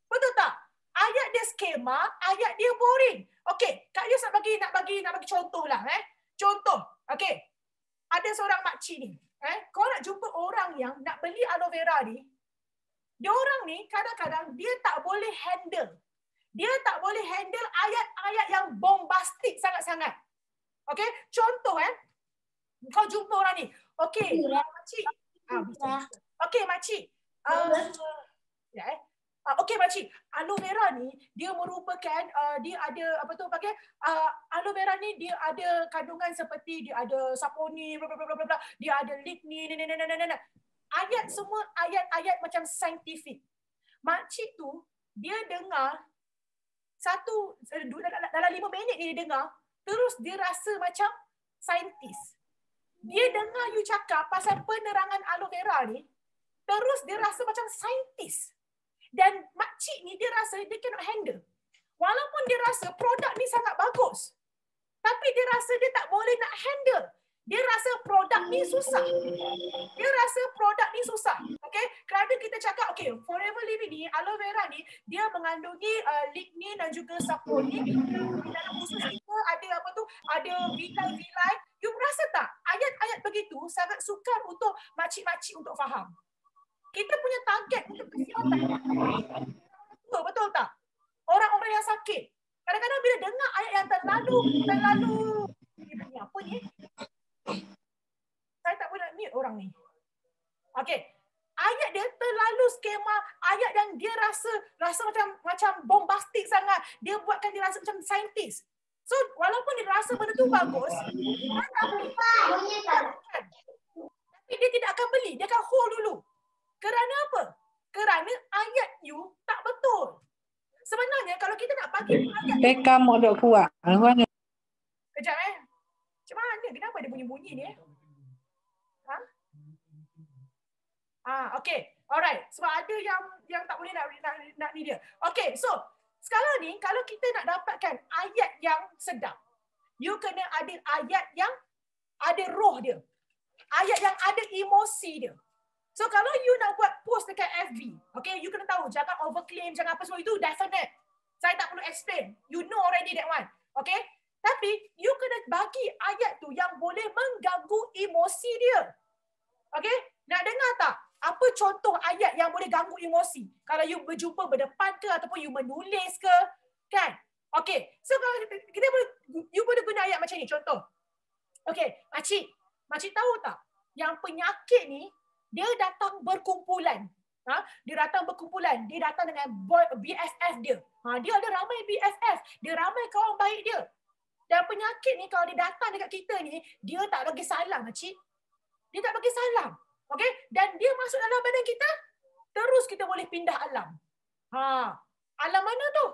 Betul tak? Ayat dia skema, ayat dia boring. Okey, Kak Yus nak bagi nak bagi nak bagi contohlah eh. Contoh. Okey. Ada seorang makcik ni, eh, kau nak jumpa orang yang nak beli aloe vera ni. Dia orang ni kadang-kadang dia tak boleh handle. Dia tak boleh handle ayat-ayat yang bombastik sangat-sangat. Okey, contoh eh. Kau jumpa orang ni. Okey, lah makcik. Ah, hmm, ya. okey makcik. Uh, ya, ah, Yeah. Ya. Eh. Uh, okey makcik. Aloe vera ni dia merupakan uh, dia ada apa tu panggil uh, aloe vera ni dia ada kandungan seperti dia ada saponi, bla bla bla bla dia ada lignin ni ni ni ni ni. Ayat semua ayat-ayat macam saintifik. Makcik tu dia dengar satu eh, dalam, dalam lima minit dia dengar terus dia rasa macam saintis dia dengar you cakap pasal penerangan aloe vera ni, terus dia rasa macam saintis. Dan makcik ni dia rasa dia cannot handle. Walaupun dia rasa produk ni sangat bagus. Tapi dia rasa dia tak boleh nak handle dia rasa produk ni susah. Dia rasa produk ni susah. Okay? Kerana kita cakap, okay, Forever Living ni, aloe vera ni, dia mengandungi uh, lignin dan juga saponin. Di dalam khusus kita ada apa tu, ada vilai-vilai. You rasa tak? Ayat-ayat begitu sangat sukar untuk makcik-makcik untuk faham. Kita punya target untuk kesihatan. Betul tak? Orang-orang yang sakit. Kadang-kadang bila dengar ayat yang terlalu, terlalu, ini apa ni? Saya tak boleh mute orang ni. Okey. Ayat dia terlalu skema, ayat yang dia rasa rasa macam macam bombastik sangat. Dia buatkan dia rasa macam saintis. So, walaupun dia rasa benda tu bagus, tapi dia tidak akan beli. Dia akan hold dulu. Kerana apa? Kerana ayat you tak betul. Sebenarnya kalau kita nak pakai. ayat... Teka modok kuat. Kejap eh. Macam mana? Kenapa ada bunyi-bunyi ni? Eh? Ha? Ah, ha, okay. Alright. Sebab ada yang yang tak boleh nak, nak, nak ni dia. Okay. So, sekarang ni, kalau kita nak dapatkan ayat yang sedap, you kena ada ayat yang ada roh dia. Ayat yang ada emosi dia. So kalau you nak buat post dekat FB, okay, you kena tahu jangan overclaim, jangan apa semua itu definite. Saya tak perlu explain. You know already that one. Okay, tapi you kena bagi ayat tu yang boleh mengganggu emosi dia. Okay? Nak dengar tak? Apa contoh ayat yang boleh ganggu emosi? Kalau you berjumpa berdepan ke ataupun you menulis ke? Kan? Okay. So kalau kita boleh, you boleh guna ayat macam ni. Contoh. Okay. Makcik. Makcik tahu tak? Yang penyakit ni, dia datang berkumpulan. Ha? Dia datang berkumpulan. Dia datang dengan BFF dia. Ha? Dia ada ramai BFF. Dia ramai kawan baik dia. Dan penyakit ni kalau dia datang dekat kita ni, dia tak bagi salam makcik. Dia tak bagi salam. okay? Dan dia masuk dalam badan kita, terus kita boleh pindah alam. Ha, alam mana tu?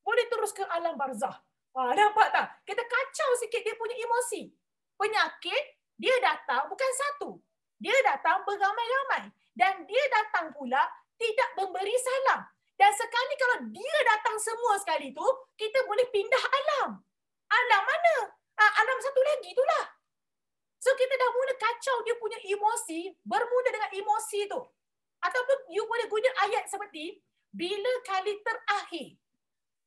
Boleh terus ke alam barzah. Ha, nampak tak? Kita kacau sikit dia punya emosi. Penyakit, dia datang bukan satu. Dia datang beramai-ramai. Dan dia datang pula tidak memberi salam. Dan sekali kalau dia datang semua sekali tu, kita boleh pindah alam. Alam mana? Alam ah, satu lagi itulah. So kita dah mula kacau dia punya emosi, bermula dengan emosi tu. Ataupun you boleh guna ayat seperti, bila kali terakhir.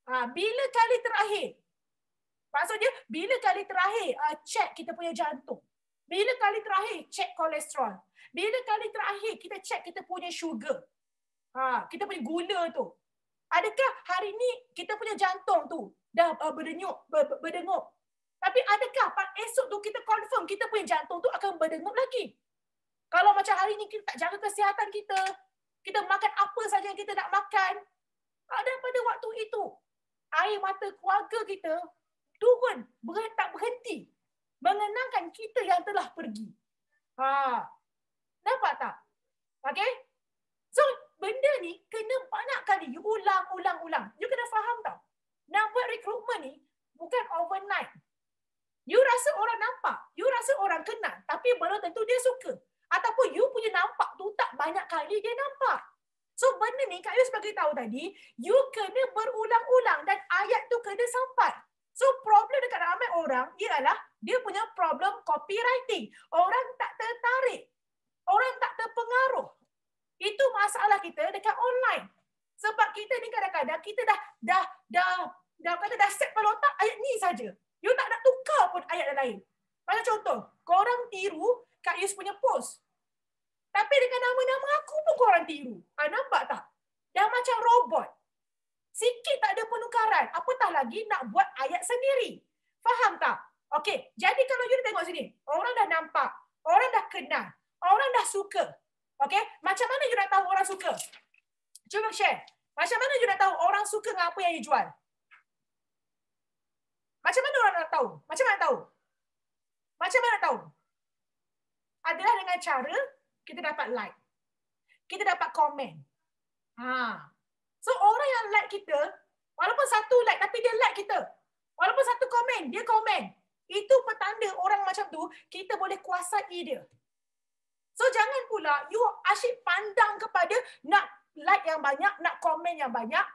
Ha, bila kali terakhir. Maksudnya, bila kali terakhir uh, check kita punya jantung. Bila kali terakhir check kolesterol. Bila kali terakhir kita check kita punya sugar. Ha, kita punya gula tu. Adakah hari ni kita punya jantung tu dah uh, berdenyuk, berdengup. Tapi adakah esok tu kita confirm kita punya jantung tu akan berdengup lagi? Kalau macam hari ni kita tak jaga kesihatan kita, kita makan apa saja yang kita nak makan, ada pada waktu itu, air mata keluarga kita turun, tak berhenti. Mengenangkan kita yang telah pergi. Ha. Nampak tak? Okay? So, benda ni kena banyak kali. ulang, ulang, ulang. You kena faham tau. Nak buat recruitment ni bukan overnight. You rasa orang nampak, you rasa orang kenal tapi belum tentu dia suka. Ataupun you punya nampak tu tak banyak kali dia nampak. So benda ni Kak Yus bagi tahu tadi, you kena berulang-ulang dan ayat tu kena sampai. So problem dekat ramai orang ialah dia punya problem copywriting. Orang tak tertarik. Orang tak terpengaruh. Itu masalah kita dekat online. Sebab kita ni kadang-kadang kita dah dah dah dah kata dah set pada otak ayat ni saja. You tak nak tukar pun ayat yang lain. Macam contoh, korang tiru Kak Yus punya post. Tapi dengan nama-nama aku pun korang tiru. Ha, nampak tak? Dah macam robot. Sikit tak ada penukaran. Apatah lagi nak buat ayat sendiri. Faham tak? Okey, jadi kalau you tengok sini. Orang dah nampak. Orang dah kenal. Orang dah suka. Okey, macam mana you nak tahu orang suka? Cuba share. Macam mana you nak tahu orang suka dengan apa yang you jual? Macam mana orang nak tahu? Macam mana tahu? Macam mana tahu? Adalah dengan cara kita dapat like. Kita dapat komen. Ha. So orang yang like kita, walaupun satu like tapi dia like kita. Walaupun satu komen, dia komen. Itu petanda orang macam tu, kita boleh kuasai dia. So jangan pula you asyik pandang kepada nak like yang banyak, nak komen yang banyak.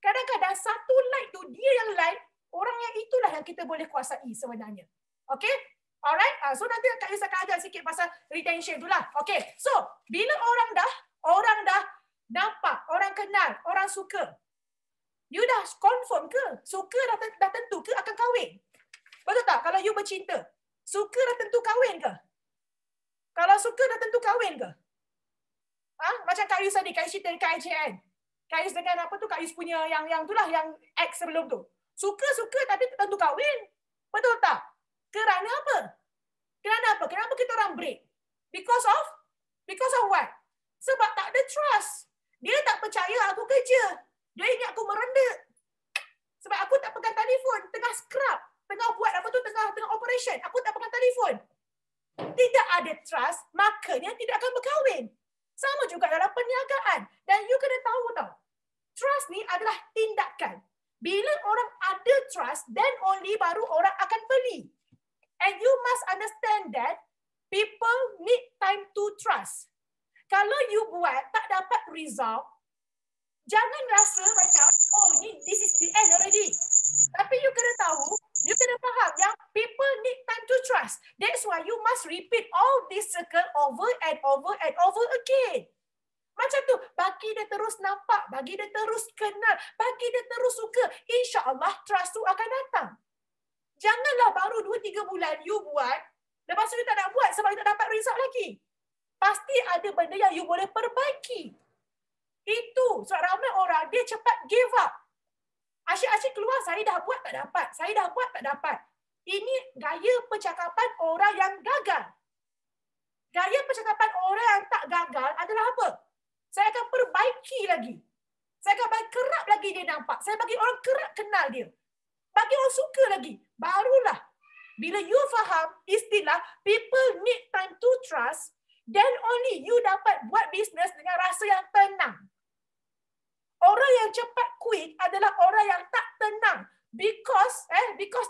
Kadang-kadang satu like tu dia yang like, orang yang itulah yang kita boleh kuasai sebenarnya. Okay? Alright? Uh, so nanti Kak Yus akan ajar sikit pasal retention tu lah. Okay. So, bila orang dah, orang dah nampak, orang kenal, orang suka, you dah confirm ke? Suka dah, dah tentu ke akan kahwin? Betul tak? Kalau you bercinta, suka dah tentu kahwin ke? Kalau suka dah tentu kahwin ke? Ha? Macam Kak Yus tadi, Kak Yus cerita dekat IJN. Kak Yus dengan apa tu, Kak Yus punya yang yang tu lah yang ex sebelum tu. Suka-suka tapi tentu kahwin. Betul tak? Kerana apa? Kerana apa? Kenapa kita orang break? Because of? Because of what? Sebab tak ada trust. Dia tak percaya aku kerja. Dia ingat aku merendah. Sebab aku tak pegang telefon. Tengah scrub. Tengah buat apa tu, tengah tengah operation. Aku tak pegang telefon. Tidak ada trust, makanya tidak akan berkahwin. Sama juga dalam perniagaan. Dan you kena tahu tau. Trust ni adalah tindakan. Bila orang ada trust, then only baru orang akan beli. And you must understand that people need time to trust. Kalau you buat tak dapat result, jangan rasa macam, oh ni this is the end already. Tapi you kena tahu, You kena faham yang people need time to trust. That's why you must repeat all this circle over and over and over again. Macam tu, bagi dia terus nampak, bagi dia terus kenal, bagi dia terus suka, insya-Allah trust tu akan datang. Janganlah baru 2 3 bulan you buat, lepas tu you tak nak buat sebab you tak dapat result lagi. Pasti ada benda yang you boleh perbaiki. Itu sebab ramai orang dia cepat give up. Asyik-asyik keluar, saya dah buat tak dapat. Saya dah buat tak dapat. Ini gaya percakapan orang yang gagal. Gaya percakapan orang yang tak gagal adalah apa? Saya akan perbaiki lagi. Saya akan bagi kerap lagi dia nampak. Saya bagi orang kerap kenal dia. Bagi orang suka lagi. Barulah. Bila you faham istilah people need time to trust, then only you dapat buat business because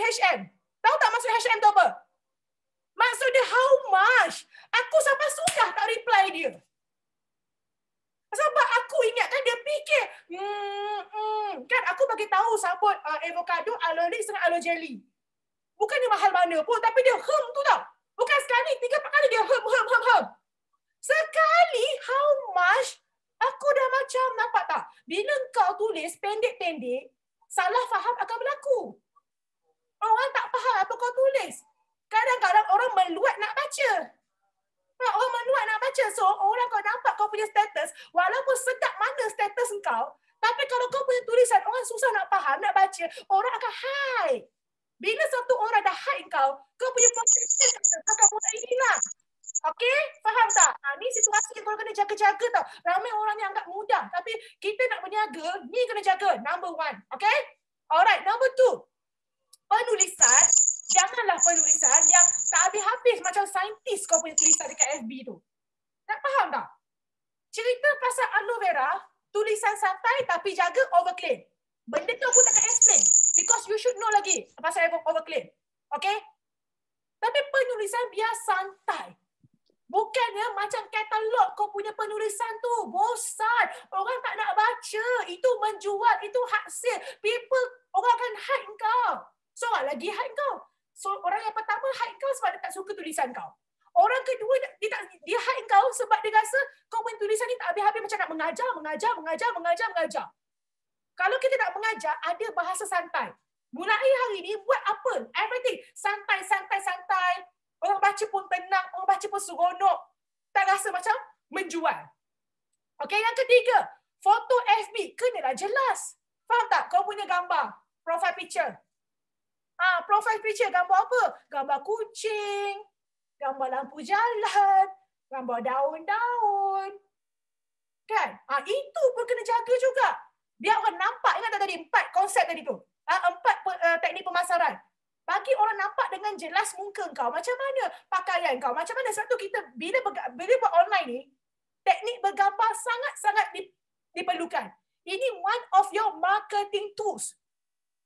HM. Tahu tak maksud HM tu apa? Maksud dia how much? Aku sampai sudah tak reply dia. Sebab aku ingatkan dia fikir, hmm, hmm. kan aku bagi tahu sabut uh, avocado, aloe leaf dengan aloe jelly. Bukannya mahal mana pun, tapi dia hum tu tau. Bukan sekali, tiga empat kali dia hum, hum, hum, hum. Sekali, how much? Aku dah macam, nampak tak? Bila kau tulis pendek-pendek, salah faham akan berlaku. Orang tak faham apa kau tulis. Kadang-kadang orang meluat nak baca. Orang meluat nak baca. So, orang kau nampak kau punya status, walaupun sedap mana status kau, tapi kalau kau punya tulisan, orang susah nak faham, nak baca, orang akan hai. Bila satu orang dah hai kau, kau punya perspektif kata, kau akan inilah. Okay? Faham tak? Ha, ni situasi yang kau kena jaga-jaga tau. Ramai orang yang anggap mudah. Tapi kita nak berniaga, ni kena jaga. Number one. Okay? Alright, number two penulisan janganlah penulisan yang tak habis-habis macam saintis kau punya tulisan dekat FB tu. Tak faham tak? Cerita pasal aloe vera, tulisan santai tapi jaga overclaim. Benda tu aku takkan explain. Because you should know lagi pasal overclaim. Okay? Tapi penulisan biar santai. Bukannya macam katalog kau punya penulisan tu. Bosan. Orang tak nak baca. Itu menjual. Itu hasil. People, orang akan hide kau. So what ah, lagi hide kau? So orang yang pertama hide kau sebab dia tak suka tulisan kau. Orang kedua dia tak dia hide kau sebab dia rasa kau punya tulisan ni tak habis-habis macam nak mengajar, mengajar, mengajar, mengajar, mengajar. Kalau kita nak mengajar, ada bahasa santai. Mulai hari ni buat apa? Everything santai, santai, santai. Orang baca pun tenang, orang baca pun seronok. Tak rasa macam menjual. Okay, yang ketiga, foto FB kena jelas. Faham tak? Kau punya gambar, profile picture. Ha, profile picture gambar apa? Gambar kucing, gambar lampu jalan, gambar daun-daun. Kan? Ha, itu pun kena jaga juga. Biar orang nampak, ingat tak tadi, empat konsep tadi tu. Ha, empat uh, teknik pemasaran. Bagi orang nampak dengan jelas muka kau, macam mana pakaian kau, macam mana. satu kita bila, berga- bila buat online ni, teknik bergambar sangat-sangat di- diperlukan. Ini one of your marketing tools.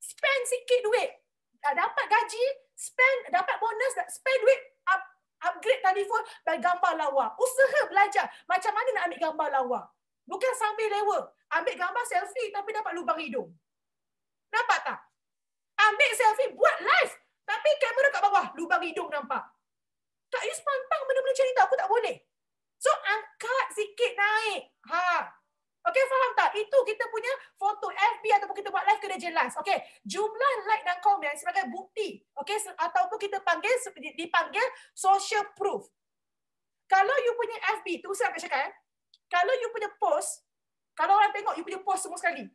Spend sikit duit dapat gaji, spend dapat bonus, spend duit up, upgrade telefon dan gambar lawa. Usaha belajar macam mana nak ambil gambar lawa. Bukan sambil lewa. Ambil gambar selfie tapi dapat lubang hidung. Nampak tak? Ambil selfie, buat live. Tapi kamera kat bawah, lubang hidung nampak. Tak, you sepantang benda-benda cerita. Aku tak boleh. So, angkat sikit naik. Ha, Okay, faham tak? Itu kita punya foto FB ataupun kita buat live kena jelas. Okay, jumlah like dan komen sebagai bukti. Okay, Okey ataupun kita panggil dipanggil social proof. Kalau you punya FB tu saya akan cakap eh. Kalau you punya post, kalau orang tengok you punya post semua sekali.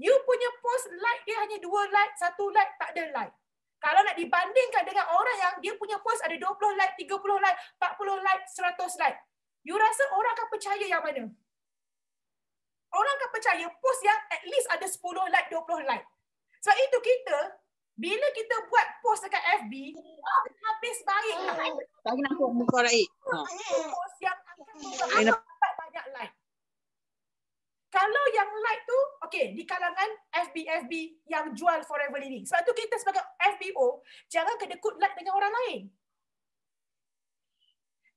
You punya post like dia hanya dua like, satu like, tak ada like. Kalau nak dibandingkan dengan orang yang dia punya post ada 20 like, 30 like, 40 like, 100 like. You rasa orang akan percaya yang mana? orang akan percaya post yang at least ada 10 like, 20 like. Sebab itu kita, bila kita buat post dekat FB, oh, habis baik. Oh, lah. Tak nak nampak muka Raik. Ha. Post yang akan dapat banyak like. Kalau yang like tu, okay, di kalangan FB-FB yang jual forever living. Sebab tu kita sebagai FBO, jangan kedekut like dengan orang lain.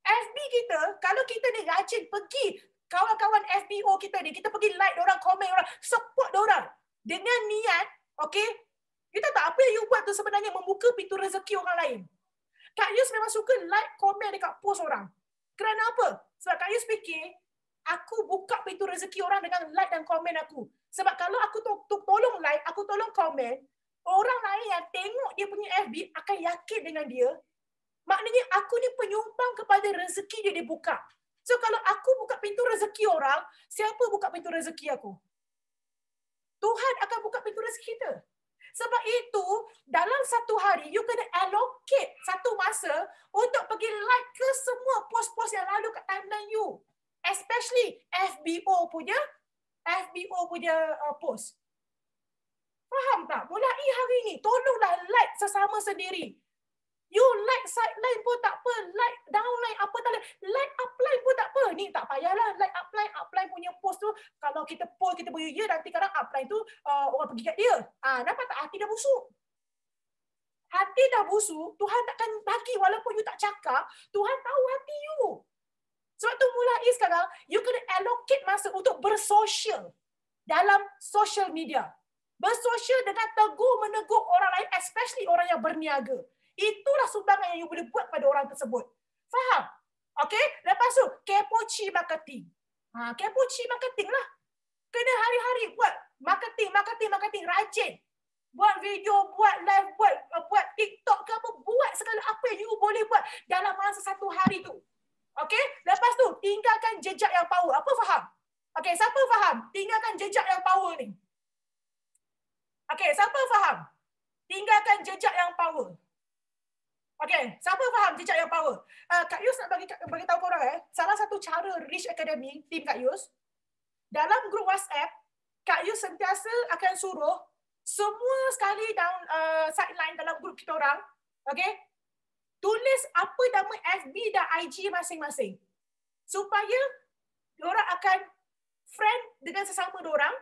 FB kita, kalau kita ni rajin pergi kawan-kawan FBO kita ni, kita pergi like orang, komen orang, support orang dengan niat, okay? Kita tak apa yang you buat tu sebenarnya membuka pintu rezeki orang lain. Kak Yus memang suka like, komen dekat post orang. Kerana apa? Sebab Kak Yus fikir, aku buka pintu rezeki orang dengan like dan komen aku. Sebab kalau aku to- to- tolong like, aku tolong komen, orang lain yang tengok dia punya FB akan yakin dengan dia. Maknanya aku ni penyumbang kepada rezeki dia dibuka. So kalau aku buka pintu rezeki orang, siapa buka pintu rezeki aku? Tuhan akan buka pintu rezeki kita. Sebab itu, dalam satu hari, you kena allocate satu masa untuk pergi like ke semua post-post yang lalu kat timeline you. Especially FBO punya FBO punya uh, post. Faham tak? Mulai hari ini, tolonglah like sesama sendiri. You like side line pun tak apa. Like downline apa tak like. Like upline pun tak apa. Ni tak payahlah. Like up upline punya post tu. Kalau kita post, kita beri ya. Nanti kadang upline tu uh, orang pergi kat dia. Ah, uh, nampak tak? Hati dah busuk. Hati dah busuk. Tuhan takkan bagi walaupun you tak cakap. Tuhan tahu hati you. Sebab tu mulai sekarang, you kena allocate masa untuk bersosial dalam social media. Bersosial dengan teguh menegur orang lain, especially orang yang berniaga. Itulah sumbangan yang you boleh buat pada orang tersebut. Faham? Okey? Lepas tu, kepoci marketing. Ha, kepoci marketing lah. Kena hari-hari buat marketing, marketing, marketing. Rajin. Buat video, buat live, buat buat TikTok ke apa. Buat segala apa yang you boleh buat dalam masa satu hari tu. Okey? Lepas tu, tinggalkan jejak yang power. Apa faham? Okey, siapa faham? Tinggalkan jejak yang power ni. Okey, siapa faham? Tinggalkan jejak yang power. Okay, siapa faham jejak yang power? Uh, Kak Yus nak bagi, bagi tahu korang eh, salah satu cara Rich Academy, tim Kak Yus, dalam grup WhatsApp, Kak Yus sentiasa akan suruh semua sekali down uh, sideline dalam grup kita orang, okay, tulis apa nama FB dan IG masing-masing. Supaya orang akan friend dengan sesama orang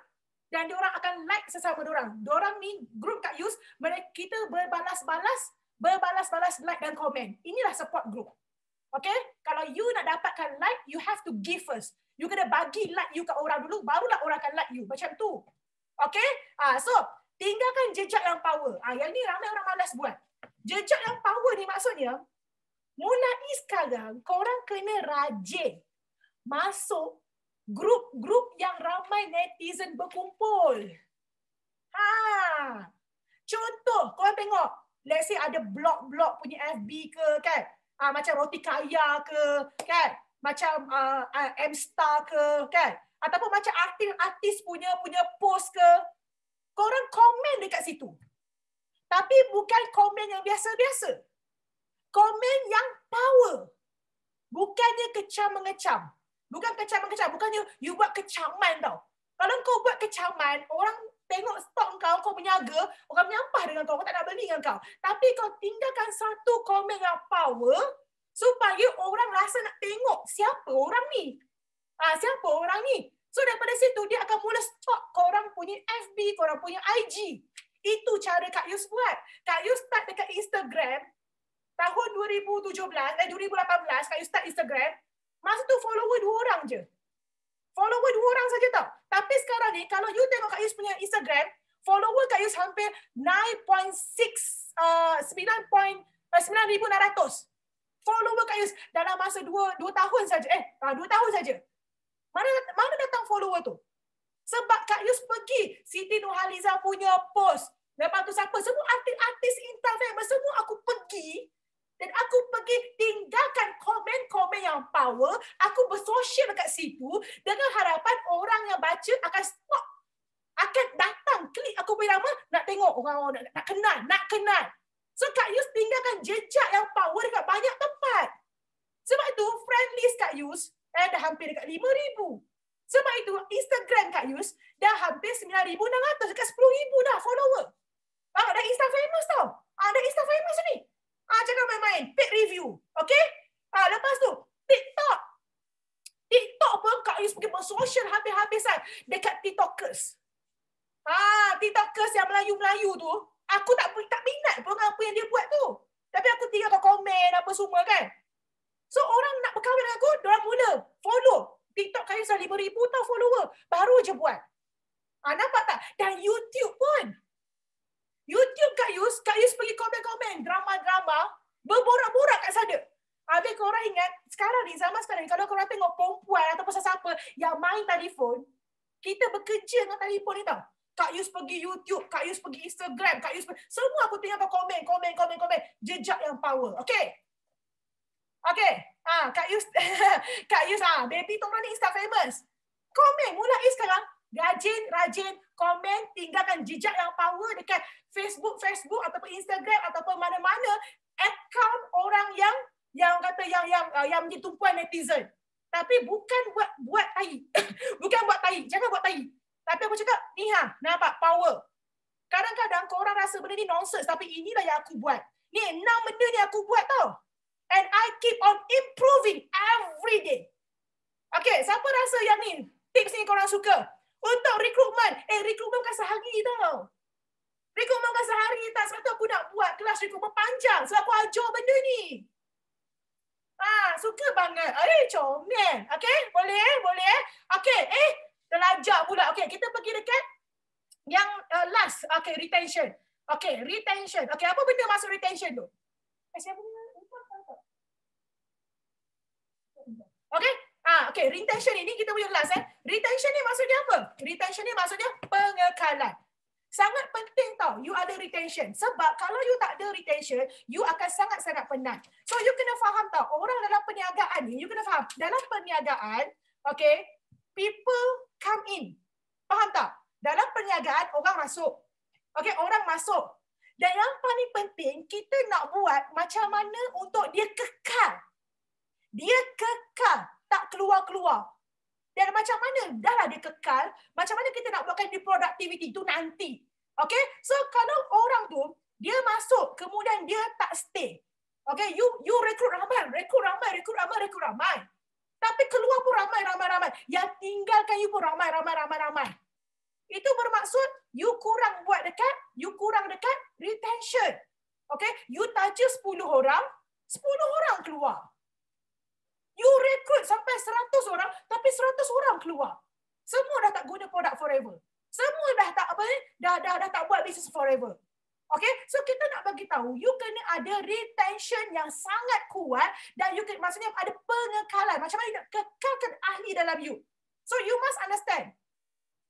dan orang akan like sesama orang. Orang ni, grup Kak Yus, mereka, kita berbalas-balas berbalas-balas like dan komen. Inilah support group. Okay? Kalau you nak dapatkan like, you have to give first. You kena bagi like you ke orang dulu, barulah orang akan like you. Macam tu. Okay? Ah, so, tinggalkan jejak yang power. Ah, yang ni ramai orang malas buat. Jejak yang power ni maksudnya, mulai sekarang, korang kena rajin masuk grup-grup yang ramai netizen berkumpul. Ha. Contoh, korang tengok, let's say ada blog-blog punya FB ke kan uh, macam roti kaya ke kan macam uh, M Star ke kan ataupun macam artis-artis punya punya post ke korang komen dekat situ tapi bukan komen yang biasa-biasa komen yang power bukannya kecam mengecam bukan kecam mengecam bukannya you buat kecaman tau kalau kau buat kecaman orang tengok stok kau, kau peniaga, orang menyampah dengan kau, kau tak nak beli dengan kau. Tapi kau tinggalkan satu komen yang power supaya orang rasa nak tengok siapa orang ni. Ah, siapa orang ni? So daripada situ dia akan mula stok kau orang punya FB, kau orang punya IG. Itu cara Kak Yus buat. Kak Yus start dekat Instagram tahun 2017, eh 2018 Kak Yus start Instagram. Masa tu follower dua orang je. Follower dua orang saja tau. Tapi sekarang ni, kalau you tengok Kak Yus punya Instagram, follower Kak Yus hampir 9.6, uh, 9.9600. Uh, eh, follower Kak Yus dalam masa dua, dua tahun saja. Eh, uh, dua tahun saja. Mana mana datang follower tu? Sebab Kak Yus pergi Siti Nurhaliza punya post. Lepas tu siapa? Semua artis-artis internet. Semua aku pergi. Dan aku pergi tinggalkan komen-komen yang power. Aku bersosial dekat situ dengan harapan orang yang baca akan stop. Akan datang, klik aku punya nama, nak tengok orang-orang oh, nak, nak kenal, nak kenal. So Kak Yus tinggalkan jejak yang power dekat banyak tempat. Sebab itu, friend list Kak Yus eh, dah hampir dekat 5,000. Sebab itu, Instagram Kak Yus dah hampir 9,600, dekat 10,000 dah follower. Ah, dah Insta famous tau. Ah, dah Insta famous ni. Ah, jangan main-main. Paid review. Okay? Ah, lepas tu, TikTok. TikTok pun kau use pergi bersosial habis-habisan dekat TikTokers. Ah, TikTokers yang Melayu-Melayu tu, aku tak tak minat pun dengan apa yang dia buat tu. Tapi aku tinggal kau komen apa semua kan. So orang nak berkahwin dengan aku, orang mula follow. TikTok kaya sudah 5,000 tau follower. Baru je buat. Ah, nampak tak? Dan YouTube pun. YouTube Kak Yus, Kak Yus pergi komen-komen drama-drama, berborak-borak kat sana. Habis korang ingat, sekarang ni, zaman sekarang ni, kalau korang tengok perempuan pasal siapa yang main telefon, kita bekerja dengan telefon ni tau. Kak Yus pergi YouTube, Kak Yus pergi Instagram, Kak Yus pergi... Semua aku tengok komen, komen, komen, komen. Jejak yang power. Okay? Okay. Ah, ha, Kak Yus, Kak Yus, ah, ha, baby tolong ni Insta famous? Komen mulai sekarang rajin-rajin komen, tinggalkan jejak yang power dekat Facebook, Facebook ataupun Instagram ataupun mana-mana account orang yang yang kata yang yang uh, yang menjadi tumpuan netizen. Tapi bukan buat buat tai. bukan buat tai. Jangan buat tai. Tapi aku cakap, ni ha, nampak power. Kadang-kadang kau orang rasa benda ni nonsense tapi inilah yang aku buat. Ni enam benda ni aku buat tau. And I keep on improving every day. Okay, siapa rasa yang ni tips ni korang suka? untuk rekrutmen. Eh, rekrutmen bukan sehari tau. Rekrutmen bukan sehari. Tak sebab tu aku nak buat kelas rekrutmen panjang. Sebab aku ajar benda ni. Ah, suka banget. Eh, comel. Okay, boleh eh? Boleh eh? Okay, eh? Terlajak pula. Okay, kita pergi dekat yang uh, last. Okay, retention. Okay, retention. Okay, apa benda masuk retention tu? Eh, saya punya. Okay, Ah, okay, retention ini kita punya last eh. Retention ni maksudnya apa? Retention ni maksudnya pengekalan. Sangat penting tau you ada retention. Sebab kalau you tak ada retention, you akan sangat-sangat penat. So you kena faham tau, orang dalam perniagaan ni, you kena faham. Dalam perniagaan, okay, people come in. Faham tak? Dalam perniagaan, orang masuk. Okay, orang masuk. Dan yang paling penting, kita nak buat macam mana untuk dia kekal. Dia kekal tak keluar-keluar. Dan macam mana dah lah dia kekal, macam mana kita nak buatkan dia productivity tu nanti. Okay, so kalau orang tu, dia masuk, kemudian dia tak stay. Okay, you you rekrut ramai, rekrut ramai, rekrut ramai, rekrut ramai. Tapi keluar pun ramai, ramai, ramai. Yang tinggalkan you pun ramai, ramai, ramai, ramai. Itu bermaksud you kurang buat dekat, you kurang dekat retention. Okay, you touch 10 orang, 10 orang keluar. You recruit sampai 100 orang, tapi 100 orang keluar. Semua dah tak guna produk forever. Semua dah tak apa ni, dah, dah, dah tak buat bisnes forever. Okay, so kita nak bagi tahu, you kena ada retention yang sangat kuat dan you kena, maksudnya ada pengekalan. Macam mana you nak kekalkan ahli dalam you? So you must understand.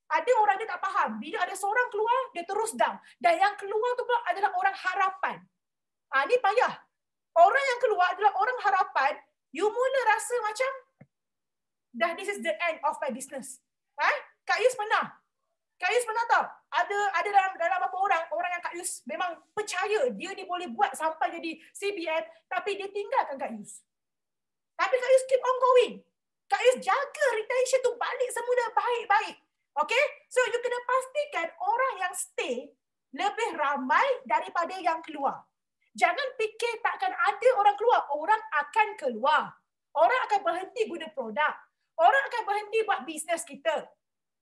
Ada orang dia tak faham. Bila ada seorang keluar, dia terus down. Dan yang keluar tu pula adalah orang harapan. Ha, ah, ini payah. Orang yang keluar adalah orang harapan you mula rasa macam dah this is the end of my business. Ha? Kak Yus pernah. Kak Yus pernah tau. Ada ada dalam dalam apa orang, orang yang Kak Yus memang percaya dia ni boleh buat sampai jadi CBM tapi dia tinggalkan Kak Yus. Tapi Kak Yus keep on going. Kak Yus jaga retention tu balik semula baik-baik. Okay? So you kena pastikan orang yang stay lebih ramai daripada yang keluar. Jangan fikir tak akan ada orang keluar. Orang akan keluar. Orang akan berhenti guna produk. Orang akan berhenti buat bisnes kita.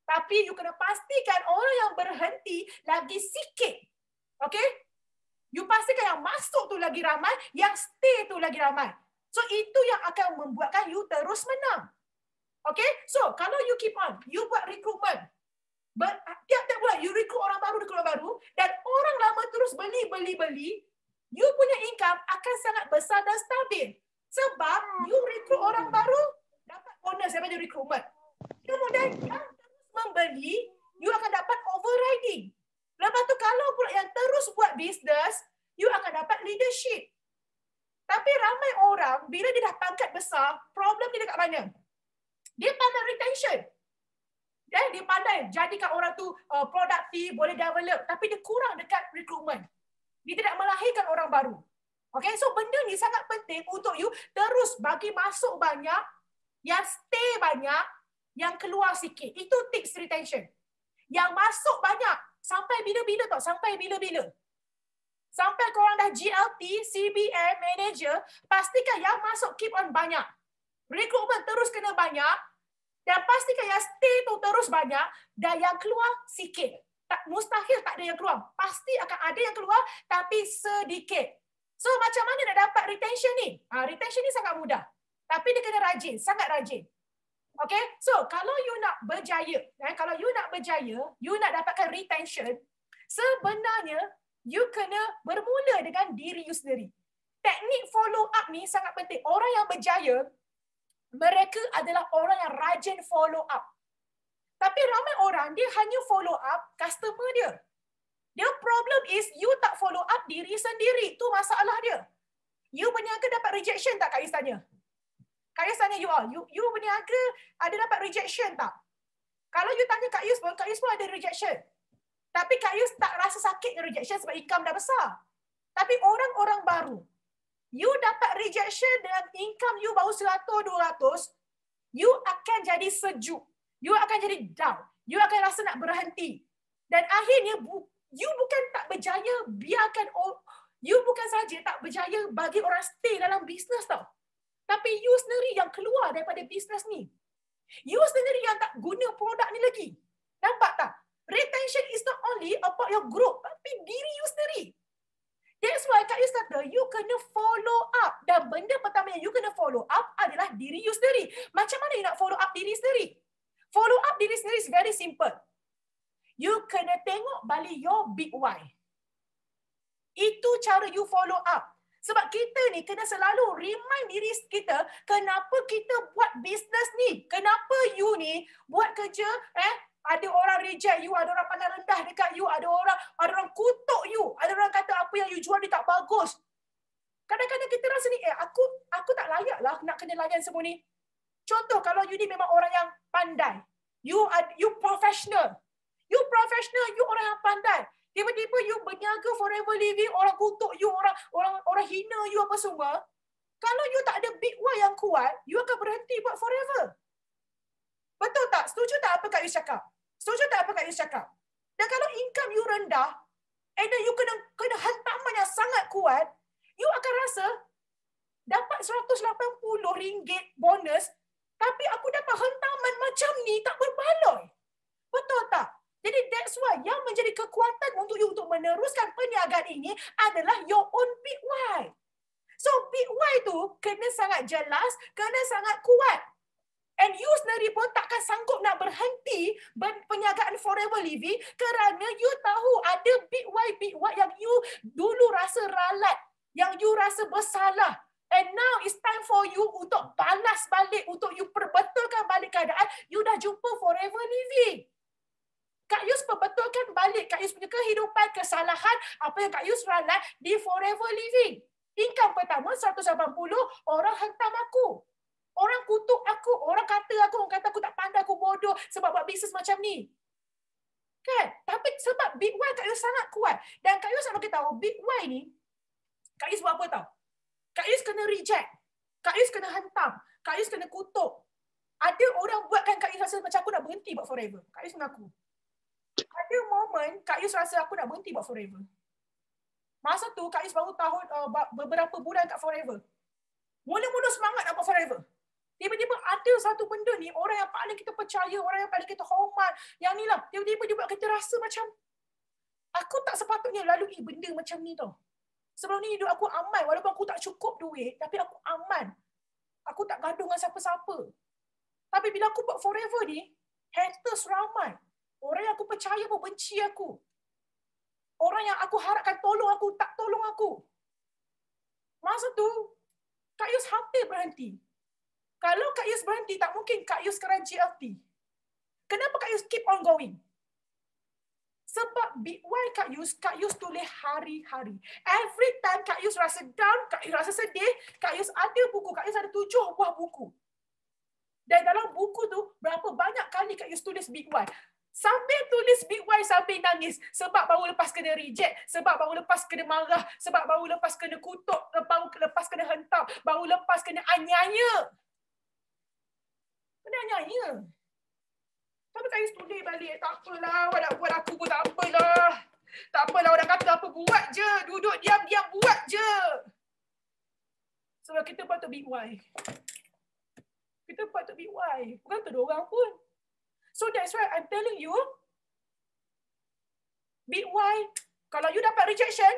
Tapi you kena pastikan orang yang berhenti lagi sikit. Okay? You pastikan yang masuk tu lagi ramai, yang stay tu lagi ramai. So itu yang akan membuatkan you terus menang. Okay? So kalau you keep on, you buat recruitment. Ber, tiap-tiap bulan you recruit orang baru, recruit orang baru. Dan orang lama terus beli, beli, beli you punya income akan sangat besar dan stabil. Sebab you recruit orang baru, dapat bonus daripada recruitment. Kemudian yang membeli, you akan dapat overriding. Lepas tu kalau pula yang terus buat bisnes, you akan dapat leadership. Tapi ramai orang, bila dia dah pangkat besar, problem dia dekat mana? Dia pandai retention. Dia pandai jadikan orang tu uh, produktif, boleh develop. Tapi dia kurang dekat recruitment. Dia tidak melahirkan orang baru. Okay, so benda ni sangat penting untuk you terus bagi masuk banyak, yang stay banyak, yang keluar sikit. Itu tips retention. Yang masuk banyak, sampai bila-bila tau, sampai bila-bila. Sampai korang dah GLT, CBM, manager, pastikan yang masuk keep on banyak. Recruitment terus kena banyak, dan pastikan yang stay tu terus banyak, dan yang keluar sikit tak mustahil tak ada yang keluar. Pasti akan ada yang keluar tapi sedikit. So macam mana nak dapat retention ni? Ha, retention ni sangat mudah. Tapi dia kena rajin, sangat rajin. Okay, so kalau you nak berjaya, eh, kalau you nak berjaya, you nak dapatkan retention, sebenarnya you kena bermula dengan diri you sendiri. Teknik follow up ni sangat penting. Orang yang berjaya, mereka adalah orang yang rajin follow up. Tapi ramai orang dia hanya follow up customer dia. Dia problem is you tak follow up diri sendiri. Tu masalah dia. You berniaga dapat rejection tak Kak Isanya? Kak Yus tanya you all. You, you berniaga ada dapat rejection tak? Kalau you tanya Kak Yus pun, Kak Yus pun ada rejection. Tapi Kak Yus tak rasa sakit rejection sebab income dah besar. Tapi orang-orang baru, you dapat rejection dengan income you baru 100-200, you akan jadi sejuk. You akan jadi down. You akan rasa nak berhenti. Dan akhirnya, you bukan tak berjaya biarkan all, you bukan saja tak berjaya bagi orang stay dalam bisnes tau. Tapi you sendiri yang keluar daripada bisnes ni. You sendiri yang tak guna produk ni lagi. Nampak tak? Retention is not only about your group, tapi diri you sendiri. That's why kat you starter, you kena follow up. Dan benda pertama yang you kena follow up adalah diri you sendiri. Macam mana you nak follow up diri sendiri? Follow up diri sendiri is very simple. You kena tengok balik your big why. Itu cara you follow up. Sebab kita ni kena selalu remind diri kita kenapa kita buat bisnes ni. Kenapa you ni buat kerja eh ada orang reject you, ada orang pandang rendah dekat you, ada orang ada orang kutuk you, ada orang kata apa yang you jual ni tak bagus. Kadang-kadang kita rasa ni, eh aku aku tak layak lah nak kena layan semua ni. Contoh kalau you ni memang orang yang pandai. You are you professional. You professional, you orang yang pandai. Tiba-tiba you berniaga forever living, orang kutuk you, orang orang orang hina you apa semua. Kalau you tak ada big why yang kuat, you akan berhenti buat forever. Betul tak? Setuju tak apa Kak Yus cakap? Setuju tak apa Kak Yus cakap? Dan kalau income you rendah, and then you kena kena hantaman yang sangat kuat, you akan rasa dapat rm ringgit bonus, tapi aku dapat hentaman macam ni tak berbaloi. Betul tak? Jadi that's why yang menjadi kekuatan untuk you untuk meneruskan perniagaan ini adalah your own big why. So big why tu kena sangat jelas, kena sangat kuat. And you sendiri pun takkan sanggup nak berhenti perniagaan forever living kerana you tahu ada big why-big why yang you dulu rasa ralat, yang you rasa bersalah, And now it's time for you untuk balas balik, untuk you perbetulkan balik keadaan, you dah jumpa forever living. Kak Yus perbetulkan balik Kak Yus punya kehidupan, kesalahan, apa yang Kak Yus ralat di forever living. Income pertama, 180, orang hentam aku. Orang kutuk aku, orang kata aku, orang kata aku tak pandai, aku bodoh sebab buat bisnes macam ni. Kan? Tapi sebab Big Y Kak Yus sangat kuat. Dan Kak Yus selalu tahu, Big Y ni, Kak Yus buat apa tahu? Kak Yus kena reject. Kak Yus kena hantam. Kak Yus kena kutuk. Ada orang buatkan Kak Yus rasa macam aku nak berhenti buat forever. Kak Yus mengaku. Ada moment Kak Yus rasa aku nak berhenti buat forever. Masa tu Kak Yus baru tahun uh, beberapa bulan kat forever. Mula-mula semangat nak buat forever. Tiba-tiba ada satu benda ni, orang yang paling kita percaya, orang yang paling kita hormat, yang ni lah. Tiba-tiba dia buat kita rasa macam, aku tak sepatutnya lalui benda macam ni tau. Sebelum ni hidup aku aman walaupun aku tak cukup duit tapi aku aman. Aku tak gaduh dengan siapa-siapa. Tapi bila aku buat forever ni, haters ramai. Orang yang aku percaya pun benci aku. Orang yang aku harapkan tolong aku, tak tolong aku. Masa tu, Kak Yus hampir berhenti. Kalau Kak Yus berhenti, tak mungkin Kak Yus sekarang GLT. Kenapa Kak Yus keep on going? Sebab big why Kak Yus? Kak Yus tulis hari-hari. Every time Kak Yus rasa down, Kak Yus rasa sedih, Kak Yus ada buku. Kak Yus ada tujuh buah buku. Dan dalam buku tu, berapa banyak kali Kak Yus tulis big why. Sambil tulis big why, sambil nangis. Sebab baru lepas kena reject. Sebab baru lepas kena marah. Sebab baru lepas kena kutuk. Eh, baru lepas kena hentam. Baru lepas kena anyanya. Kena anyanya. Sama saya sudi balik. Tak apalah. Awak nak buat aku pun tak apalah. Tak apalah. Orang kata apa. Buat je. Duduk diam-diam. Buat je. Sebab kita patut be why. Kita patut be why. Bukan tu orang pun. So that's why I'm telling you. Be why. Kalau you dapat rejection.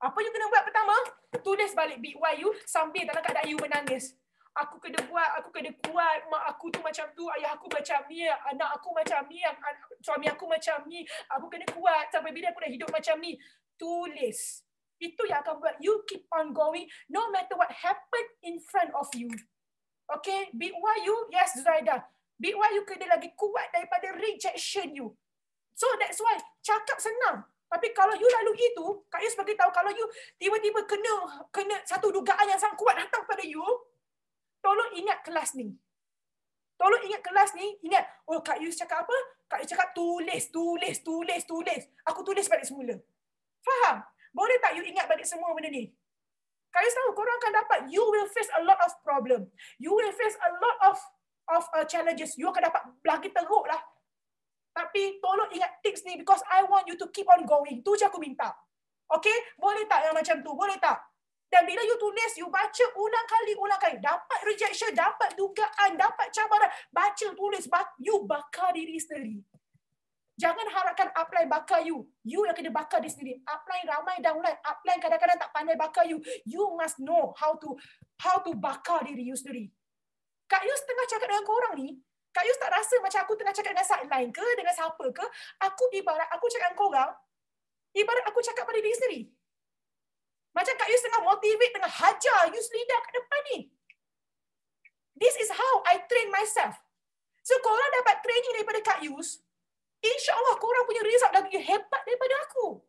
Apa you kena buat pertama? Tulis balik be why you. Sambil dalam keadaan you menangis aku kena buat, aku kena kuat, mak aku tu macam tu, ayah aku macam ni, anak aku macam ni, suami aku macam ni, aku kena kuat sampai bila aku dah hidup macam ni. Tulis. Itu yang akan buat you keep on going no matter what happen in front of you. Okay, big why you, yes Zaida. big why you kena lagi kuat daripada rejection you. So that's why cakap senang. Tapi kalau you lalu itu, Kak Yus bagi tahu kalau you tiba-tiba kena kena satu dugaan yang sangat kuat datang pada you, tolong ingat kelas ni. Tolong ingat kelas ni, ingat, oh Kak Yus cakap apa? Kak Yus cakap tulis, tulis, tulis, tulis. Aku tulis balik semula. Faham? Boleh tak you ingat balik semua benda ni? Kak Yus tahu, korang akan dapat, you will face a lot of problem. You will face a lot of of uh, challenges. You akan dapat lagi teruk lah. Tapi tolong ingat tips ni because I want you to keep on going. Tu je aku minta. Okay? Boleh tak yang macam tu? Boleh tak? Dan bila you tulis, you baca ulang kali, ulang kali. Dapat rejection, dapat dugaan, dapat cabaran. Baca, tulis, you bakar diri sendiri. Jangan harapkan apply bakar you. You yang kena bakar diri sendiri. Apply ramai dan ulang. Apply kadang-kadang tak pandai bakar you. You must know how to how to bakar diri you sendiri. Kak Yus tengah cakap dengan korang ni, Kak Yus tak rasa macam aku tengah cakap dengan sideline ke, dengan siapa ke. Aku ibarat aku cakap dengan korang, ibarat aku cakap pada diri sendiri. Macam Kak Yus tengah motivate, tengah hajar Yus lidah kat depan ni. This is how I train myself. So korang dapat training daripada Kak Yus, insya insyaAllah korang punya result dah lebih hebat daripada aku.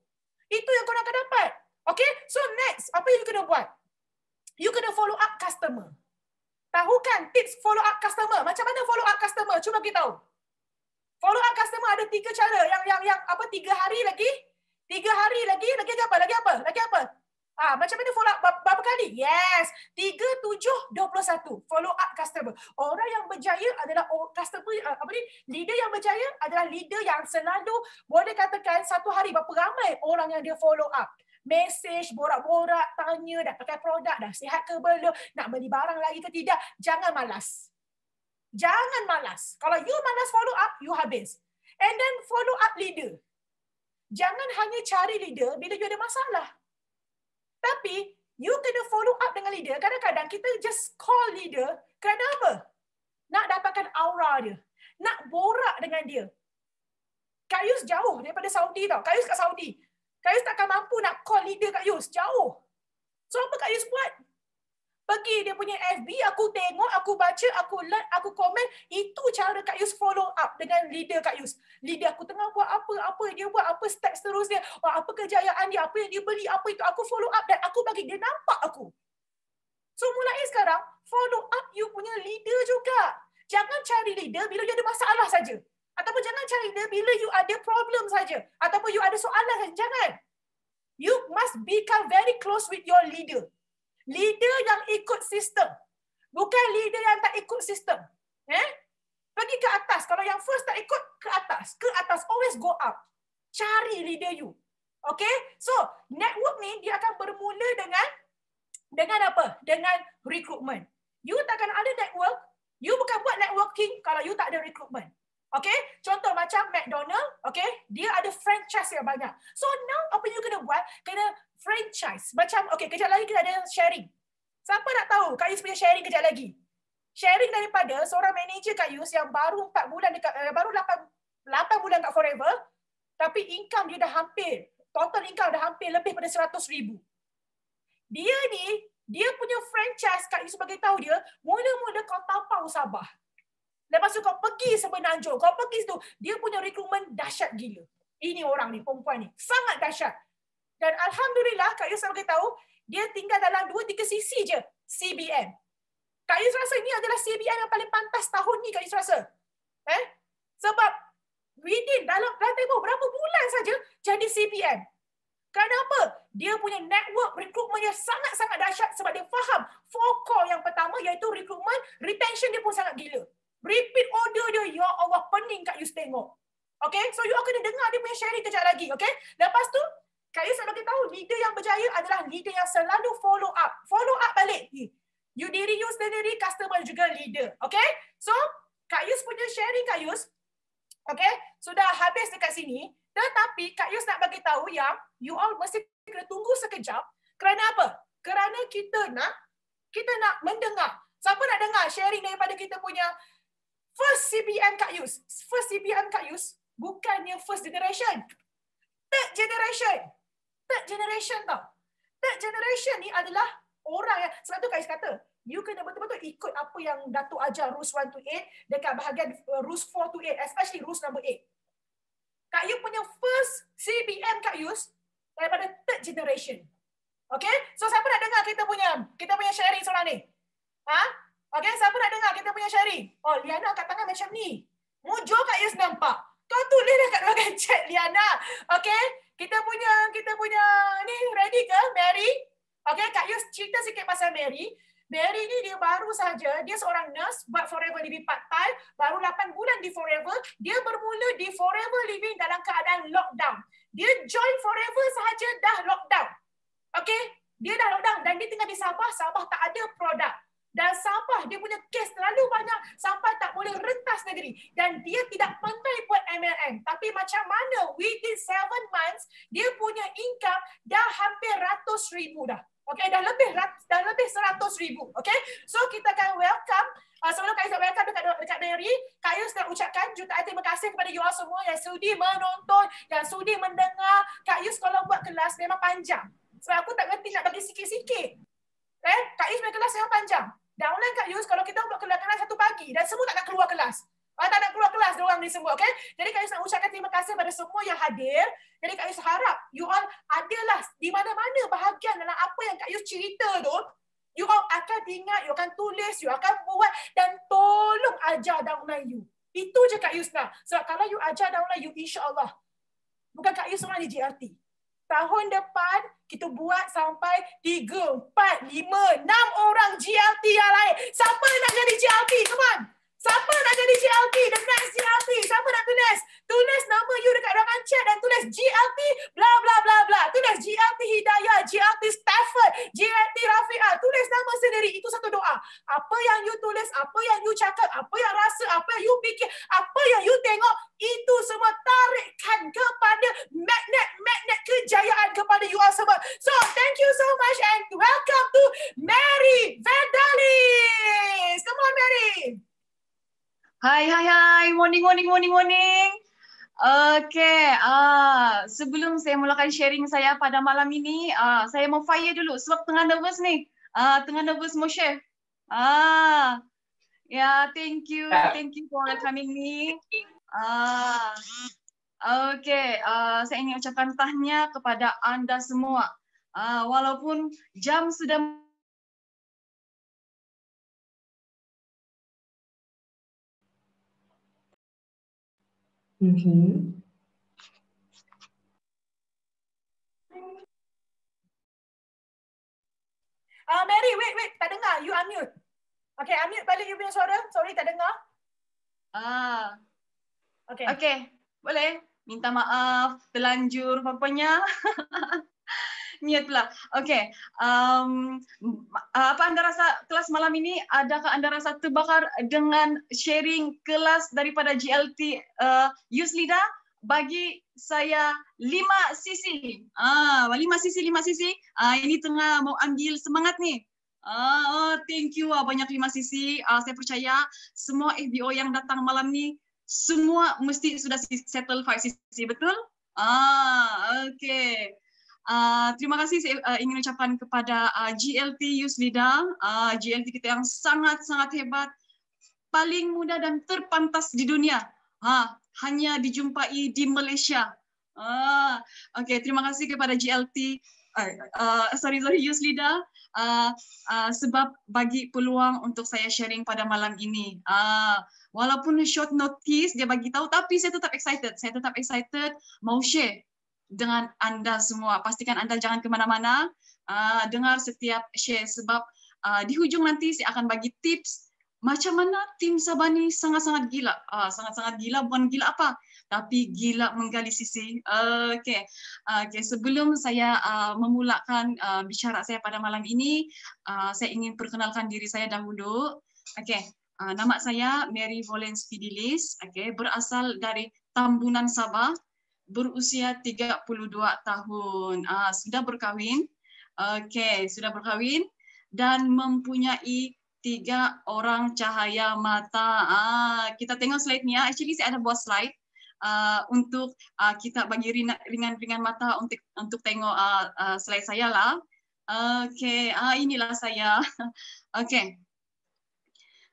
Itu yang korang akan dapat. Okay, so next, apa yang you kena buat? You kena follow up customer. Tahu kan tips follow up customer? Macam mana follow up customer? Cuba kita tahu. Follow up customer ada tiga cara. Yang yang yang apa tiga hari lagi? Tiga hari lagi, lagi apa? Lagi apa? Lagi apa? Ha, macam mana follow up berapa kali? Yes. 3721 follow up customer. Orang yang berjaya adalah customer ah, apa ni? Leader yang berjaya adalah leader yang selalu boleh katakan satu hari berapa ramai orang yang dia follow up. Message, borak-borak, tanya, dah pakai produk, dah sihat ke belum, nak beli barang lagi ke tidak. Jangan malas. Jangan malas. Kalau you malas follow up, you habis. And then follow up leader. Jangan hanya cari leader bila you ada masalah. Tapi, you kena follow up dengan leader. Kadang-kadang kita just call leader kerana apa? Nak dapatkan aura dia. Nak borak dengan dia. Kak Yus jauh daripada Saudi tau. Kak Yus kat Saudi. Kak Yus takkan mampu nak call leader Kak Yus. Jauh. So apa Kak Yus buat? pergi dia punya FB, aku tengok, aku baca, aku learn, aku komen. Itu cara Kak Yus follow up dengan leader Kak Yus. Leader aku tengah buat apa, apa dia buat, apa step seterusnya, oh, apa kejayaan dia, apa yang dia beli, apa itu. Aku follow up dan aku bagi dia nampak aku. So mulai sekarang, follow up you punya leader juga. Jangan cari leader bila dia ada masalah saja. Ataupun jangan cari leader bila you ada problem saja. Ataupun you ada soalan saja. Jangan. You must become very close with your leader leader yang ikut sistem. Bukan leader yang tak ikut sistem. Eh? Pergi ke atas. Kalau yang first tak ikut, ke atas. Ke atas. Always go up. Cari leader you. Okay? So, network ni dia akan bermula dengan dengan apa? Dengan recruitment. You takkan ada network. You bukan buat networking kalau you tak ada recruitment. Okay, contoh macam McDonald, okay, dia ada franchise yang banyak. So now apa yang you kena buat? Kena franchise. Macam, okay, kejap lagi kita ada sharing. Siapa nak tahu Kak Yus punya sharing kejap lagi? Sharing daripada seorang manager Kak Yus yang baru 4 bulan dekat, uh, baru 8, 8 bulan dekat Forever, tapi income dia dah hampir, total income dah hampir lebih pada 100 ribu. Dia ni, dia punya franchise Kak Yus bagi tahu dia, mula-mula kau tapau Sabah. Lepas tu kau pergi sebenarnya kau pergi situ, dia punya rekrutmen dahsyat gila. Ini orang ni, perempuan ni. Sangat dahsyat. Dan Alhamdulillah, Kak Yus bagi tahu, dia tinggal dalam dua 3 sisi je CBM. Kak Yus rasa ini adalah CBM yang paling pantas tahun ni Kak Yus rasa. Eh? Sebab within dalam berapa, berapa bulan saja jadi CBM. Kenapa? Dia punya network recruitment dia sangat-sangat dahsyat sebab dia faham four core yang pertama iaitu recruitment, retention dia pun sangat gila. Repeat audio dia. Ya Allah, pening Kak Yus tengok. Okay? So, you all kena dengar dia punya sharing kejap lagi. Okay? Lepas tu, Kak Yus nak tahu leader yang berjaya adalah leader yang selalu follow up. Follow up balik. You diri, you sendiri, customer juga leader. Okay? So, Kak Yus punya sharing Kak Yus, okay? sudah habis dekat sini. Tetapi, Kak Yus nak bagi tahu yang you all mesti kena tunggu sekejap. Kerana apa? Kerana kita nak kita nak mendengar. Siapa nak dengar sharing daripada kita punya First CBM Kak Yus. First CBM Kak Yus bukannya first generation. Third generation. Third generation tau. Third generation ni adalah orang yang, sebab tu Kak Yus kata, you kena betul-betul ikut apa yang Datuk ajar Rus 1 to 8 dekat bahagian uh, Rus 4 to 8, especially Rus number 8. Kak Yus punya first CBM Kak Yus daripada third generation. Okay? So siapa nak dengar kita punya kita punya sharing seorang ni? Ha? Okay, siapa nak dengar kita punya sharing. Oh, Liana angkat tangan macam ni. Mujo kak Yus nampak. Kau tulis dah kat ruangan chat Liana. Okay, kita punya, kita punya, ni ready ke Mary? Okay, Kak Yus cerita sikit pasal Mary. Mary ni dia baru saja, dia seorang nurse, buat Forever Living part time, baru 8 bulan di Forever, dia bermula di Forever Living dalam keadaan lockdown. Dia join Forever sahaja dah lockdown. Okay? Dia dah lockdown dan dia tinggal di Sabah, Sabah tak ada produk dan sampah dia punya kes terlalu banyak sampah tak boleh rentas negeri dan dia tidak pandai buat MLM tapi macam mana within 7 months dia punya income dah hampir ratus ribu dah okay dah lebih dah lebih seratus ribu okay so kita akan welcome uh, sebelum Kak welcome dekat, dekat Mary, Kak Yus nak ucapkan jutaan terima kasih kepada you all semua yang sudi menonton, yang sudi mendengar. Kak Yus kalau buat kelas memang panjang. Sebab aku tak kerti nak bagi sikit-sikit. Eh, Kak Yus punya kelas sangat panjang. Dan online Kak Yus, kalau kita buat kelas, kelas satu pagi dan semua tak nak keluar kelas. Ah, tak nak keluar kelas diorang ni semua. Okay? Jadi Kak Yus nak ucapkan terima kasih kepada semua yang hadir. Jadi Kak Yus harap you all adalah di mana-mana bahagian dalam apa yang Kak Yus cerita tu. You all akan ingat, you akan tulis, you akan buat dan tolong ajar downline you. Itu je Kak Yus nak. Sebab kalau you ajar downline you, insyaAllah. Bukan Kak Yus orang di JRT tahun depan kita buat sampai 3, 4, 5, 6 orang GLT yang lain. Siapa nak jadi GLT? Come on! Siapa nak jadi GLT? The next GLT. Siapa nak tulis? Tulis nama you dekat ruangan chat dan tulis GLT bla bla bla bla. Tulis GLT Hidayah, GLT Stafford, GLT Rafiah. Tulis nama sendiri. Itu satu doa. Apa yang you tulis, apa yang you cakap, apa yang rasa, apa yang you fikir, apa yang you tengok, itu semua tarikkan kepada magnet-magnet kejayaan kepada you all semua. So, thank you so much and welcome to Mary Vandalis. Come on, Mary. Hai, hai, hai. Morning, morning, morning, morning. Okay. Uh, ah, sebelum saya mulakan sharing saya pada malam ini, uh, saya mau fire dulu sebab tengah nervous ni. Uh, tengah nervous mau share. Uh, ya, yeah, thank you. Thank you for coming ni. Uh, okay. Uh, saya ingin ucapkan tahniah kepada anda semua. Uh, walaupun jam sudah Mm -hmm. uh, Mary, wait, wait, tak dengar. You unmute. Okay, unmute balik you punya suara. Sorry, tak dengar. Ah. Okay. Okay, boleh. Minta maaf, terlanjur apa-apanya. apa niat pula. Okay. Um, apa anda rasa kelas malam ini? Adakah anda rasa terbakar dengan sharing kelas daripada GLT uh, eh, Yuslida? Bagi saya lima sisi. Ah, lima sisi, lima sisi. Ah, ini tengah mau ambil semangat ni. Ah, oh, thank you ah, banyak lima sisi. Ah, saya percaya semua FBO yang datang malam ni semua mesti sudah settle five sisi betul? Ah, okay. Ah, terima kasih saya uh, ingin ucapkan kepada uh, ah, GLT Yuslida, uh, GLT kita yang sangat-sangat hebat, paling muda dan terpantas di dunia. Ha, hanya dijumpai di Malaysia. Uh, okay, terima kasih kepada GLT, uh, uh, sorry, sorry, Yuslida, uh, uh, sebab bagi peluang untuk saya sharing pada malam ini. Uh, walaupun short notice, dia bagi tahu, tapi saya tetap excited. Saya tetap excited mau share dengan anda semua. Pastikan anda jangan ke mana-mana, uh, dengar setiap share sebab uh, di hujung nanti saya akan bagi tips macam mana tim Sabah ni sangat-sangat gila. Ah, sangat-sangat uh, gila, bukan gila apa, tapi gila menggali sisi. Uh, okay. Uh, okay. Sebelum saya uh, memulakan uh, bicara saya pada malam ini, uh, saya ingin perkenalkan diri saya dahulu. Okay. Uh, nama saya Mary Volens Fidelis, okay. berasal dari Tambunan Sabah, berusia 32 tahun. Ah uh, sudah berkahwin. Okey, sudah berkahwin dan mempunyai tiga orang cahaya mata. Ah kita tengok slide-nya. Ah. Actually saya ada buat slide Uh, untuk uh, kita bagi ringan-ringan mata untuk untuk tengok uh, uh, slide saya lah. Okay, uh, inilah saya. okay,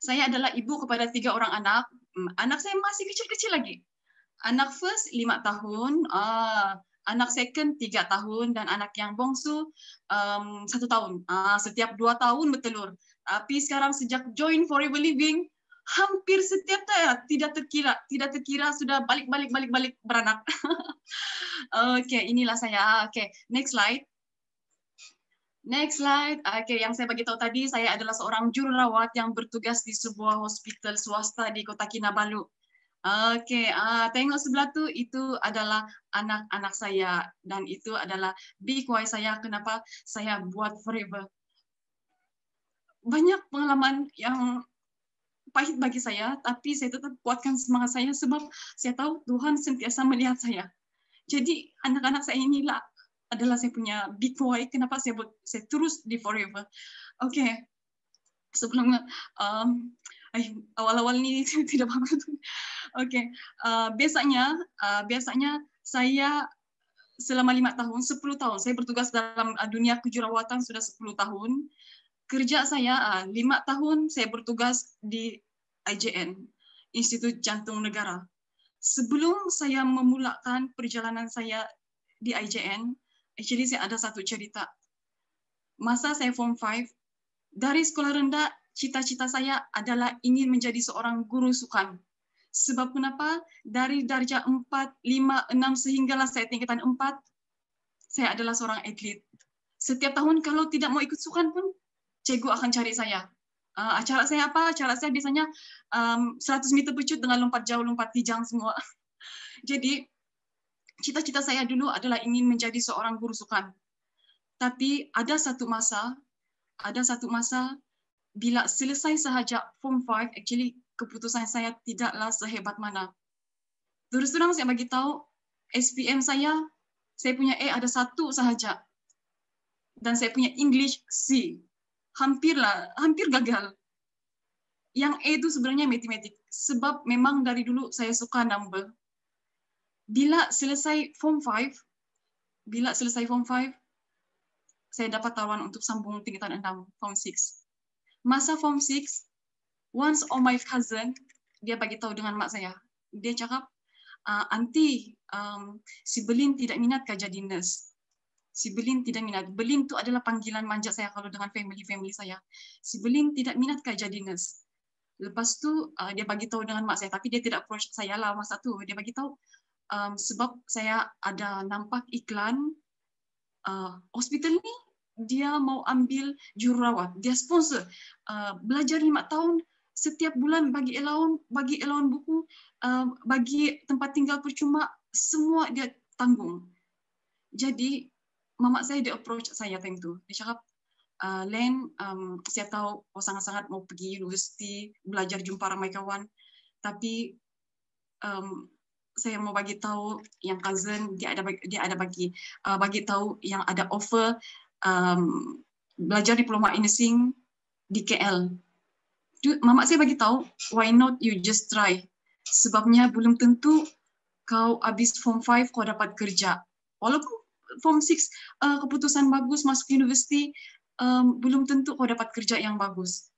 saya adalah ibu kepada tiga orang anak. Hmm, anak saya masih kecil-kecil lagi anak first lima tahun, uh, anak second tiga tahun dan anak yang bongsu um, satu tahun. Uh, setiap dua tahun bertelur. Tapi sekarang sejak join Forever Living, hampir setiap tahun eh, ya, tidak terkira, tidak terkira sudah balik balik balik balik beranak. Okay, inilah saya. Ah, okay, next slide. Next slide. Okay, yang saya bagi tahu tadi saya adalah seorang jururawat yang bertugas di sebuah hospital swasta di Kota Kinabalu. Okey, uh, ah, tengok sebelah tu itu adalah anak-anak saya dan itu adalah big why saya kenapa saya buat forever. Banyak pengalaman yang pahit bagi saya tapi saya tetap kuatkan semangat saya sebab saya tahu Tuhan sentiasa melihat saya. Jadi anak-anak saya inilah adalah saya punya big why kenapa saya buat saya terus di forever. Okey. sebelumnya. um, Ay, awal-awal ni tidak apa tu. Okey. Uh, biasanya, uh, biasanya saya selama lima tahun, sepuluh tahun. Saya bertugas dalam uh, dunia kejurawatan sudah sepuluh tahun. Kerja saya uh, lima tahun saya bertugas di IJN, Institut Jantung Negara. Sebelum saya memulakan perjalanan saya di IJN, actually saya ada satu cerita. Masa saya form 5, dari sekolah rendah cita-cita saya adalah ingin menjadi seorang guru sukan. Sebab kenapa? Dari darjah 4, 5, 6, sehinggalah saya tingkatan 4, saya adalah seorang atlet. Setiap tahun kalau tidak mau ikut sukan pun, cegu akan cari saya. Uh, acara saya apa? Acara saya biasanya um, 100 meter pecut dengan lompat jauh, lompat kijang semua. Jadi, cita-cita saya dulu adalah ingin menjadi seorang guru sukan. Tapi ada satu masa, ada satu masa bila selesai sahaja form 5 actually keputusan saya tidaklah sehebat mana terus terang saya bagi tahu SPM saya saya punya A ada satu sahaja dan saya punya English C hampirlah hampir gagal yang A itu sebenarnya matematik sebab memang dari dulu saya suka number bila selesai form 5 bila selesai form 5 saya dapat tawaran untuk sambung tingkatan 6 form masa form 6 once on my cousin dia bagi tahu dengan mak saya dia cakap uh, ah, anti um, si Belin tidak minat ke jadi nurse si Belin tidak minat Belin tu adalah panggilan manja saya kalau dengan family family saya si Belin tidak minat ke jadi nurse lepas tu uh, dia bagi tahu dengan mak saya tapi dia tidak approach saya lah masa tu dia bagi tahu um, sebab saya ada nampak iklan uh, hospital ni dia mau ambil jururawat. Dia sponsor. Uh, belajar lima tahun, setiap bulan bagi elaun, bagi elaun buku, uh, bagi tempat tinggal percuma, semua dia tanggung. Jadi, mamak saya dia approach saya time itu. Dia cakap, uh, Len, um, saya tahu kau sangat-sangat mau pergi universiti, belajar jumpa ramai kawan, tapi um, saya mau bagi tahu yang cousin dia ada dia ada bagi uh, bagi tahu yang ada offer um, belajar diploma inising di KL. Mama saya bagi tahu, why not you just try? Sebabnya belum tentu kau habis form 5 kau dapat kerja. Walaupun form 6 uh, keputusan bagus masuk universiti, um, belum tentu kau dapat kerja yang bagus.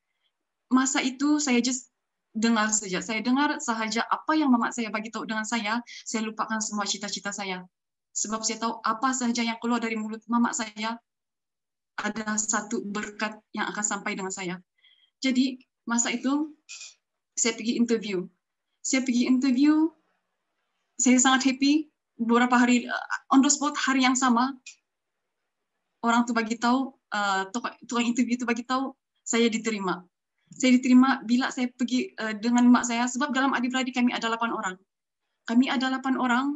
Masa itu saya just dengar saja. Saya dengar sahaja apa yang mama saya bagi tahu dengan saya, saya lupakan semua cita-cita saya. Sebab saya tahu apa sahaja yang keluar dari mulut mama saya, ada satu berkat yang akan sampai dengan saya. Jadi masa itu saya pergi interview. Saya pergi interview, saya sangat happy. Beberapa hari eh, on the spot hari yang sama orang tu bagi tahu uh, tukang interview tu bagi tahu saya diterima. Saya diterima bila saya pergi uh, dengan mak saya sebab dalam adik-beradik kami ada lapan orang. Kami ada lapan orang,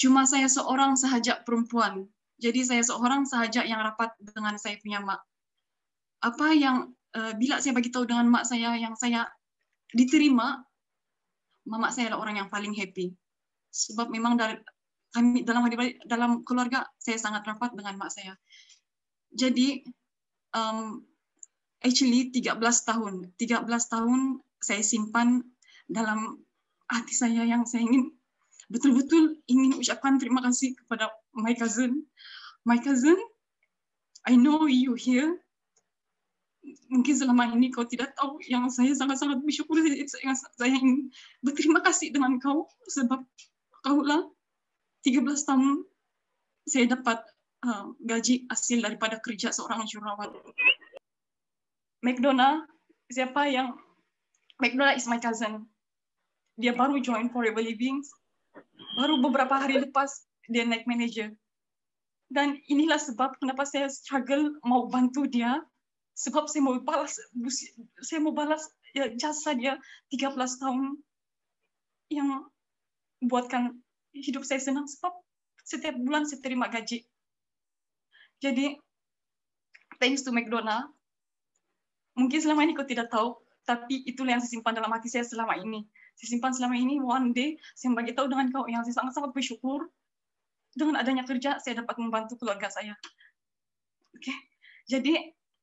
cuma saya seorang sahaja perempuan jadi saya seorang sahaja yang rapat dengan saya punya mak. Apa yang uh, bila saya bagi tahu dengan mak saya yang saya diterima, mama saya adalah orang yang paling happy. Sebab memang dari kami dalam dalam keluarga saya sangat rapat dengan mak saya. Jadi um, actually 13 tahun, 13 tahun saya simpan dalam hati saya yang saya ingin betul-betul ingin ucapkan terima kasih kepada my cousin, my cousin, I know you here. Mungkin selama ini kau tidak tahu yang saya sangat-sangat bersyukur saya ingin berterima kasih dengan kau sebab kau lah 13 tahun saya dapat uh, gaji hasil daripada kerja seorang jurawat. McDonald, siapa yang McDonald is my cousin. Dia baru join Forever Living baru beberapa hari lepas dia naik manager. Dan inilah sebab kenapa saya struggle mau bantu dia. Sebab saya mau balas saya mau balas ya, jasa dia 13 tahun yang buatkan hidup saya senang sebab setiap bulan saya terima gaji. Jadi thanks to McDonald. Mungkin selama ini kau tidak tahu, tapi itulah yang saya simpan dalam hati saya selama ini. Saya simpan selama ini one day saya bagi tahu dengan kau yang saya sangat-sangat bersyukur dengan adanya kerja saya dapat membantu keluarga saya. Okay. Jadi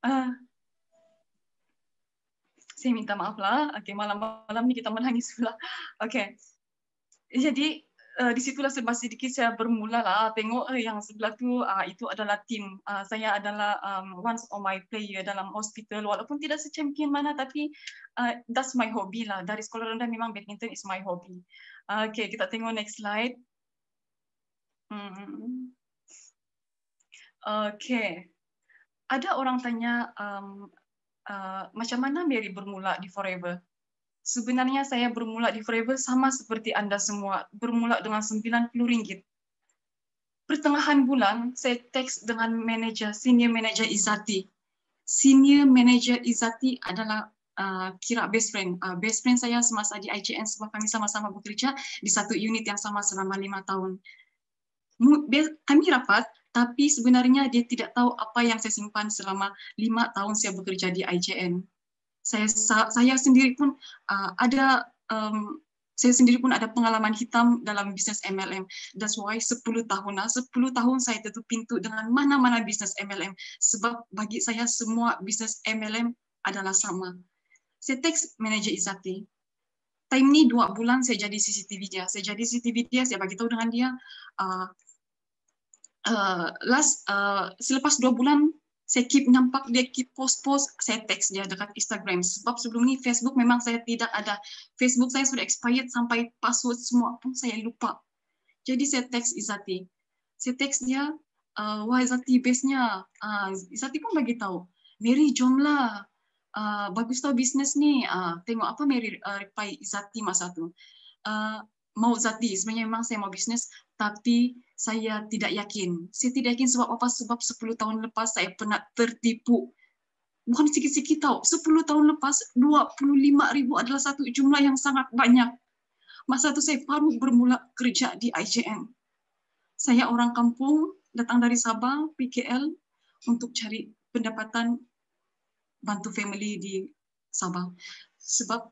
uh, saya minta maaf lah. Okay, malam-malam ni kita menangis pula. Okay. Jadi uh, di situlah sebab sedikit saya bermula lah. Tengok uh, yang sebelah tu uh, itu adalah tim. Uh, ah, saya adalah um, once of my player dalam hospital. Walaupun tidak se mana tapi uh, that's my hobby lah. Dari sekolah rendah memang badminton is my hobby. Ah, okay, kita tengok next slide. Hmm. Okay. Ada orang tanya um, uh, macam mana Mary bermula di Forever. Sebenarnya saya bermula di Forever sama seperti anda semua, bermula dengan RM90. Pertengahan bulan, saya teks dengan manager, senior manager Izati. Senior manager Izati adalah uh, kira best friend. Uh, best friend saya semasa di IGN, sebab kami sama-sama bekerja di satu unit yang sama selama lima tahun kami rapat tapi sebenarnya dia tidak tahu apa yang saya simpan selama lima tahun saya bekerja di IJN. Saya, saya sendiri pun uh, ada um, saya sendiri pun ada pengalaman hitam dalam bisnis MLM. That's why 10 tahun lah, 10 tahun saya tutup pintu dengan mana-mana bisnis MLM. Sebab bagi saya semua bisnis MLM adalah sama. Saya teks manager Izati. Time ni dua bulan saya jadi CCTV dia. Saya jadi CCTV dia, saya bagi tahu dengan dia, uh, Uh, last uh, selepas dua bulan saya keep nampak dia keep post-post, saya teks dia dekat Instagram. Sebab sebelum ni Facebook memang saya tidak ada. Facebook saya sudah expired sampai password semua pun saya lupa. Jadi saya teks Izati. Saya teks dia, uh, wah Izati bestnya. Uh, Izati pun bagi tahu, Mary jomlah. Uh, bagus tau bisnes ni. Uh, tengok apa Mary uh, reply Izati masa tu. Uh, mau zati sebenarnya memang saya mau bisnis tapi saya tidak yakin saya tidak yakin sebab apa sebab 10 tahun lepas saya pernah tertipu bukan sikit-sikit tau 10 tahun lepas 25 ribu adalah satu jumlah yang sangat banyak masa itu saya baru bermula kerja di IJN saya orang kampung datang dari Sabah PKL untuk cari pendapatan bantu family di Sabah sebab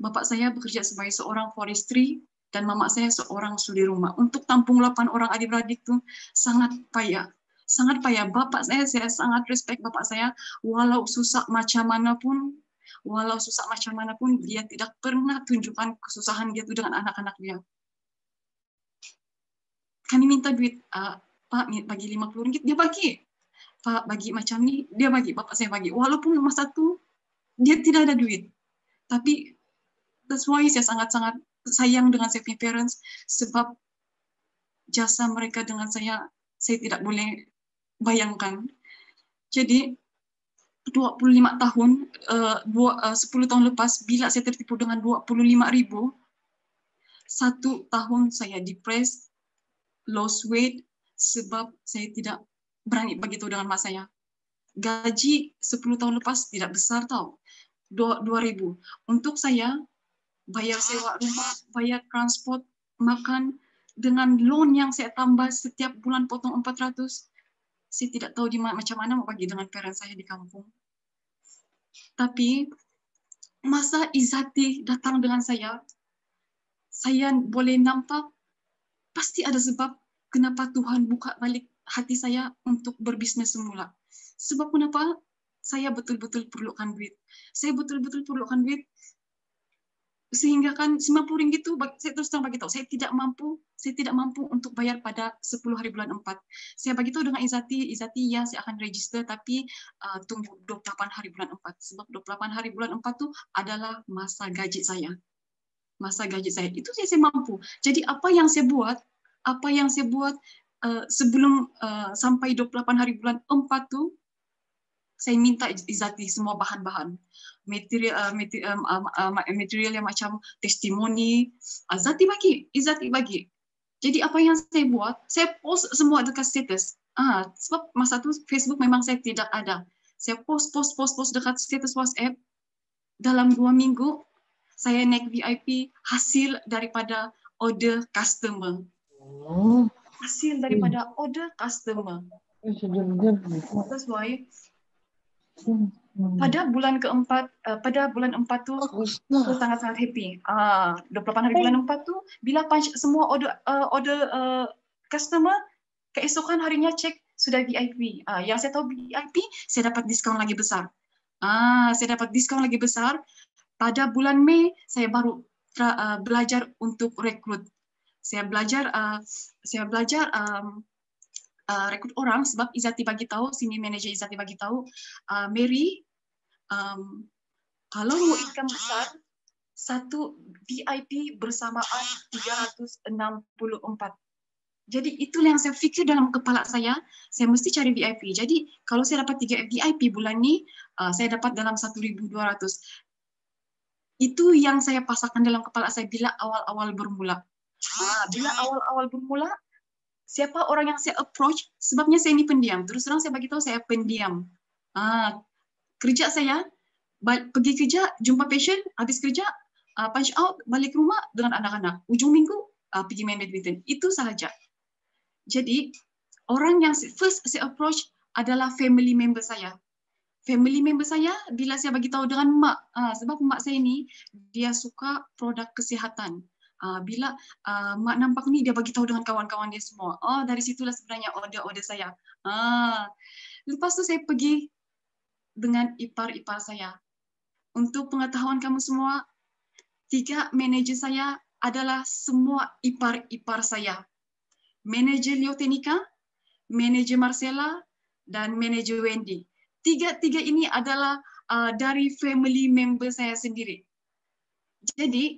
bapak saya bekerja sebagai seorang forestry dan mama saya seorang suri rumah. Untuk tampung 8 orang adik-beradik itu sangat payah. Sangat payah. Bapak saya, saya sangat respect bapak saya. Walau susah macam mana pun, walau susah macam mana pun, dia tidak pernah tunjukkan kesusahan dia itu dengan anak-anak dia. Kami minta duit, uh, Pak bagi 50 ringgit, dia bagi. Pak bagi macam ini, dia bagi, bapak saya bagi. Walaupun masa itu, dia tidak ada duit. Tapi that's why saya sangat-sangat sayang dengan saving parents sebab jasa mereka dengan saya saya tidak boleh bayangkan. Jadi 25 tahun, eh, eh, uh, 10 tahun lepas, bila saya tertipu dengan 25 ribu, satu tahun saya depres, lost weight, sebab saya tidak berani begitu dengan mas saya. Gaji 10 tahun lepas tidak besar tau, 2000. Untuk saya, bayar sewa rumah, bayar transport, makan, dengan loan yang saya tambah setiap bulan potong 400, saya tidak tahu di mana, macam mana mau bagi dengan parent saya di kampung. Tapi masa Izati datang dengan saya, saya boleh nampak pasti ada sebab kenapa Tuhan buka balik hati saya untuk berbisnis semula. Sebab kenapa saya betul-betul perlukan duit. Saya betul-betul perlukan duit sehingga kan 90 ringgit itu saya terus terang bagi tahu saya tidak mampu saya tidak mampu untuk bayar pada 10 hari bulan 4. Saya bagi tahu dengan Izati, Izati ya saya akan register tapi uh, tunggu 28 hari bulan 4 sebab 28 hari bulan 4 tu adalah masa gaji saya. Masa gaji saya itu saya, saya mampu. Jadi apa yang saya buat, apa yang saya buat uh, sebelum uh, sampai 28 hari bulan 4 tu? saya minta Izati semua bahan-bahan material uh, material, um, um, um, uh, material yang macam testimoni Azati uh, bagi Izati bagi jadi apa yang saya buat saya post semua dekat status ah sebab masa tu Facebook memang saya tidak ada saya post post post post dekat status WhatsApp dalam dua minggu saya naik VIP hasil daripada order customer oh. hasil daripada order customer that's why hmm. Hmm. pada bulan keempat uh, pada bulan empat tu aku sangat sangat happy ah uh, 28 hari bulan empat tu bila punch semua order uh, order uh, customer keesokan harinya cek sudah VIP uh, ah, yang saya tahu VIP saya dapat diskaun lagi besar ah uh, saya dapat diskaun lagi besar pada bulan Mei saya baru tra, uh, belajar untuk rekrut saya belajar uh, saya belajar um, Eh, rekrut orang sebab Izati bagi tahu sini manager Izati bagi tahu uh, Mary um, kalau mau income besar satu VIP bersamaan 364. Jadi itu yang saya fikir dalam kepala saya, saya mesti cari VIP. Jadi kalau saya dapat 3 VIP bulan ni, uh, saya dapat dalam 1200. Itu yang saya pasangkan dalam kepala saya bila awal-awal bermula. Ah, bila hmm. awal-awal bermula, siapa orang yang saya approach sebabnya saya ini pendiam terus terang saya bagi tahu saya pendiam ah, kerja saya pergi kerja jumpa patient habis kerja uh, punch out balik rumah dengan anak-anak ujung minggu uh, pergi main badminton itu sahaja jadi orang yang first saya approach adalah family member saya family member saya bila saya bagi tahu dengan mak uh, sebab mak saya ini dia suka produk kesihatan Uh, bila uh, mak nampak ni dia bagi tahu dengan kawan-kawan dia semua. Oh dari situlah sebenarnya order order saya. Ah. Lepas tu saya pergi dengan ipar-ipar saya. Untuk pengetahuan kamu semua, tiga manager saya adalah semua ipar-ipar saya. Manager Leotenica, manager Marcella dan manager Wendy. Tiga-tiga ini adalah uh, dari family member saya sendiri. Jadi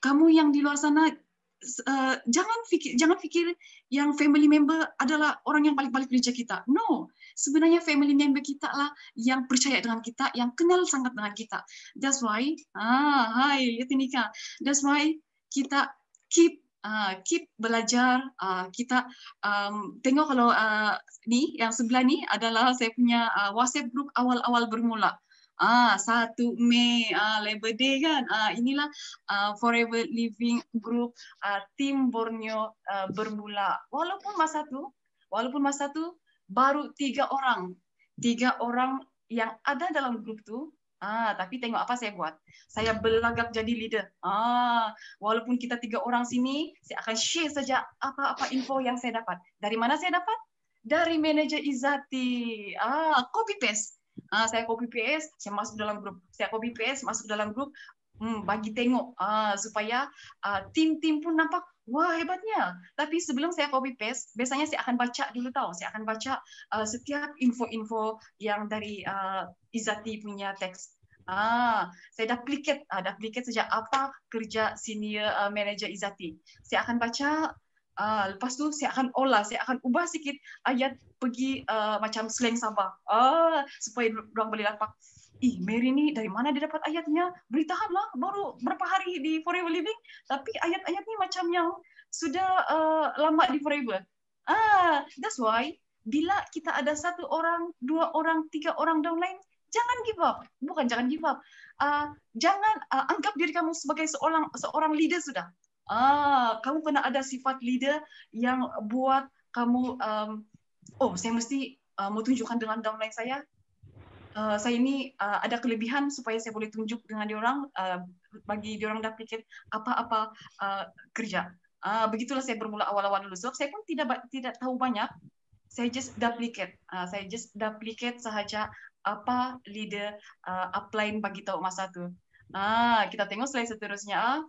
kamu yang di luar sana uh, jangan fikir jangan fikir yang family member adalah orang yang paling-paling gereja kita. No. Sebenarnya family member kita lah yang percaya dengan kita, yang kenal sangat dengan kita. That's why ah hai lihat ini kan. That's why kita keep uh, keep belajar uh, kita um, tengok kalau uh, ni yang sebelah ni adalah saya punya uh, WhatsApp group awal-awal bermula. Ah, satu Mei, ah, Labor Day kan. Ah, inilah ah, Forever Living Group ah, Tim Borneo ah, bermula. Walaupun masa tu, walaupun masa tu baru tiga orang. Tiga orang yang ada dalam grup tu, Ah, tapi tengok apa saya buat. Saya berlagak jadi leader. Ah, walaupun kita tiga orang sini, saya akan share saja apa-apa info yang saya dapat. Dari mana saya dapat? Dari manager Izati. Ah, copy paste. Uh, saya copy paste, saya masuk dalam grup. Saya copy paste, masuk dalam grup, hmm, bagi tengok uh, supaya ah, tim-tim uh, pun nampak, wah hebatnya. Tapi sebelum saya copy paste, biasanya saya akan baca dulu tau. Saya akan baca uh, setiap info-info yang dari uh, Izati punya teks. Ah, saya dah pliket, ah, dah pliket sejak apa kerja senior uh, manager Izati. Saya akan baca Ah, lepas tu saya akan olah, saya akan ubah sikit ayat pergi uh, macam slang Sabah. Uh, supaya orang boleh lapak. Ih, Mary ni dari mana dia dapat ayatnya? Beritahanlah baru berapa hari di Forever Living. Tapi ayat-ayat ni macam yang sudah uh, lama di Forever. Ah, that's why bila kita ada satu orang, dua orang, tiga orang downline, jangan give up. Bukan jangan give up. Uh, jangan uh, anggap diri kamu sebagai seorang seorang leader sudah. Ah, kamu pernah ada sifat leader yang buat kamu um, oh saya mesti uh, mau tunjukkan dengan downline saya. Uh, saya ini uh, ada kelebihan supaya saya boleh tunjuk dengan orang uh, bagi orang dah pikir apa-apa uh, kerja. Uh, begitulah saya bermula awal-awal dulu. So, saya pun tidak tidak tahu banyak. Saya just duplicate. Uh, saya just duplicate sahaja apa leader uh, upline bagi tahu masa tu. Ah, kita tengok selain seterusnya. Ah.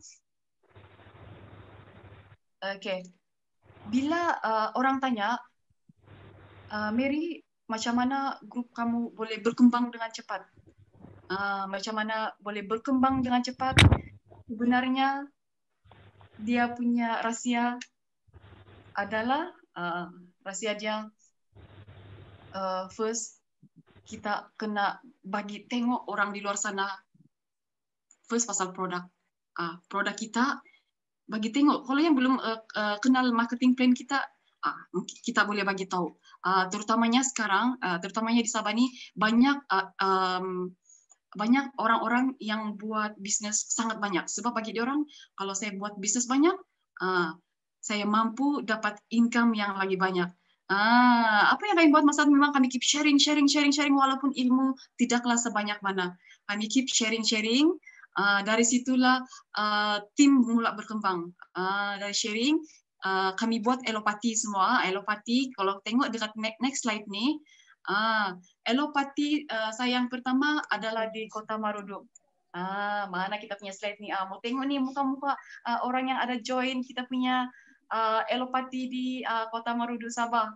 Okay. Bila uh, orang tanya, uh, Mary, macam mana grup kamu boleh berkembang dengan cepat? Uh, macam mana boleh berkembang dengan cepat? Sebenarnya, dia punya rahsia adalah uh, rahsia dia uh, first kita kena bagi tengok orang di luar sana first pasal produk uh, produk kita bagi tengok kalau yang belum uh, uh, kenal marketing plan kita uh, kita boleh bagi tahu uh, terutamanya sekarang uh, terutamanya di Sabah ini banyak uh, um, banyak orang-orang yang buat bisnis sangat banyak sebab bagi dia orang kalau saya buat bisnis banyak uh, saya mampu dapat income yang lagi banyak Ah, apa yang kami buat masa memang kami keep sharing, sharing, sharing, sharing walaupun ilmu tidaklah sebanyak mana. Kami keep sharing, sharing Ah, dari situlah uh, tim mula berkembang uh, dari sharing uh, kami buat elopati semua elopati kalau tengok dekat next next slide ni uh, elopati uh, saya yang pertama adalah di kota Marudu Ah, mana kita punya slide ni? Ah, mau tengok ni muka-muka uh, orang yang ada join kita punya uh, elopati di uh, Kota Marudu Sabah.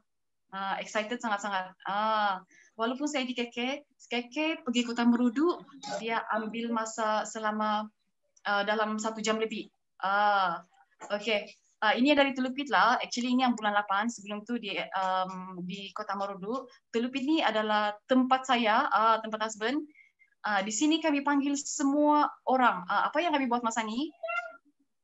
Ah, excited sangat-sangat. Ah, walaupun saya di KK, KK pergi kota merudu, dia ambil masa selama uh, dalam satu jam lebih. Ah, uh, okay. Uh, ini dari Tulupit lah. Actually ini yang bulan 8 sebelum tu di um, di kota Merudu. Tulupit ni adalah tempat saya, uh, tempat asben. Uh, ah, di sini kami panggil semua orang. Uh, apa yang kami buat masa ni?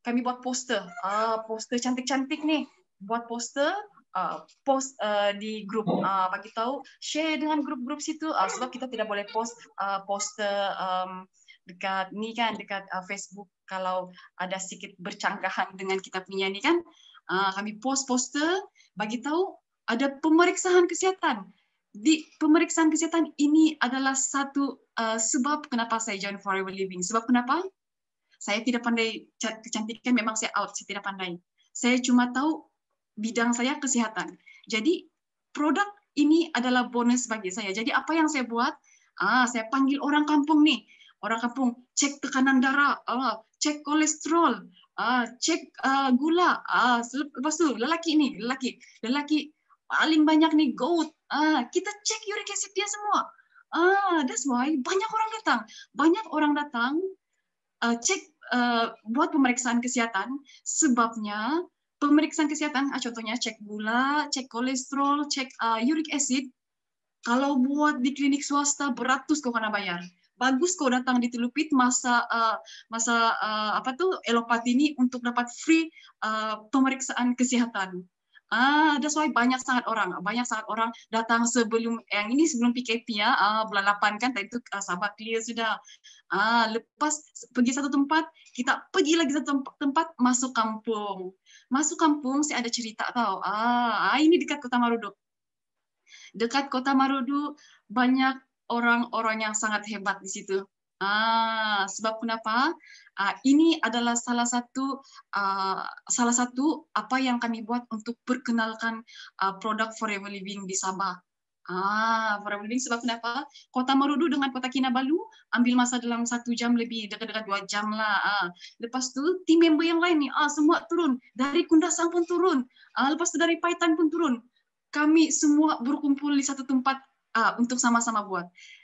Kami buat poster. Ah, uh, poster cantik-cantik ni. Buat poster, Uh, post uh, di grup oh. uh, bagi tahu share dengan grup-grup situ uh, sebab kita tidak boleh post uh, poster um, dekat ni kan dekat uh, Facebook kalau ada sedikit bercanggahan dengan kita punya ni kan uh, kami post poster bagi tahu ada pemeriksaan kesihatan di pemeriksaan kesihatan ini adalah satu uh, sebab kenapa saya join Forever Living sebab kenapa saya tidak pandai kecantikan memang saya out saya tidak pandai saya cuma tahu bidang saya kesehatan. Jadi produk ini adalah bonus bagi saya. Jadi apa yang saya buat? Ah, saya panggil orang kampung nih. Orang kampung cek tekanan darah, ah, cek kolesterol, ah, cek ah, gula. Ah, lepas itu lelaki ini, lelaki, lelaki paling banyak nih goat. Ah, kita cek uric acid dia semua. Ah, that's why banyak orang datang. Banyak orang datang uh, cek uh, buat pemeriksaan kesehatan sebabnya pemeriksaan kesehatan ah, contohnya cek gula, cek kolesterol, cek uh, uric acid. Kalau buat di klinik swasta beratus kau kena bayar. Bagus kau datang di Telupit masa uh, masa uh, apa tuh elopati ini untuk dapat free uh, pemeriksaan kesehatan. Ah, that's why banyak sangat orang, banyak sangat orang datang sebelum yang ini sebelum PKP ya, ah, bulan 8 kan tadi itu ah, sahabat clear sudah. Ah, lepas pergi satu tempat, kita pergi lagi satu tempat, tempat masuk kampung masuk kampung saya ada cerita tahu ah, ah ini dekat kota Marudu dekat kota Marudu banyak orang-orang yang sangat hebat di situ ah sebab kenapa ah, ini adalah salah satu ah, salah satu apa yang kami buat untuk perkenalkan ah, produk Forever Living di Sabah Ah, Farah sebab kenapa? Kota Marudu dengan Kota Kinabalu ambil masa dalam satu jam lebih, dekat-dekat dua jam lah. Ah. Lepas tu, tim member yang lain ni, ah, semua turun. Dari Kundasang pun turun. Ah, lepas tu dari Paitan pun turun. Kami semua berkumpul di satu tempat ah, untuk sama-sama buat.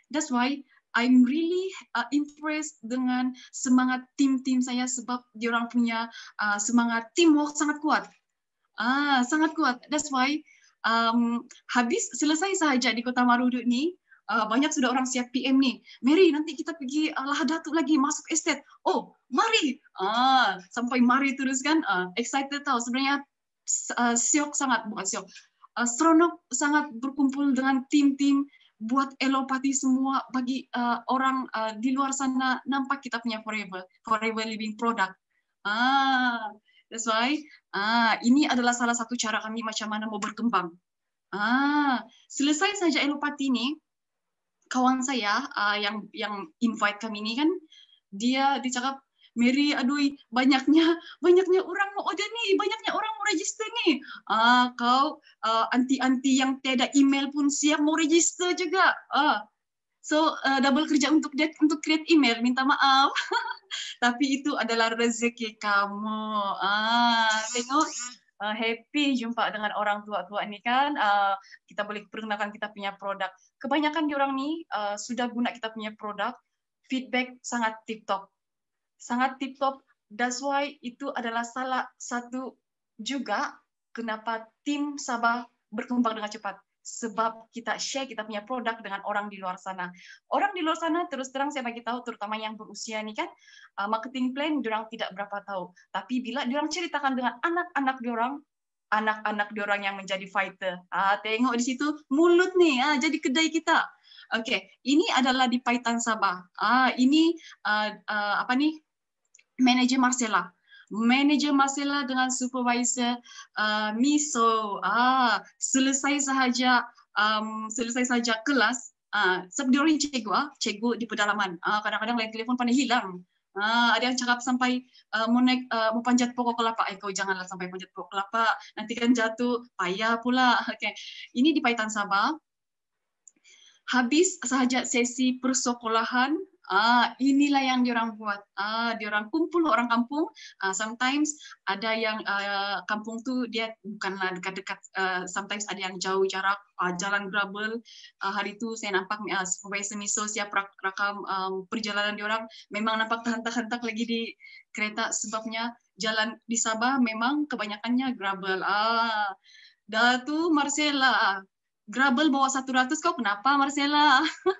That's why I'm really uh, impressed dengan semangat tim-tim saya sebab dia orang punya uh, semangat teamwork sangat kuat. Ah, sangat kuat. That's why um, habis selesai sahaja di Kota Marudut ni, uh, banyak sudah orang siap PM ni. Mary, nanti kita pergi uh, lah datuk lagi masuk estate. Oh, mari. Ah, sampai mari terus kan. Uh, excited tau. Sebenarnya uh, siok sangat, bukan siok. Uh, seronok sangat berkumpul dengan tim-tim buat elopati semua bagi uh, orang uh, di luar sana nampak kita punya forever forever living product. Ah, That's why ah ini adalah salah satu cara kami macam mana mau berkembang. Ah, selesai saja elopati ini, kawan saya ah, yang yang invite kami ini kan, dia dicakap, Mary, aduh, banyaknya banyaknya orang mau ada nih, banyaknya orang mau register nih. Ah, kau ah, anti-anti ah, yang tiada email pun siap mau register juga. Ah, So uh, double kerja untuk dia untuk create email, minta maaf. Tapi itu adalah rezeki kamu. Ah, tengok uh, happy jumpa dengan orang tua-tua ini kan uh, kita boleh perkenalkan kita punya produk. Kebanyakan orang ni uh, sudah guna kita punya produk, feedback sangat tip top. Sangat tip top. That's why itu adalah salah satu juga kenapa tim Sabah berkembang dengan cepat. sebab kita share kita punya produk dengan orang di luar sana. Orang di luar sana terus terang saya bagi tahu terutama yang berusia ni kan uh, marketing plan orang tidak berapa tahu. Tapi bila orang ceritakan dengan anak-anak orang, anak-anak orang yang menjadi fighter. Ah tengok di situ mulut ni ah, jadi kedai kita. Oke, okay. ini adalah di Paitan Sabah. Ah ini uh, uh, apa ni? Manager Marcela manager masalah dengan supervisor uh, miso ah selesai sahaja um, selesai sahaja kelas ah sebab dia orang cikgu ah cikgu di pedalaman ah kadang-kadang lain telefon pandai hilang ah ada yang cakap sampai uh, mau naik uh, mau panjat pokok kelapa eh kau janganlah sampai panjat pokok kelapa nanti kan jatuh payah pula okey ini di Paitan Sabah Habis sahaja sesi persekolahan, Ah, inilah yang diorang buat. Ah, diorang kumpul orang kampung. Ah, sometimes ada yang uh, kampung tu dia bukanlah dekat-dekat. Uh, sometimes ada yang jauh jarak. Uh, jalan gravel. Uh, hari tu saya nampak uh, supervisor miso siap rakam um, perjalanan diorang. Memang nampak terhentak-hentak lagi di kereta sebabnya jalan di Sabah memang kebanyakannya gravel. Ah, dah tu Marcella. Gravel bawa 100 kau kenapa Marcella?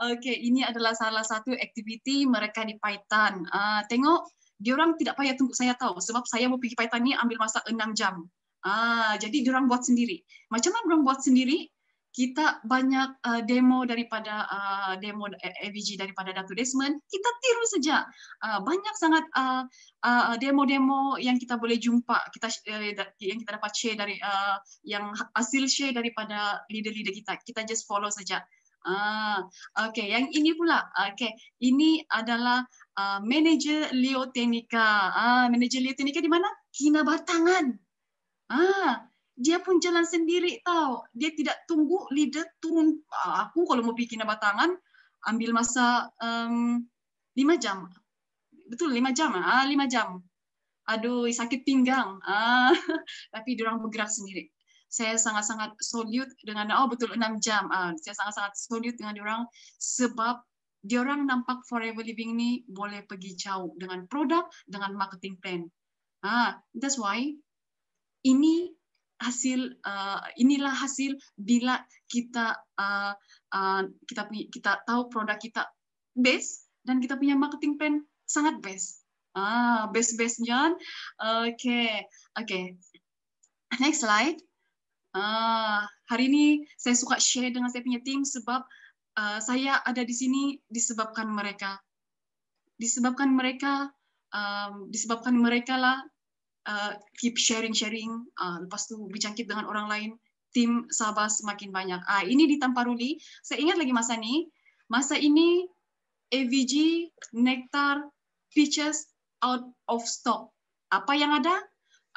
Okey, ini adalah salah satu aktiviti mereka di Python. Uh, ah, tengok, orang tidak payah tunggu saya tahu sebab saya mau pergi Python ni ambil masa 6 jam. Ah, uh, jadi diorang buat sendiri. Macam mana orang buat sendiri? Kita banyak uh, demo daripada uh, demo EVG daripada Datu Desmond. Kita tiru saja. Uh, banyak sangat uh, uh, demo-demo yang kita boleh jumpa. Kita uh, yang kita dapat share dari uh, yang hasil share daripada leader-leader kita. Kita just follow saja. Ah, okay. Yang ini pula. Okay. Ini adalah uh, manager Leotenika. Ah, manager Leotenika ah, di mana? Kina Batangan. Ah, dia pun jalan sendiri tau. Dia tidak tunggu leader turun. Uh, aku kalau mau pergi Kina Batangan, ambil masa um, lima jam. Betul, lima jam. Ah, lima jam. Aduh, sakit pinggang. Ah, tapi dia orang bergerak sendiri. saya sangat-sangat solid dengan oh betul enam jam uh, saya sangat-sangat solid dengan orang sebab orang nampak forever living ini boleh pergi jauh dengan produk dengan marketing plan ah that's why ini hasil uh, inilah hasil bila kita uh, uh, kita kita tahu produk kita best dan kita punya marketing plan sangat best ah best best John oke okay. oke okay. next slide Ah, hari ini saya suka share dengan saya punya tim sebab uh, saya ada di sini disebabkan mereka. Disebabkan mereka, um, disebabkan mereka lah uh, keep sharing-sharing, uh, lepas tu bercangkit dengan orang lain, tim Sabah semakin banyak. Ah uh, Ini di Tamparuli, saya ingat lagi masa ini, masa ini AVG, Nectar, Peaches, out of stock. Apa yang ada?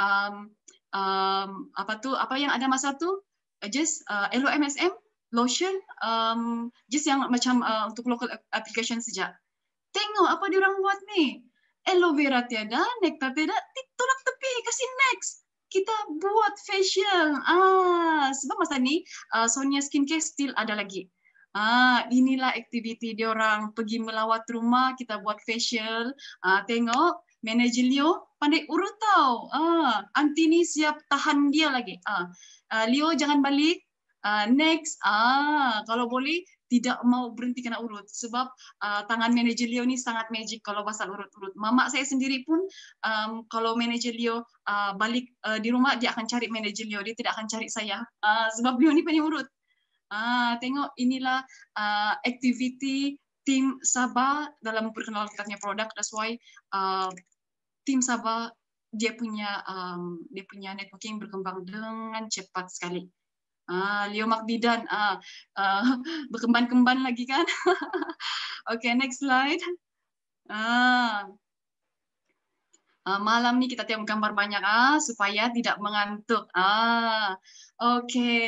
Um, um, apa tu apa yang ada masa tu uh, just uh, LOMSM lotion um, just yang macam uh, untuk local application saja tengok apa dia orang buat ni aloe vera tiada nectar tiada tolak tepi kasih next kita buat facial ah sebab masa ni uh, Sonia skincare still ada lagi Ah, inilah aktiviti dia orang pergi melawat rumah, kita buat facial. Ah, tengok, manager Leo, pandai urut tau. Ah, anti ni siap tahan dia lagi. Ah, uh, Leo jangan balik. Uh, next, ah, kalau boleh tidak mau berhenti kena urut sebab uh, tangan manager Leo ni sangat magic kalau pasal urut-urut. Mama saya sendiri pun um, kalau manager Leo uh, balik uh, di rumah dia akan cari manager Leo, dia tidak akan cari saya uh, sebab Leo ni pandai urut. Ah, tengok inilah uh, aktiviti tim Sabah dalam perkenalan kita punya produk. That's why uh, tim Sabah dia punya um, dia punya networking berkembang dengan cepat sekali. Ah, Leo Makbidan ah, ah lagi kan? Oke, okay, next slide. Ah. ah. malam ni kita tengok gambar banyak ah supaya tidak mengantuk. Ah. Oke. Okay.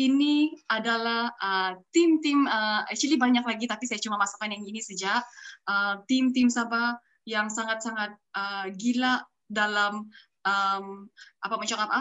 Ini adalah ah, tim-tim ah, actually banyak lagi tapi saya cuma masukkan yang ini saja. Ah, tim-tim Sabah yang sangat-sangat uh, gila dalam um, apa macam apa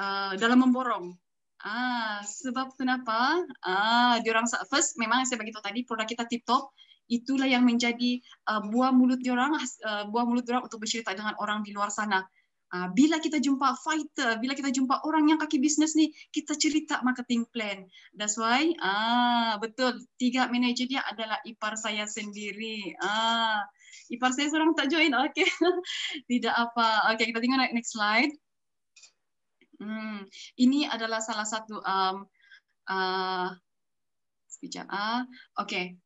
uh, dalam memborong. Ah, sebab kenapa? Ah, diorang first memang saya bagi tahu tadi produk kita tip top itulah yang menjadi uh, buah mulut diorang uh, buah mulut diorang untuk bercerita dengan orang di luar sana. Uh, bila kita jumpa fighter, bila kita jumpa orang yang kaki bisnes ni, kita cerita marketing plan. That's why ah betul tiga manager dia adalah ipar saya sendiri. Ah, ipar saya seorang tak join. okay, Tidak apa. Okay kita tengok next slide. Hmm, ini adalah salah satu um uh, sekejap Uh. Ah. Okey.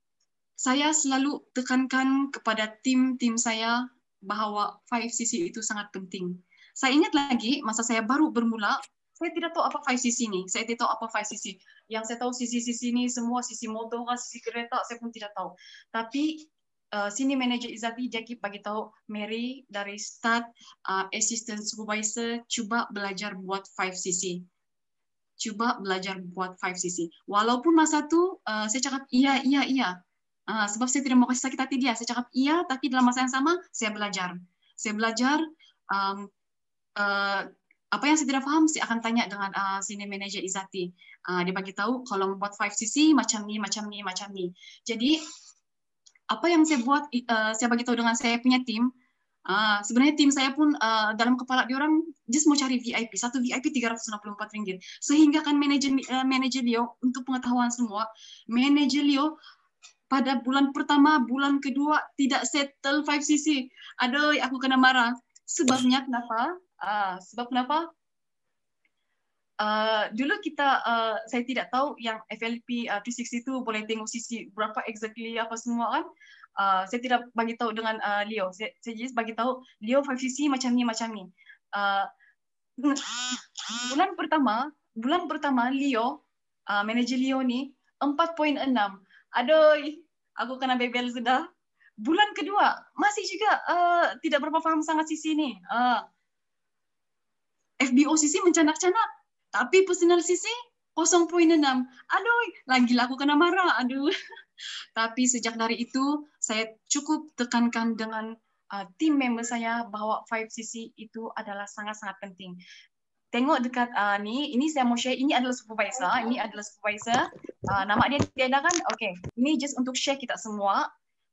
Saya selalu tekankan kepada tim-tim saya bahawa 5CC itu sangat penting. Saya ingat lagi masa saya baru bermula, saya tidak tahu apa 5CC ini. Saya tidak tahu apa 5CC. Yang saya tahu sisi-sisi ini semua, sisi motor, sisi kereta, saya pun tidak tahu. Tapi Eh, senior manager Izati dia bagi tahu Mary dari start uh, assistant supervisor cuba belajar buat 5cc. Cuba belajar buat 5cc. Walaupun masa tu uh, saya cakap iya iya iya. Uh, sebab saya tidak mau kasih sakit hati dia. Saya cakap iya tapi dalam masa yang sama saya belajar. Saya belajar um, uh, apa yang saya tidak faham saya akan tanya dengan uh, senior manager Izati. Uh, ah, dia bagi tahu kalau membuat 5cc macam ni macam ni macam ni. Jadi apa yang saya buat uh, saya bagi tahu dengan saya punya tim uh, sebenarnya tim saya pun uh, dalam kepala dia orang just mau cari VIP satu VIP 364 ringgit sehingga kan manajer uh, manajer Leo untuk pengetahuan semua manajer Leo pada bulan pertama bulan kedua tidak settle 5cc aduh aku kena marah sebabnya kenapa uh, sebab kenapa Uh, dulu kita uh, saya tidak tahu yang FLP uh, eh, 360 itu boleh tengok sisi berapa exactly apa semua kan. Uh, saya tidak bagi tahu dengan uh, Leo. Saya, saya just bagi tahu Leo 5cc macam ni macam ni. Uh, bulan pertama, bulan pertama Leo, uh, manager Leo ni 4.6. Adoi, aku kena bebel sudah. Bulan kedua masih juga uh, tidak berapa faham sangat sisi ni. Uh, FBO sisi mencanak-canak. Tapi personal sisi 0.6. Aduh, lagi lah aku kena marah. Aduh. Tapi sejak dari itu saya cukup tekankan dengan uh, tim member saya bahawa 5 cc itu adalah sangat-sangat penting. Tengok dekat uh, ni, ini saya mau share. Ini adalah supervisor, ini adalah supervisor. Uh, nama dia Tiana kan? Okay, ini just untuk share kita semua.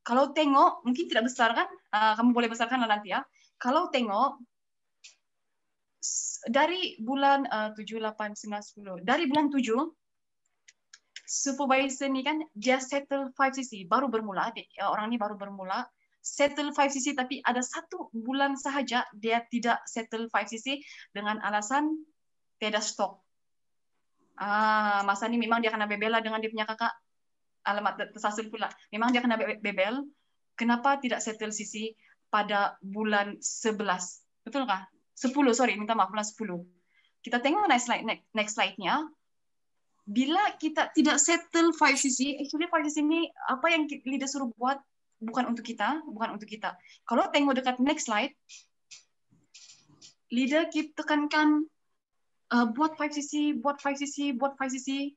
Kalau tengok, mungkin tidak besar kan? Uh, kamu boleh besarkan lah nanti ya. Kalau tengok, dari bulan uh, tujuh, lapan, sembilan, sepuluh. Dari bulan tujuh, supervisor ni kan dia settle 5cc. Baru bermula, adik. Uh, orang ni baru bermula. Settle 5cc tapi ada satu bulan sahaja dia tidak settle 5cc dengan alasan tiada stok. Ah, masa ni memang dia kena bebel lah dengan dia punya kakak. Alamat tersasul pula. Memang dia kena bebel. Kenapa tidak settle sisi pada bulan sebelas? Betul kah? 10 sorry minta maaf bulan 10 kita tengok next slide next, next slide nya bila kita tidak settle five cc actually 5cc ini apa yang leader suruh buat bukan untuk kita bukan untuk kita kalau tengok dekat next slide leader kita tekankan uh, buat five cc buat five cc buat five cc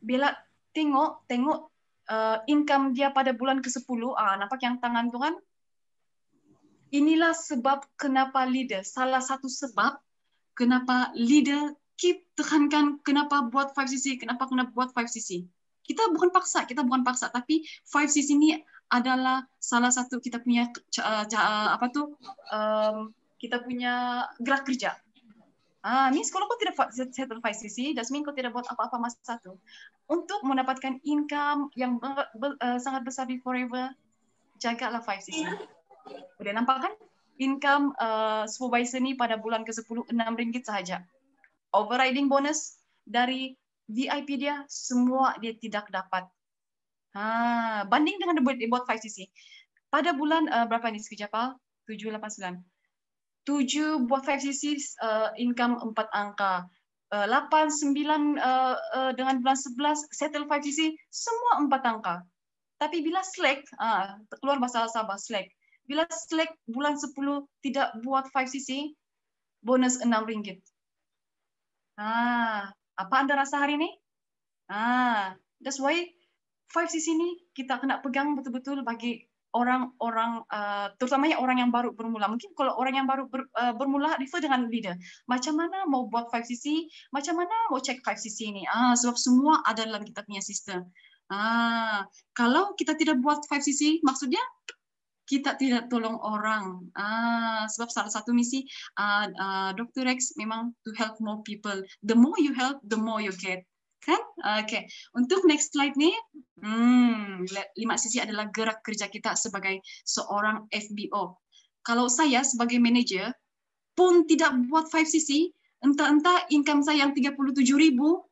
bila tengok tengok uh, income dia pada bulan ke-10 ah nampak yang tangan tu kan Inilah sebab kenapa leader, salah satu sebab kenapa leader keep tekankan kenapa buat 5cc, kenapa kena buat 5cc. Kita bukan paksa, kita bukan paksa, tapi 5cc ini adalah salah satu kita punya apa tu? um, kita punya gerak kerja. Ah, Miss, kalau kau tidak settle 5cc, that's kau tidak buat apa-apa masa satu. Untuk mendapatkan income yang be- be- uh, sangat besar di forever, jagalah 5cc. Yeah. Boleh nampak kan? Income uh, supervisor ni pada bulan ke-10, RM6 sahaja. Overriding bonus dari VIP dia, semua dia tidak dapat. Ha, banding dengan dia buat 5CC. Pada bulan uh, berapa ni sekejap, Pak? 7, 8, 7 buat 5CC, uh, income 4 angka. Uh, 8, 9 uh, uh, dengan bulan 11, settle 5CC, semua 4 angka. Tapi bila slack, uh, keluar masalah Sabah, slack bila select bulan 10 tidak buat 5cc, bonus RM6. Ah, ha, apa anda rasa hari ini? Ah, that's why 5cc ini kita kena pegang betul-betul bagi orang-orang, uh, terutamanya orang yang baru bermula. Mungkin kalau orang yang baru ber, uh, bermula, refer dengan leader. Macam mana mau buat 5cc? Macam mana mau cek 5cc ini? Ah, sebab semua ada dalam kita punya sistem. Ah, kalau kita tidak buat 5cc, maksudnya kita tidak tolong orang. Ah, sebab salah satu misi uh, ah, uh, ah, Dr. Rex memang to help more people. The more you help, the more you get. Kan? Okay. Untuk next slide ni, hmm, lima sisi adalah gerak kerja kita sebagai seorang FBO. Kalau saya sebagai manager pun tidak buat five sisi, entah-entah income saya yang 37 ribu,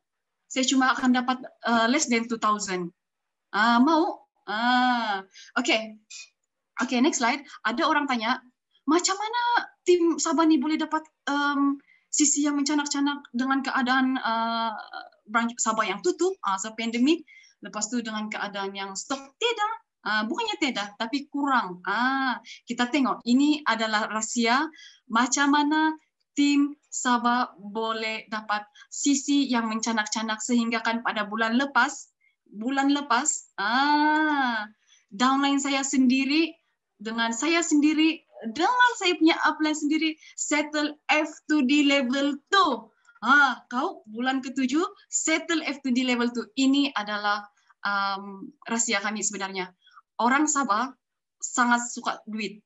saya cuma akan dapat uh, less than 2,000. Uh, mau? Uh, okay. Okay, next slide. Ada orang tanya, macam mana tim Sabah ni boleh dapat um, sisi yang mencanak-canak dengan keadaan uh, branch Sabah yang tutup, uh, so pandemik, lepas tu dengan keadaan yang stok tidak, Uh, bukannya tidak, tapi kurang. Ah, kita tengok, ini adalah rahsia macam mana tim Sabah boleh dapat sisi yang mencanak-canak sehingga kan pada bulan lepas, bulan lepas, ah, downline saya sendiri dengan saya sendiri, dengan saya punya apply sendiri, settle F2D level 2. Ah, kau bulan ketujuh settle F2D level 2. Ini adalah um, rahasia kami sebenarnya. Orang Sabah sangat suka duit.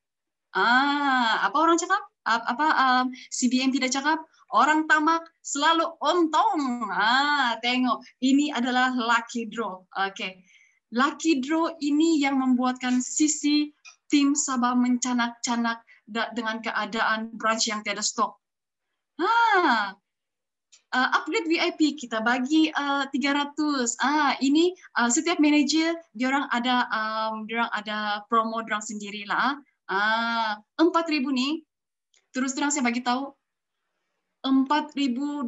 Ah, apa orang cakap? Apa um, CBM tidak cakap? Orang tamak selalu ontong. Ah, tengok. Ini adalah lucky draw. Oke. Okay. Lucky draw ini yang membuatkan sisi tim sabar mencanak-canak dengan keadaan branch yang tiada stok. Ha. Uh, upgrade VIP kita bagi uh, 300. Ah uh, ini uh, setiap manager dia orang ada um, dia orang ada promo dia orang sendirilah. Ah uh, ah, 4000 ni terus terang saya bagi tahu 4000 2000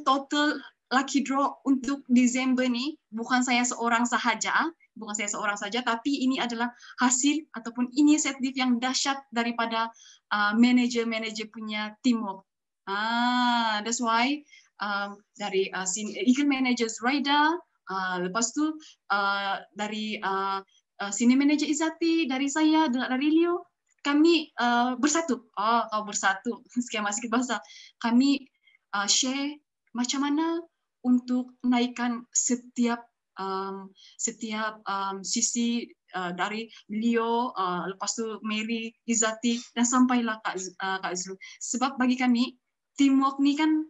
total lucky draw untuk Disember ni bukan saya seorang sahaja. Uh, bukan saya seorang saja, tapi ini adalah hasil ataupun inisiatif yang dahsyat daripada uh, manager-manager uh, punya teamwork. Ah, that's why um, dari uh, senior eh, eagle managers Raida, uh, lepas tu uh, dari uh, uh, senior manager Izati, dari saya, dari Leo, kami uh, bersatu. Oh, kau bersatu. Sekian masih kita bahasa. Kami uh, share macam mana untuk naikkan setiap um, setiap um, sisi uh, dari Leo, uh, lepas tu Mary, Izati dan sampailah Kak, uh, Kak Zul. Sebab bagi kami teamwork ni kan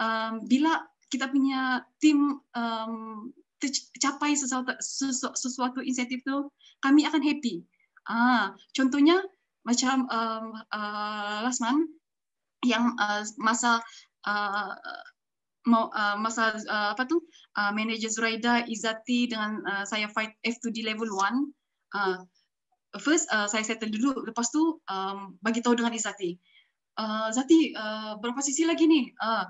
um, bila kita punya tim um, tercapai sesuatu, sesuatu inisiatif tu, kami akan happy. Ah, contohnya macam um, uh, last yang uh, masa uh, mau uh, masa uh, apa tu uh, manager Zuraida Izati dengan uh, saya fight F2 D level 1 uh, first uh, saya settle dulu lepas tu um, bagi tahu dengan Izati uh, Zati uh, berapa sisi lagi ni uh,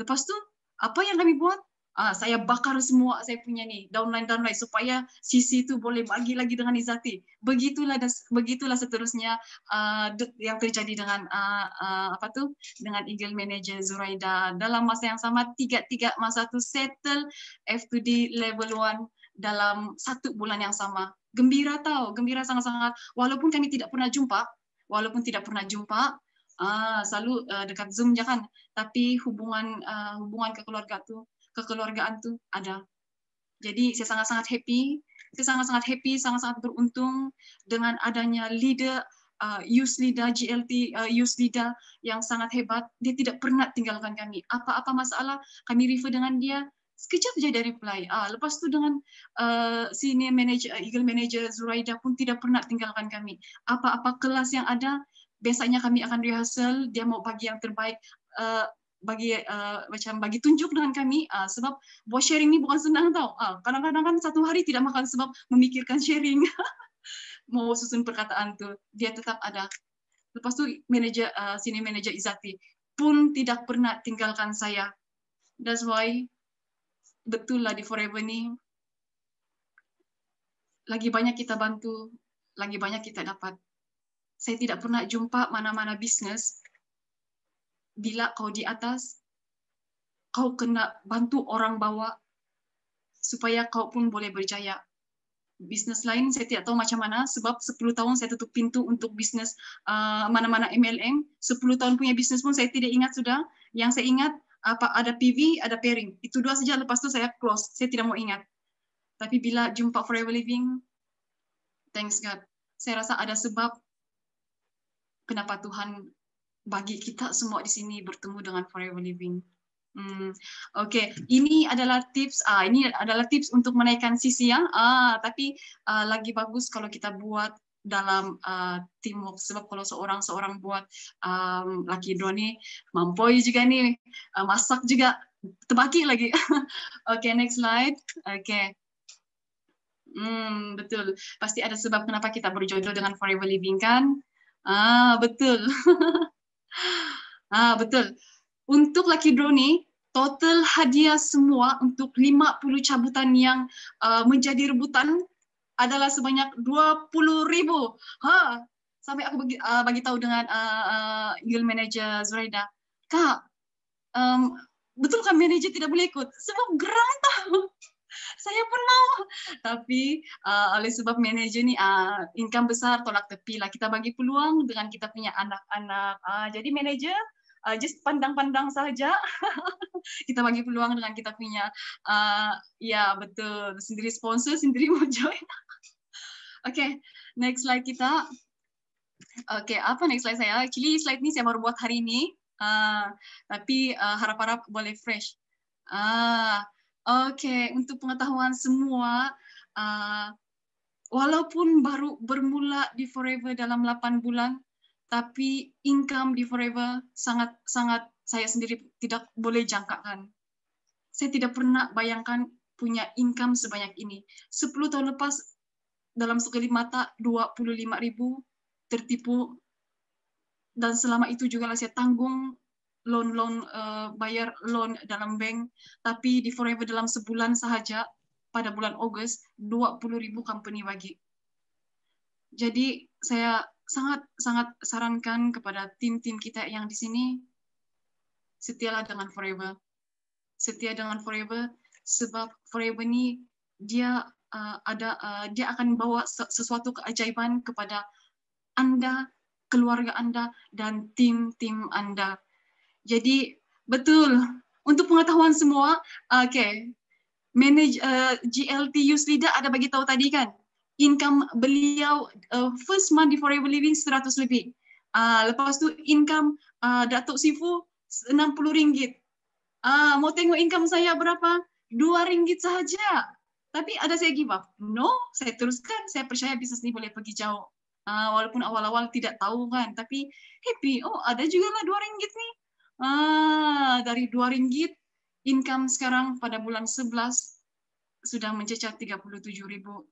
lepas tu apa yang kami buat Ah, saya bakar semua saya punya ni downline-downline supaya CC tu boleh bagi lagi dengan Izati. Begitulah dan begitulah seterusnya uh, yang terjadi dengan uh, uh, apa tu dengan Eagle Manager Zuraida dalam masa yang sama tiga-tiga masa tu settle F2D level 1 dalam satu bulan yang sama. Gembira tau, gembira sangat-sangat walaupun kami tidak pernah jumpa, walaupun tidak pernah jumpa ah selalu uh, dekat Zoom je kan tapi hubungan uh, hubungan kekeluargaan tu kekeluargaan tuh ada. Jadi saya sangat-sangat happy, saya sangat-sangat happy, sangat-sangat beruntung dengan adanya leader Yus uh, Lida GLT Yus uh, Lida yang sangat hebat. Dia tidak pernah tinggalkan kami. Apa-apa masalah kami refer dengan dia. Sekejap saja dari reply. Uh, lepas tu dengan uh, senior manager uh, Eagle manager Zuraida pun tidak pernah tinggalkan kami. Apa-apa kelas yang ada, biasanya kami akan rehearsal. Dia mau bagi yang terbaik. Uh, bagi uh, macam bagi tunjuk dengan kami uh, sebab buat sharing ni bukan senang tau. Uh, kadang-kadang kan satu hari tidak makan sebab memikirkan sharing. Mau susun perkataan tu dia tetap ada. Lepas tu manager uh, eh, sini manager Izati pun tidak pernah tinggalkan saya. That's why betul lah di Forever ni lagi banyak kita bantu, lagi banyak kita dapat. Saya tidak pernah jumpa mana-mana bisnes bila kau di atas, kau kena bantu orang bawa supaya kau pun boleh berjaya. Bisnis lain saya tidak tahu macam mana sebab 10 tahun saya tutup pintu untuk bisnis uh, mana-mana MLM. 10 tahun punya bisnis pun saya tidak ingat sudah. Yang saya ingat apa ada PV, ada pairing. Itu dua saja lepas tu saya close. Saya tidak mau ingat. Tapi bila jumpa Forever Living, thanks God. Saya rasa ada sebab kenapa Tuhan bagi kita semua di sini bertemu dengan Forever Living. Hmm. Okay, ini adalah tips. Ah, ini adalah tips untuk menaikkan sisi yang. Ah, tapi ah, lagi bagus kalau kita buat dalam ah, teamwork. Sebab kalau seorang seorang buat um, laki drone mampu juga ni ah, masak juga terbaki lagi. okay, next slide. Okay. Hmm, betul. Pasti ada sebab kenapa kita berjodoh dengan Forever Living kan? Ah, betul. Ha, betul. Untuk Lucky Draw ni, total hadiah semua untuk 50 cabutan yang uh, menjadi rebutan adalah sebanyak 20,000. Ha, sampai aku bagi, uh, bagi tahu dengan uh, uh, Eagle Manager Zuraida. Kak, um, betul kan manager tidak boleh ikut? Sebab geram tau saya pun mau tapi uh, oleh sebab manager ni uh, income besar tolak tepi lah kita bagi peluang dengan kita punya anak-anak uh, jadi manager uh, just pandang-pandang saja kita bagi peluang dengan kita punya uh, ya betul sendiri sponsor sendiri mau join okay next slide kita okay apa next slide saya actually slide ni saya baru buat hari ini uh, tapi harap-harap uh, boleh fresh ah Okay untuk pengetahuan semua, uh, walaupun baru bermula di Forever dalam 8 bulan, tapi income di Forever sangat-sangat saya sendiri tidak boleh jangkakan. Saya tidak pernah bayangkan punya income sebanyak ini. 10 tahun lepas, dalam sekali mata, 25 ribu tertipu. Dan selama itu juga lah saya tanggung loan loan uh, bayar loan dalam bank tapi di forever dalam sebulan sahaja pada bulan Ogos 20,000 company bagi. Jadi saya sangat sangat sarankan kepada tim-tim kita yang di sini setialah dengan forever. Setia dengan forever sebab forever ni dia uh, ada uh, dia akan bawa sesuatu keajaiban kepada anda, keluarga anda dan tim-tim anda. Jadi betul untuk pengetahuan semua, uh, okay, manage uh, GLT Yuslida ada bagi tahu tadi kan, income beliau uh, first month di Forever Living seratus lebih. Uh, lepas tu income uh, Datuk Sifu enam puluh ringgit. Ah, uh, mau tengok income saya berapa? dua ringgit sahaja. Tapi ada saya give up. No, saya teruskan. Saya percaya bisnes ni boleh pergi jauh. Uh, walaupun awal-awal tidak tahu kan, tapi happy. Oh, ada juga lah dua ringgit ni. Ah, dari 2 ringgit income sekarang pada bulan 11 sudah puluh 37.839.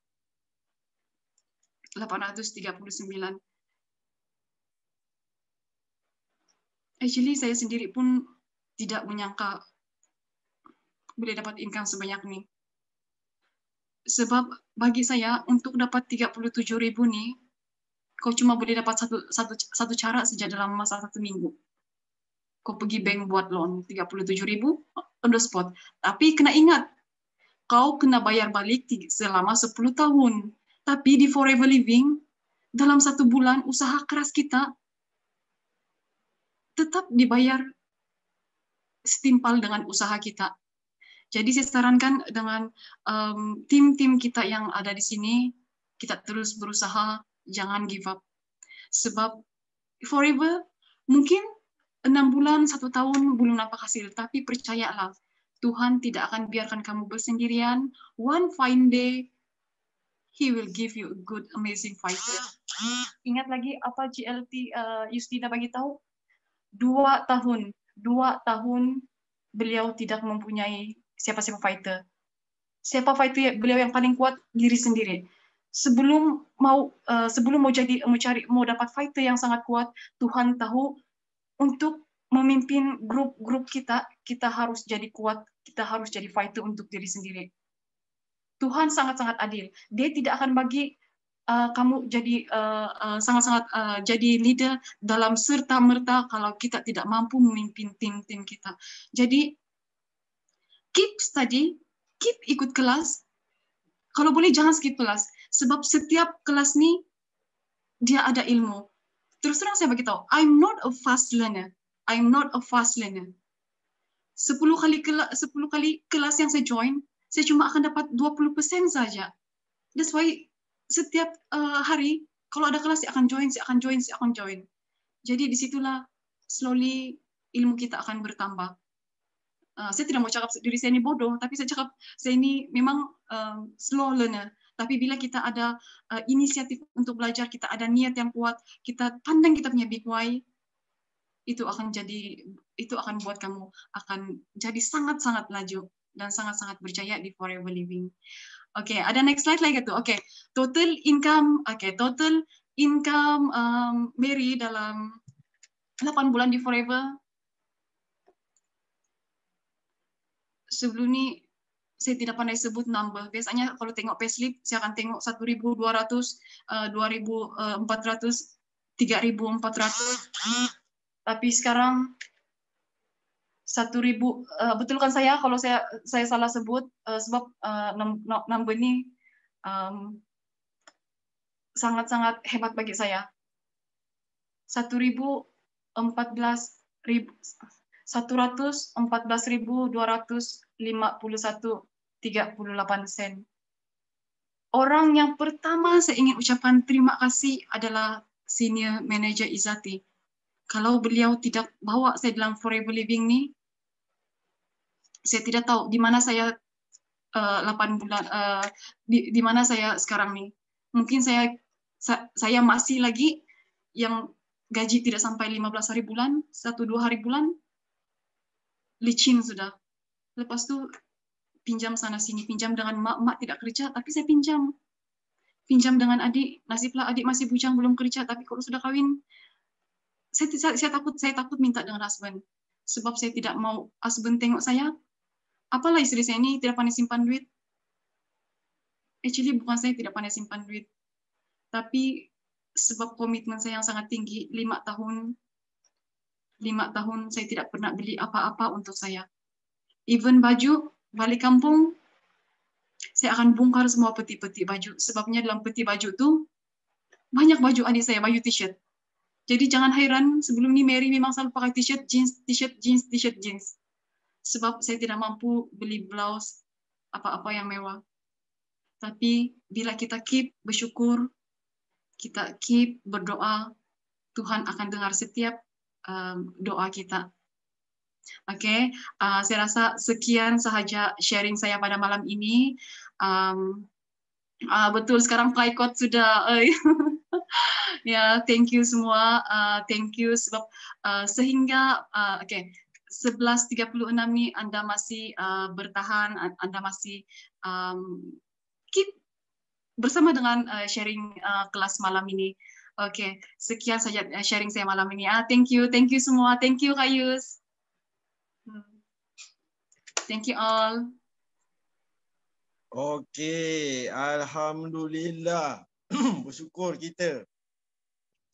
Actually saya sendiri pun tidak menyangka boleh dapat income sebanyak ini. Sebab bagi saya untuk dapat 37.000 nih, kau cuma boleh dapat satu, satu, satu cara saja dalam masa satu minggu kau pergi bank buat loan 37 ribu on the spot. Tapi kena ingat, kau kena bayar balik selama 10 tahun. Tapi di Forever Living, dalam satu bulan usaha keras kita tetap dibayar setimpal dengan usaha kita. Jadi saya sarankan dengan tim-tim kita yang ada di sini, kita terus berusaha, jangan give up. Sebab forever mungkin enam bulan, satu tahun belum nampak hasil, tapi percayalah, Tuhan tidak akan biarkan kamu bersendirian. One fine day, He will give you a good, amazing fighter. Ingat lagi apa GLT uh, eh, Yustina bagi tahu? Dua tahun, dua tahun beliau tidak mempunyai siapa-siapa fighter. Siapa fighter beliau yang paling kuat diri sendiri. Sebelum mau uh, sebelum mau jadi mau cari mau dapat fighter yang sangat kuat, Tuhan tahu untuk memimpin grup-grup kita, kita harus jadi kuat, kita harus jadi fighter untuk diri sendiri. Tuhan sangat-sangat adil. Dia tidak akan bagi uh, kamu jadi eh, eh, sangat-sangat uh, uh, uh, jadi leader dalam serta merta kalau kita tidak mampu memimpin tim-tim kita. Jadi keep study, keep ikut kelas. Kalau boleh jangan skip kelas, sebab setiap kelas nih dia ada ilmu. terus terang saya bagi tahu I'm not a fast learner I'm not a fast learner Sepuluh kali kelas 10 kali kelas yang saya join saya cuma akan dapat 20% saja that's why setiap uh, hari kalau ada kelas saya akan join saya akan join saya akan join jadi di situlah slowly ilmu kita akan bertambah Uh, saya tidak mau cakap diri saya ini bodoh, tapi saya cakap saya ini memang uh, slow learner. Tapi bila kita ada uh, inisiatif untuk belajar, kita ada niat yang kuat, kita pandang kita punya big why, itu akan jadi itu akan buat kamu akan jadi sangat-sangat laju dan sangat-sangat berjaya di forever living. Oke, okay, ada next slide lagi tuh. Oke, okay, total income, oke okay, total income um, Mary dalam 8 bulan di forever sebelum ini saya tidak pandai sebut number. Biasanya kalau tengok payslip, saya akan tengok 1.200, 2.400, 3.400. Tapi sekarang 1.000, eh, betul kan saya kalau saya saya salah sebut, eh, sebab eh, number ini sangat-sangat hebat bagi saya. 1.014 ribu, 114.251.38 sen. Orang yang pertama saya ingin ucapkan terima kasih adalah senior manager Izati. Kalau beliau tidak bawa saya dalam Forever Living ni, saya tidak tahu di mana saya uh, eh, 8 bulan uh, di, di mana saya sekarang ni. Mungkin saya saya masih lagi yang gaji tidak sampai 15 hari bulan, 1 2 hari bulan, licin sudah. Lepas itu pinjam sana sini, pinjam dengan mak, mak tidak kerja, tapi saya pinjam. Pinjam dengan adik, nasiblah adik masih bujang belum kerja, tapi kalau sudah kawin, saya, saya, saya takut saya takut minta dengan husband. Sebab saya tidak mau husband tengok saya, apalah istri saya ini tidak pandai simpan duit. Actually bukan saya tidak pandai simpan duit, tapi sebab komitmen saya yang sangat tinggi, lima tahun lima tahun saya tidak pernah beli apa-apa untuk saya. Even baju, balik kampung, saya akan bongkar semua peti-peti baju. Sebabnya dalam peti baju tu banyak baju adik saya, baju t-shirt. Jadi jangan heran, sebelum ni Mary memang selalu pakai t-shirt, jeans, t-shirt, jeans, t-shirt, jeans. Sebab saya tidak mampu beli blouse apa-apa yang mewah. Tapi bila kita keep bersyukur, kita keep berdoa, Tuhan akan dengar setiap um, doa kita. Oke, okay? uh, eh, saya rasa sekian sahaja sharing saya pada malam ini. Um, uh, betul, sekarang Paikot sudah. Eh, ya, thank you semua. Uh, thank you sebab uh, sehingga uh, oke okay, 11.36 ni anda masih uh, bertahan, anda masih um, keep bersama dengan uh, sharing uh, kelas malam ini. Okay, sekian saja eh, sharing saya malam ini. Ah, thank you, thank you semua, thank you Kayus, hmm. thank you all. Okay, alhamdulillah, bersyukur kita.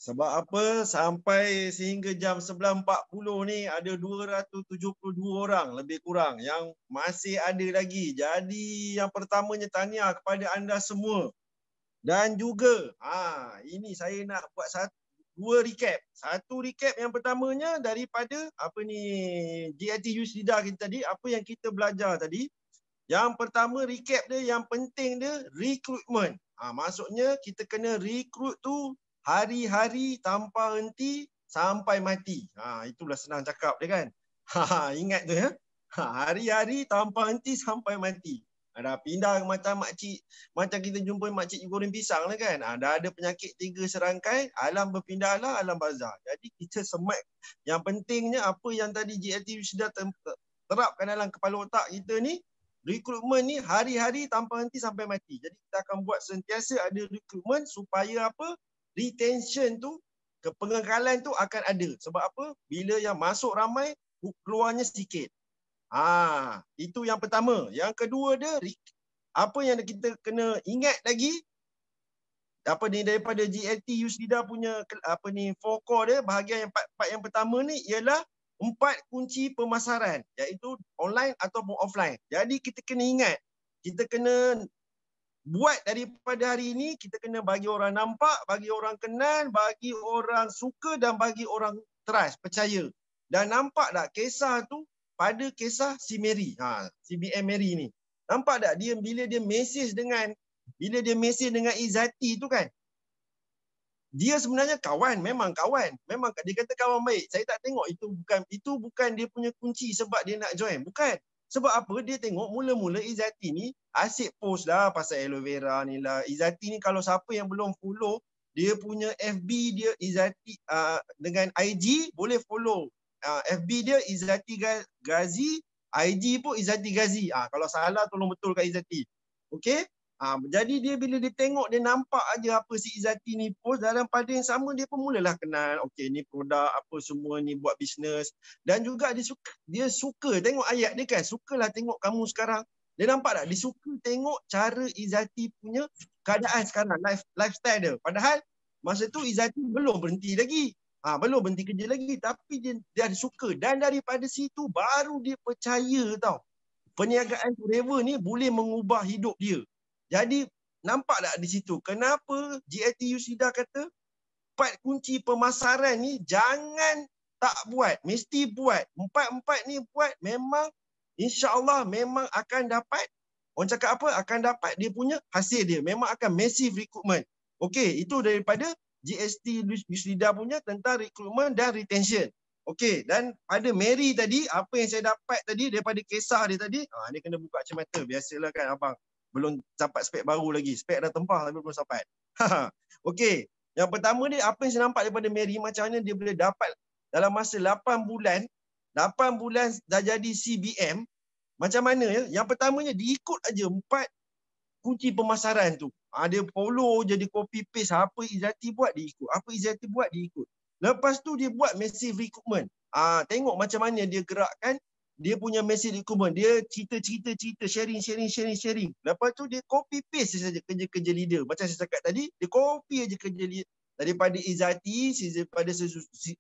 Sebab apa? Sampai sehingga jam 11.40 ni ada 272 orang lebih kurang yang masih ada lagi. Jadi yang pertamanya tanya kepada anda semua. Dan juga, ha, ini saya nak buat satu, dua recap. Satu recap yang pertamanya daripada apa ni GIT Yusida kita tadi, apa yang kita belajar tadi. Yang pertama recap dia, yang penting dia recruitment. Ha, maksudnya kita kena recruit tu hari-hari tanpa henti sampai mati. Ha, itulah senang cakap dia kan. Ha, ingat tu ya. Ha, hari-hari tanpa henti sampai mati. Ada pindah ke macam makcik Macam kita jumpa makcik goreng pisang lah kan ha, ada penyakit tiga serangkai Alam berpindah lah alam bazar Jadi kita semak Yang pentingnya apa yang tadi GLT sudah terapkan dalam kepala otak kita ni Recruitment ni hari-hari tanpa henti sampai mati Jadi kita akan buat sentiasa ada recruitment Supaya apa Retention tu Kepengekalan tu akan ada Sebab apa Bila yang masuk ramai Keluarnya sedikit. Ah, itu yang pertama. Yang kedua dia apa yang kita kena ingat lagi apa ni daripada GLT Yuslida punya apa ni four core dia bahagian yang part, part yang pertama ni ialah empat kunci pemasaran iaitu online ataupun offline. Jadi kita kena ingat kita kena buat daripada hari ini kita kena bagi orang nampak, bagi orang kenal, bagi orang suka dan bagi orang trust, percaya. Dan nampak tak kisah tu pada kisah si Mary. Ha, si BM Mary ni. Nampak tak dia bila dia mesej dengan bila dia mesej dengan Izati tu kan. Dia sebenarnya kawan, memang kawan. Memang dia kata kawan baik. Saya tak tengok itu bukan itu bukan dia punya kunci sebab dia nak join. Bukan. Sebab apa? Dia tengok mula-mula Izati ni asyik post lah pasal aloe vera ni lah. Izati ni kalau siapa yang belum follow dia punya FB dia Izati uh, dengan IG boleh follow uh, ah, FB dia Izati Gazi, IG pun Izati Gazi. Ah uh, kalau salah tolong betul betulkan Izati. Okey? Ah uh, jadi dia bila dia tengok dia nampak aja apa si Izati ni post dalam pada yang sama dia pun mulalah kenal. Okey ni produk apa semua ni buat bisnes dan juga dia suka dia suka tengok ayat ni kan. Sukalah tengok kamu sekarang. Dia nampak tak? Dia suka tengok cara Izati punya keadaan sekarang, life, lifestyle dia. Padahal masa tu Izati belum berhenti lagi. Ah ha, belum berhenti kerja lagi tapi dia, dia ada suka dan daripada situ baru dia percaya tau. Perniagaan forever ni boleh mengubah hidup dia. Jadi nampak tak di situ kenapa GITU Sida kata empat kunci pemasaran ni jangan tak buat, mesti buat. Empat-empat ni buat memang insya-Allah memang akan dapat orang cakap apa akan dapat dia punya hasil dia memang akan massive recruitment. Okay, itu daripada GST Yuslida punya tentang recruitment dan retention. Okey, dan pada Mary tadi, apa yang saya dapat tadi daripada kisah dia tadi, ha, dia kena buka macam mata. Biasalah kan abang, belum dapat spek baru lagi. Spek dah tempah tapi belum sampai. Okey, yang pertama ni apa yang saya nampak daripada Mary macam mana dia boleh dapat dalam masa 8 bulan, 8 bulan dah jadi CBM, macam mana ya? Yang pertamanya diikut aja empat kunci pemasaran tu. Ha, dia follow jadi copy paste apa Izati buat dia ikut. Apa Izati buat dia ikut. Lepas tu dia buat massive recruitment. Ah ha, tengok macam mana dia gerakkan dia punya massive recruitment. Dia cerita-cerita cerita sharing sharing sharing sharing. Lepas tu dia copy paste saja kerja-kerja leader. Macam saya cakap tadi, dia copy aja kerja leader daripada Izati, daripada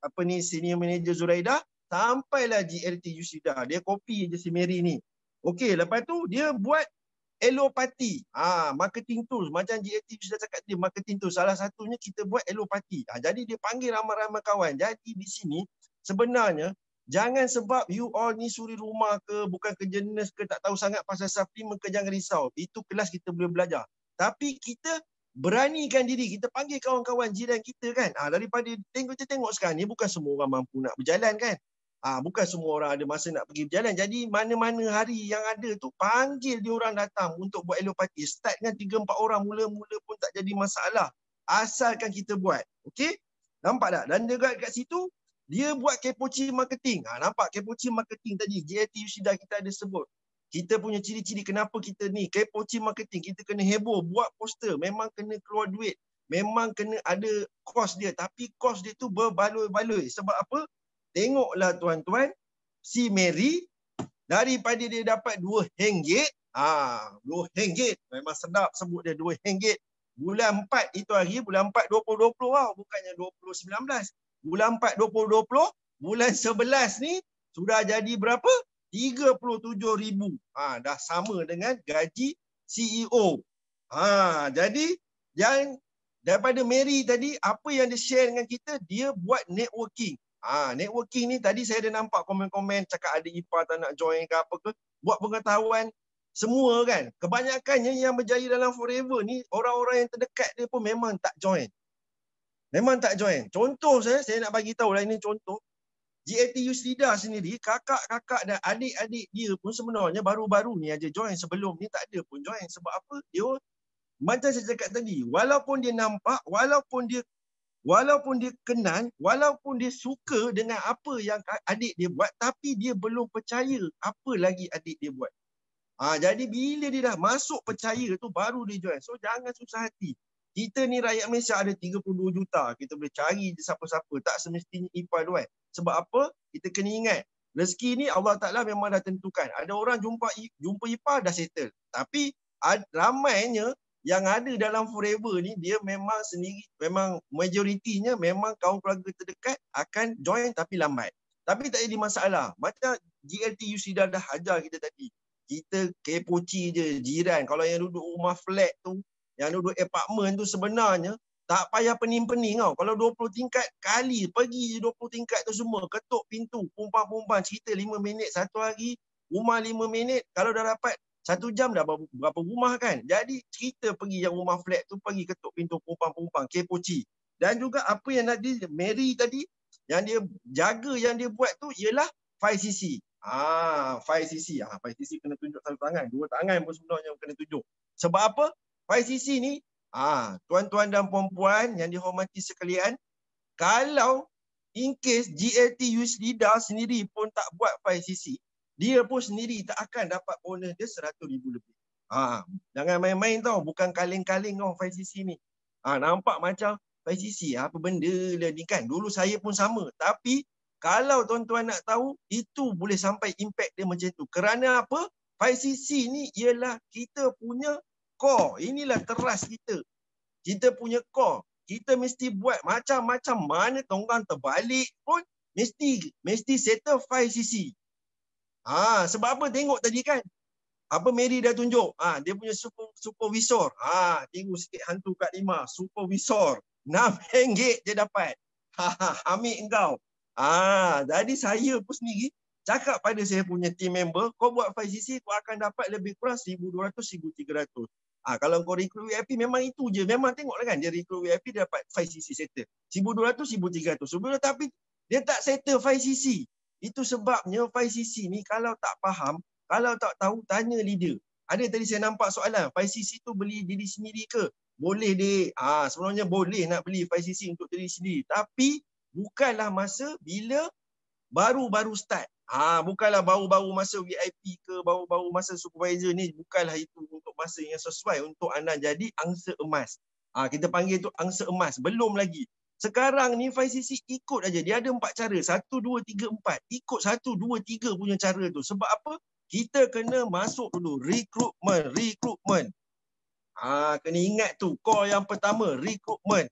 apa ni senior manager Zuraidah sampailah GLT Yusida. Dia copy aja si Mary ni. Okey, lepas tu dia buat Elopati. Ha, marketing tools. Macam GAT sudah cakap tadi, marketing tools. Salah satunya kita buat elopati. Ha, jadi dia panggil ramai-ramai kawan. Jadi di sini sebenarnya jangan sebab you all ni suri rumah ke, bukan ke jenis ke, tak tahu sangat pasal supplement ke, jangan risau. Itu kelas kita boleh belajar. Tapi kita beranikan diri. Kita panggil kawan-kawan jiran kita kan. Ha, daripada tengok-tengok sekarang ni, bukan semua orang mampu nak berjalan kan. Ah ha, bukan semua orang ada masa nak pergi berjalan. Jadi mana-mana hari yang ada tu panggil dia orang datang untuk buat elopati. Start dengan 3 4 orang mula-mula pun tak jadi masalah. Asalkan kita buat. Okey? Nampak tak? Dan juga kat situ dia buat kepoci marketing. ha, nampak kepoci marketing tadi JT Yoshida kita ada sebut. Kita punya ciri-ciri kenapa kita ni kepoci marketing. Kita kena heboh buat poster, memang kena keluar duit. Memang kena ada kos dia tapi kos dia tu berbaloi-baloi. Sebab apa? Tengoklah tuan-tuan si Mary daripada dia dapat dua hengit. Ha, dua hengit. Memang sedap sebut dia dua hengit. Bulan empat itu hari. Bulan 4 2020 tau. Bukannya 2019. Bulan 4 2020. Bulan sebelas ni sudah jadi berapa? ribu Ha, dah sama dengan gaji CEO. Ha, jadi yang daripada Mary tadi, apa yang dia share dengan kita, dia buat networking. Ah, ha, networking ni tadi saya ada nampak komen-komen cakap ada IPA tak nak join ke apa ke. Buat pengetahuan semua kan. Kebanyakannya yang berjaya dalam forever ni orang-orang yang terdekat dia pun memang tak join. Memang tak join. Contoh saya, saya nak bagi tahu lah ini contoh. GAT Yuslida sendiri, kakak-kakak dan adik-adik dia pun sebenarnya baru-baru ni aja join. Sebelum ni tak ada pun join. Sebab apa? Dia macam saya cakap tadi, walaupun dia nampak, walaupun dia walaupun dia kenal, walaupun dia suka dengan apa yang adik dia buat, tapi dia belum percaya apa lagi adik dia buat. Ha, jadi bila dia dah masuk percaya tu baru dia join. So jangan susah hati. Kita ni rakyat Malaysia ada 32 juta. Kita boleh cari siapa-siapa. Tak semestinya Ipan tu kan. Sebab apa? Kita kena ingat. Rezeki ni Allah Ta'ala memang dah tentukan. Ada orang jumpa jumpa Ipah dah settle. Tapi ramainya yang ada dalam forever ni dia memang sendiri memang majoritinya memang kaum keluarga terdekat akan join tapi lambat. Tapi tak jadi masalah. Macam GLT Yusida dah ajar kita tadi. Kita kepoci je jiran. Kalau yang duduk rumah flat tu, yang duduk apartment tu sebenarnya tak payah pening-pening tau. Kalau 20 tingkat kali pergi 20 tingkat tu semua. Ketuk pintu, pumpang-pumpang cerita 5 minit satu hari. Rumah 5 minit, kalau dah dapat satu jam dah berapa rumah kan. Jadi cerita pergi yang rumah flat tu pergi ketuk pintu perempuan-perempuan. Kepoci. Dan juga apa yang tadi Mary tadi yang dia jaga yang dia buat tu ialah 5cc. Ah, 5cc. Ah, 5cc kena tunjuk satu tangan. Dua tangan pun sebenarnya kena tunjuk. Sebab apa? 5cc ni ah, tuan-tuan dan puan-puan yang dihormati sekalian kalau in case GLT use lidah sendiri pun tak buat 5cc dia pun sendiri tak akan dapat bonus dia seratus ribu lebih. Ha, jangan main-main tau. Bukan kaleng-kaleng kau 5CC ni. Ha, nampak macam 5CC. Apa benda dia ni kan. Dulu saya pun sama. Tapi kalau tuan-tuan nak tahu, itu boleh sampai impact dia macam tu. Kerana apa? 5CC ni ialah kita punya core. Inilah teras kita. Kita punya core. Kita mesti buat macam-macam mana tonggang terbalik pun mesti mesti settle 5CC. Ha, sebab apa tengok tadi kan? Apa Mary dah tunjuk? Ha, dia punya super supervisor. Ha, tengok sikit hantu kat lima. Supervisor. Enam ringgit dia dapat. Ha, ha ambil engkau. Ha, jadi saya pun sendiri cakap pada saya punya team member, kau buat 5CC, kau akan dapat lebih kurang 1200 1300 Ah ha, kalau kau recruit VIP, memang itu je. Memang tengoklah kan, dia recruit VIP, dia dapat 5CC settle. 1200 1300 Sebenarnya tapi, dia tak settle 5CC. Itu sebabnya 5 ni kalau tak faham, kalau tak tahu, tanya leader. Ada tadi saya nampak soalan, 5 tu beli diri sendiri ke? Boleh dek. Ha, sebenarnya boleh nak beli 5 untuk diri sendiri. Tapi bukanlah masa bila baru-baru start. Ha, bukanlah baru-baru masa VIP ke, baru-baru masa supervisor ni. Bukanlah itu untuk masa yang sesuai untuk anda jadi angsa emas. Ha, kita panggil itu angsa emas. Belum lagi. Sekarang ni 5cc ikut aja. Dia ada empat cara. Satu, dua, tiga, empat. Ikut satu, dua, tiga punya cara tu. Sebab apa? Kita kena masuk dulu. Recruitment. Recruitment. Ha, kena ingat tu. Call yang pertama. Recruitment.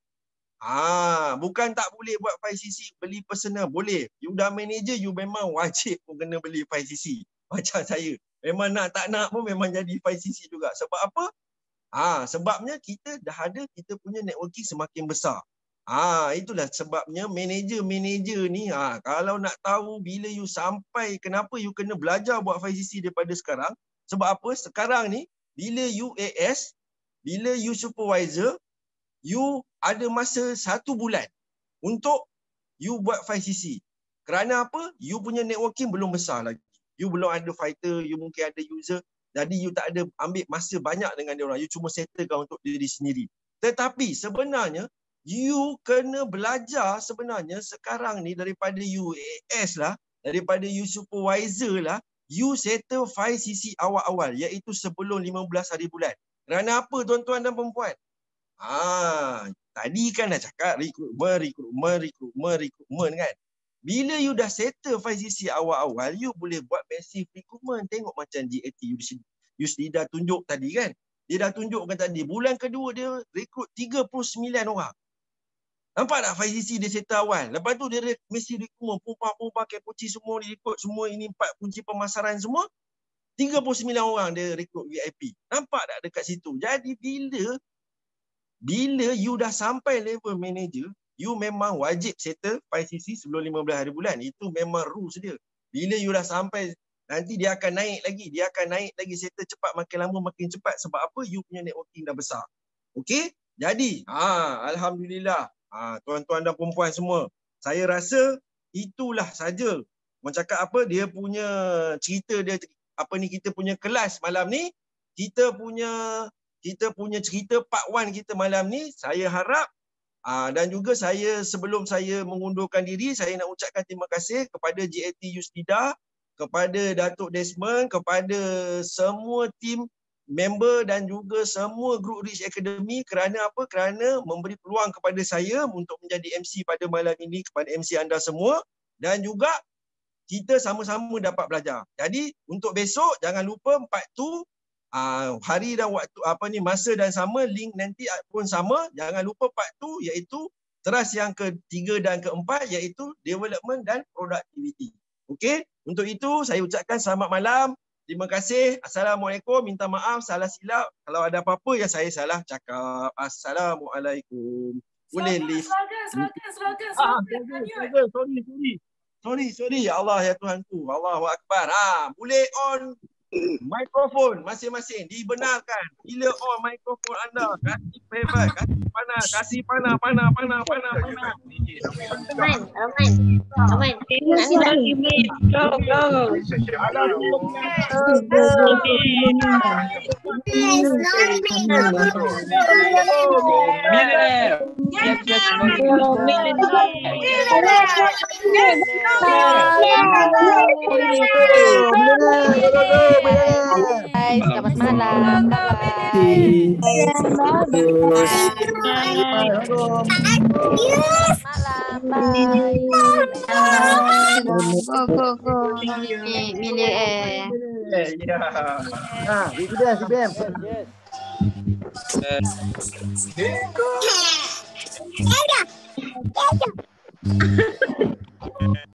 Ha, bukan tak boleh buat 5cc beli personal. Boleh. You dah manager, you memang wajib pun kena beli 5cc. Macam saya. Memang nak tak nak pun memang jadi 5cc juga. Sebab apa? Ha, sebabnya kita dah ada kita punya networking semakin besar. Ah ha, itulah sebabnya manager-manager ni Ah, kalau nak tahu bila you sampai kenapa you kena belajar buat 5CC daripada sekarang sebab apa sekarang ni bila you AS bila you supervisor you ada masa satu bulan untuk you buat 5 kerana apa you punya networking belum besar lagi you belum ada fighter you mungkin ada user jadi you tak ada ambil masa banyak dengan dia orang you cuma settlekan untuk diri sendiri tetapi sebenarnya you kena belajar sebenarnya sekarang ni daripada UAS lah, daripada you supervisor lah, you settle 5 CC awal-awal iaitu sebelum 15 hari bulan. Kerana apa tuan-tuan dan perempuan? Ah, tadi kan dah cakap recruitment, recruitment, recruitment, recruitment kan. Bila you dah settle 5 CC awal-awal, you boleh buat massive recruitment. Tengok macam GAT you di sini. You sendiri dah tunjuk tadi kan. Dia dah tunjukkan tadi. Bulan kedua dia rekrut 39 orang. Nampak tak Faiz Isi dia settle awal. Lepas tu dia mesti dia semua. Pumpah-pumpah kepoci semua. Dia rekod semua ini empat kunci pemasaran semua. 39 orang dia rekod VIP. Nampak tak dekat situ. Jadi bila bila you dah sampai level manager, you memang wajib settle Faiz Isi sebelum 15 hari bulan. Itu memang rules dia. Bila you dah sampai nanti dia akan naik lagi. Dia akan naik lagi settle cepat makin lama makin cepat. Sebab apa? You punya networking dah besar. Okay? Jadi, ha, Alhamdulillah. Ha, tuan-tuan dan perempuan semua. Saya rasa itulah saja. Mencakap apa dia punya cerita dia apa ni kita punya kelas malam ni kita punya kita punya cerita part 1 kita malam ni saya harap aa, ha, dan juga saya sebelum saya mengundurkan diri saya nak ucapkan terima kasih kepada JAT Yustida kepada Datuk Desmond kepada semua tim member dan juga semua group Rich Academy kerana apa? Kerana memberi peluang kepada saya untuk menjadi MC pada malam ini kepada MC anda semua dan juga kita sama-sama dapat belajar. Jadi untuk besok jangan lupa part tu uh, ah, hari dan waktu apa ni masa dan sama link nanti pun sama. Jangan lupa part tu iaitu teras yang ketiga dan keempat iaitu development dan productivity. Okey, untuk itu saya ucapkan selamat malam. Terima kasih. Assalamualaikum. Minta maaf salah silap. Kalau ada apa-apa yang saya salah cakap. Assalamualaikum. Boleh slogan, leave. Ah, sorry, sorry. Sorry, sorry. Ya Allah, ya Tuhan tu. Allahu Akbar. Ah, boleh on. Mikrofon masing-masing dibenarkan. Bila on mikrofon anda, kasi hebat, kasi panas, kasi panas, panas, panas, panas, panas. Aman, aman, aman malam. Selamat malam.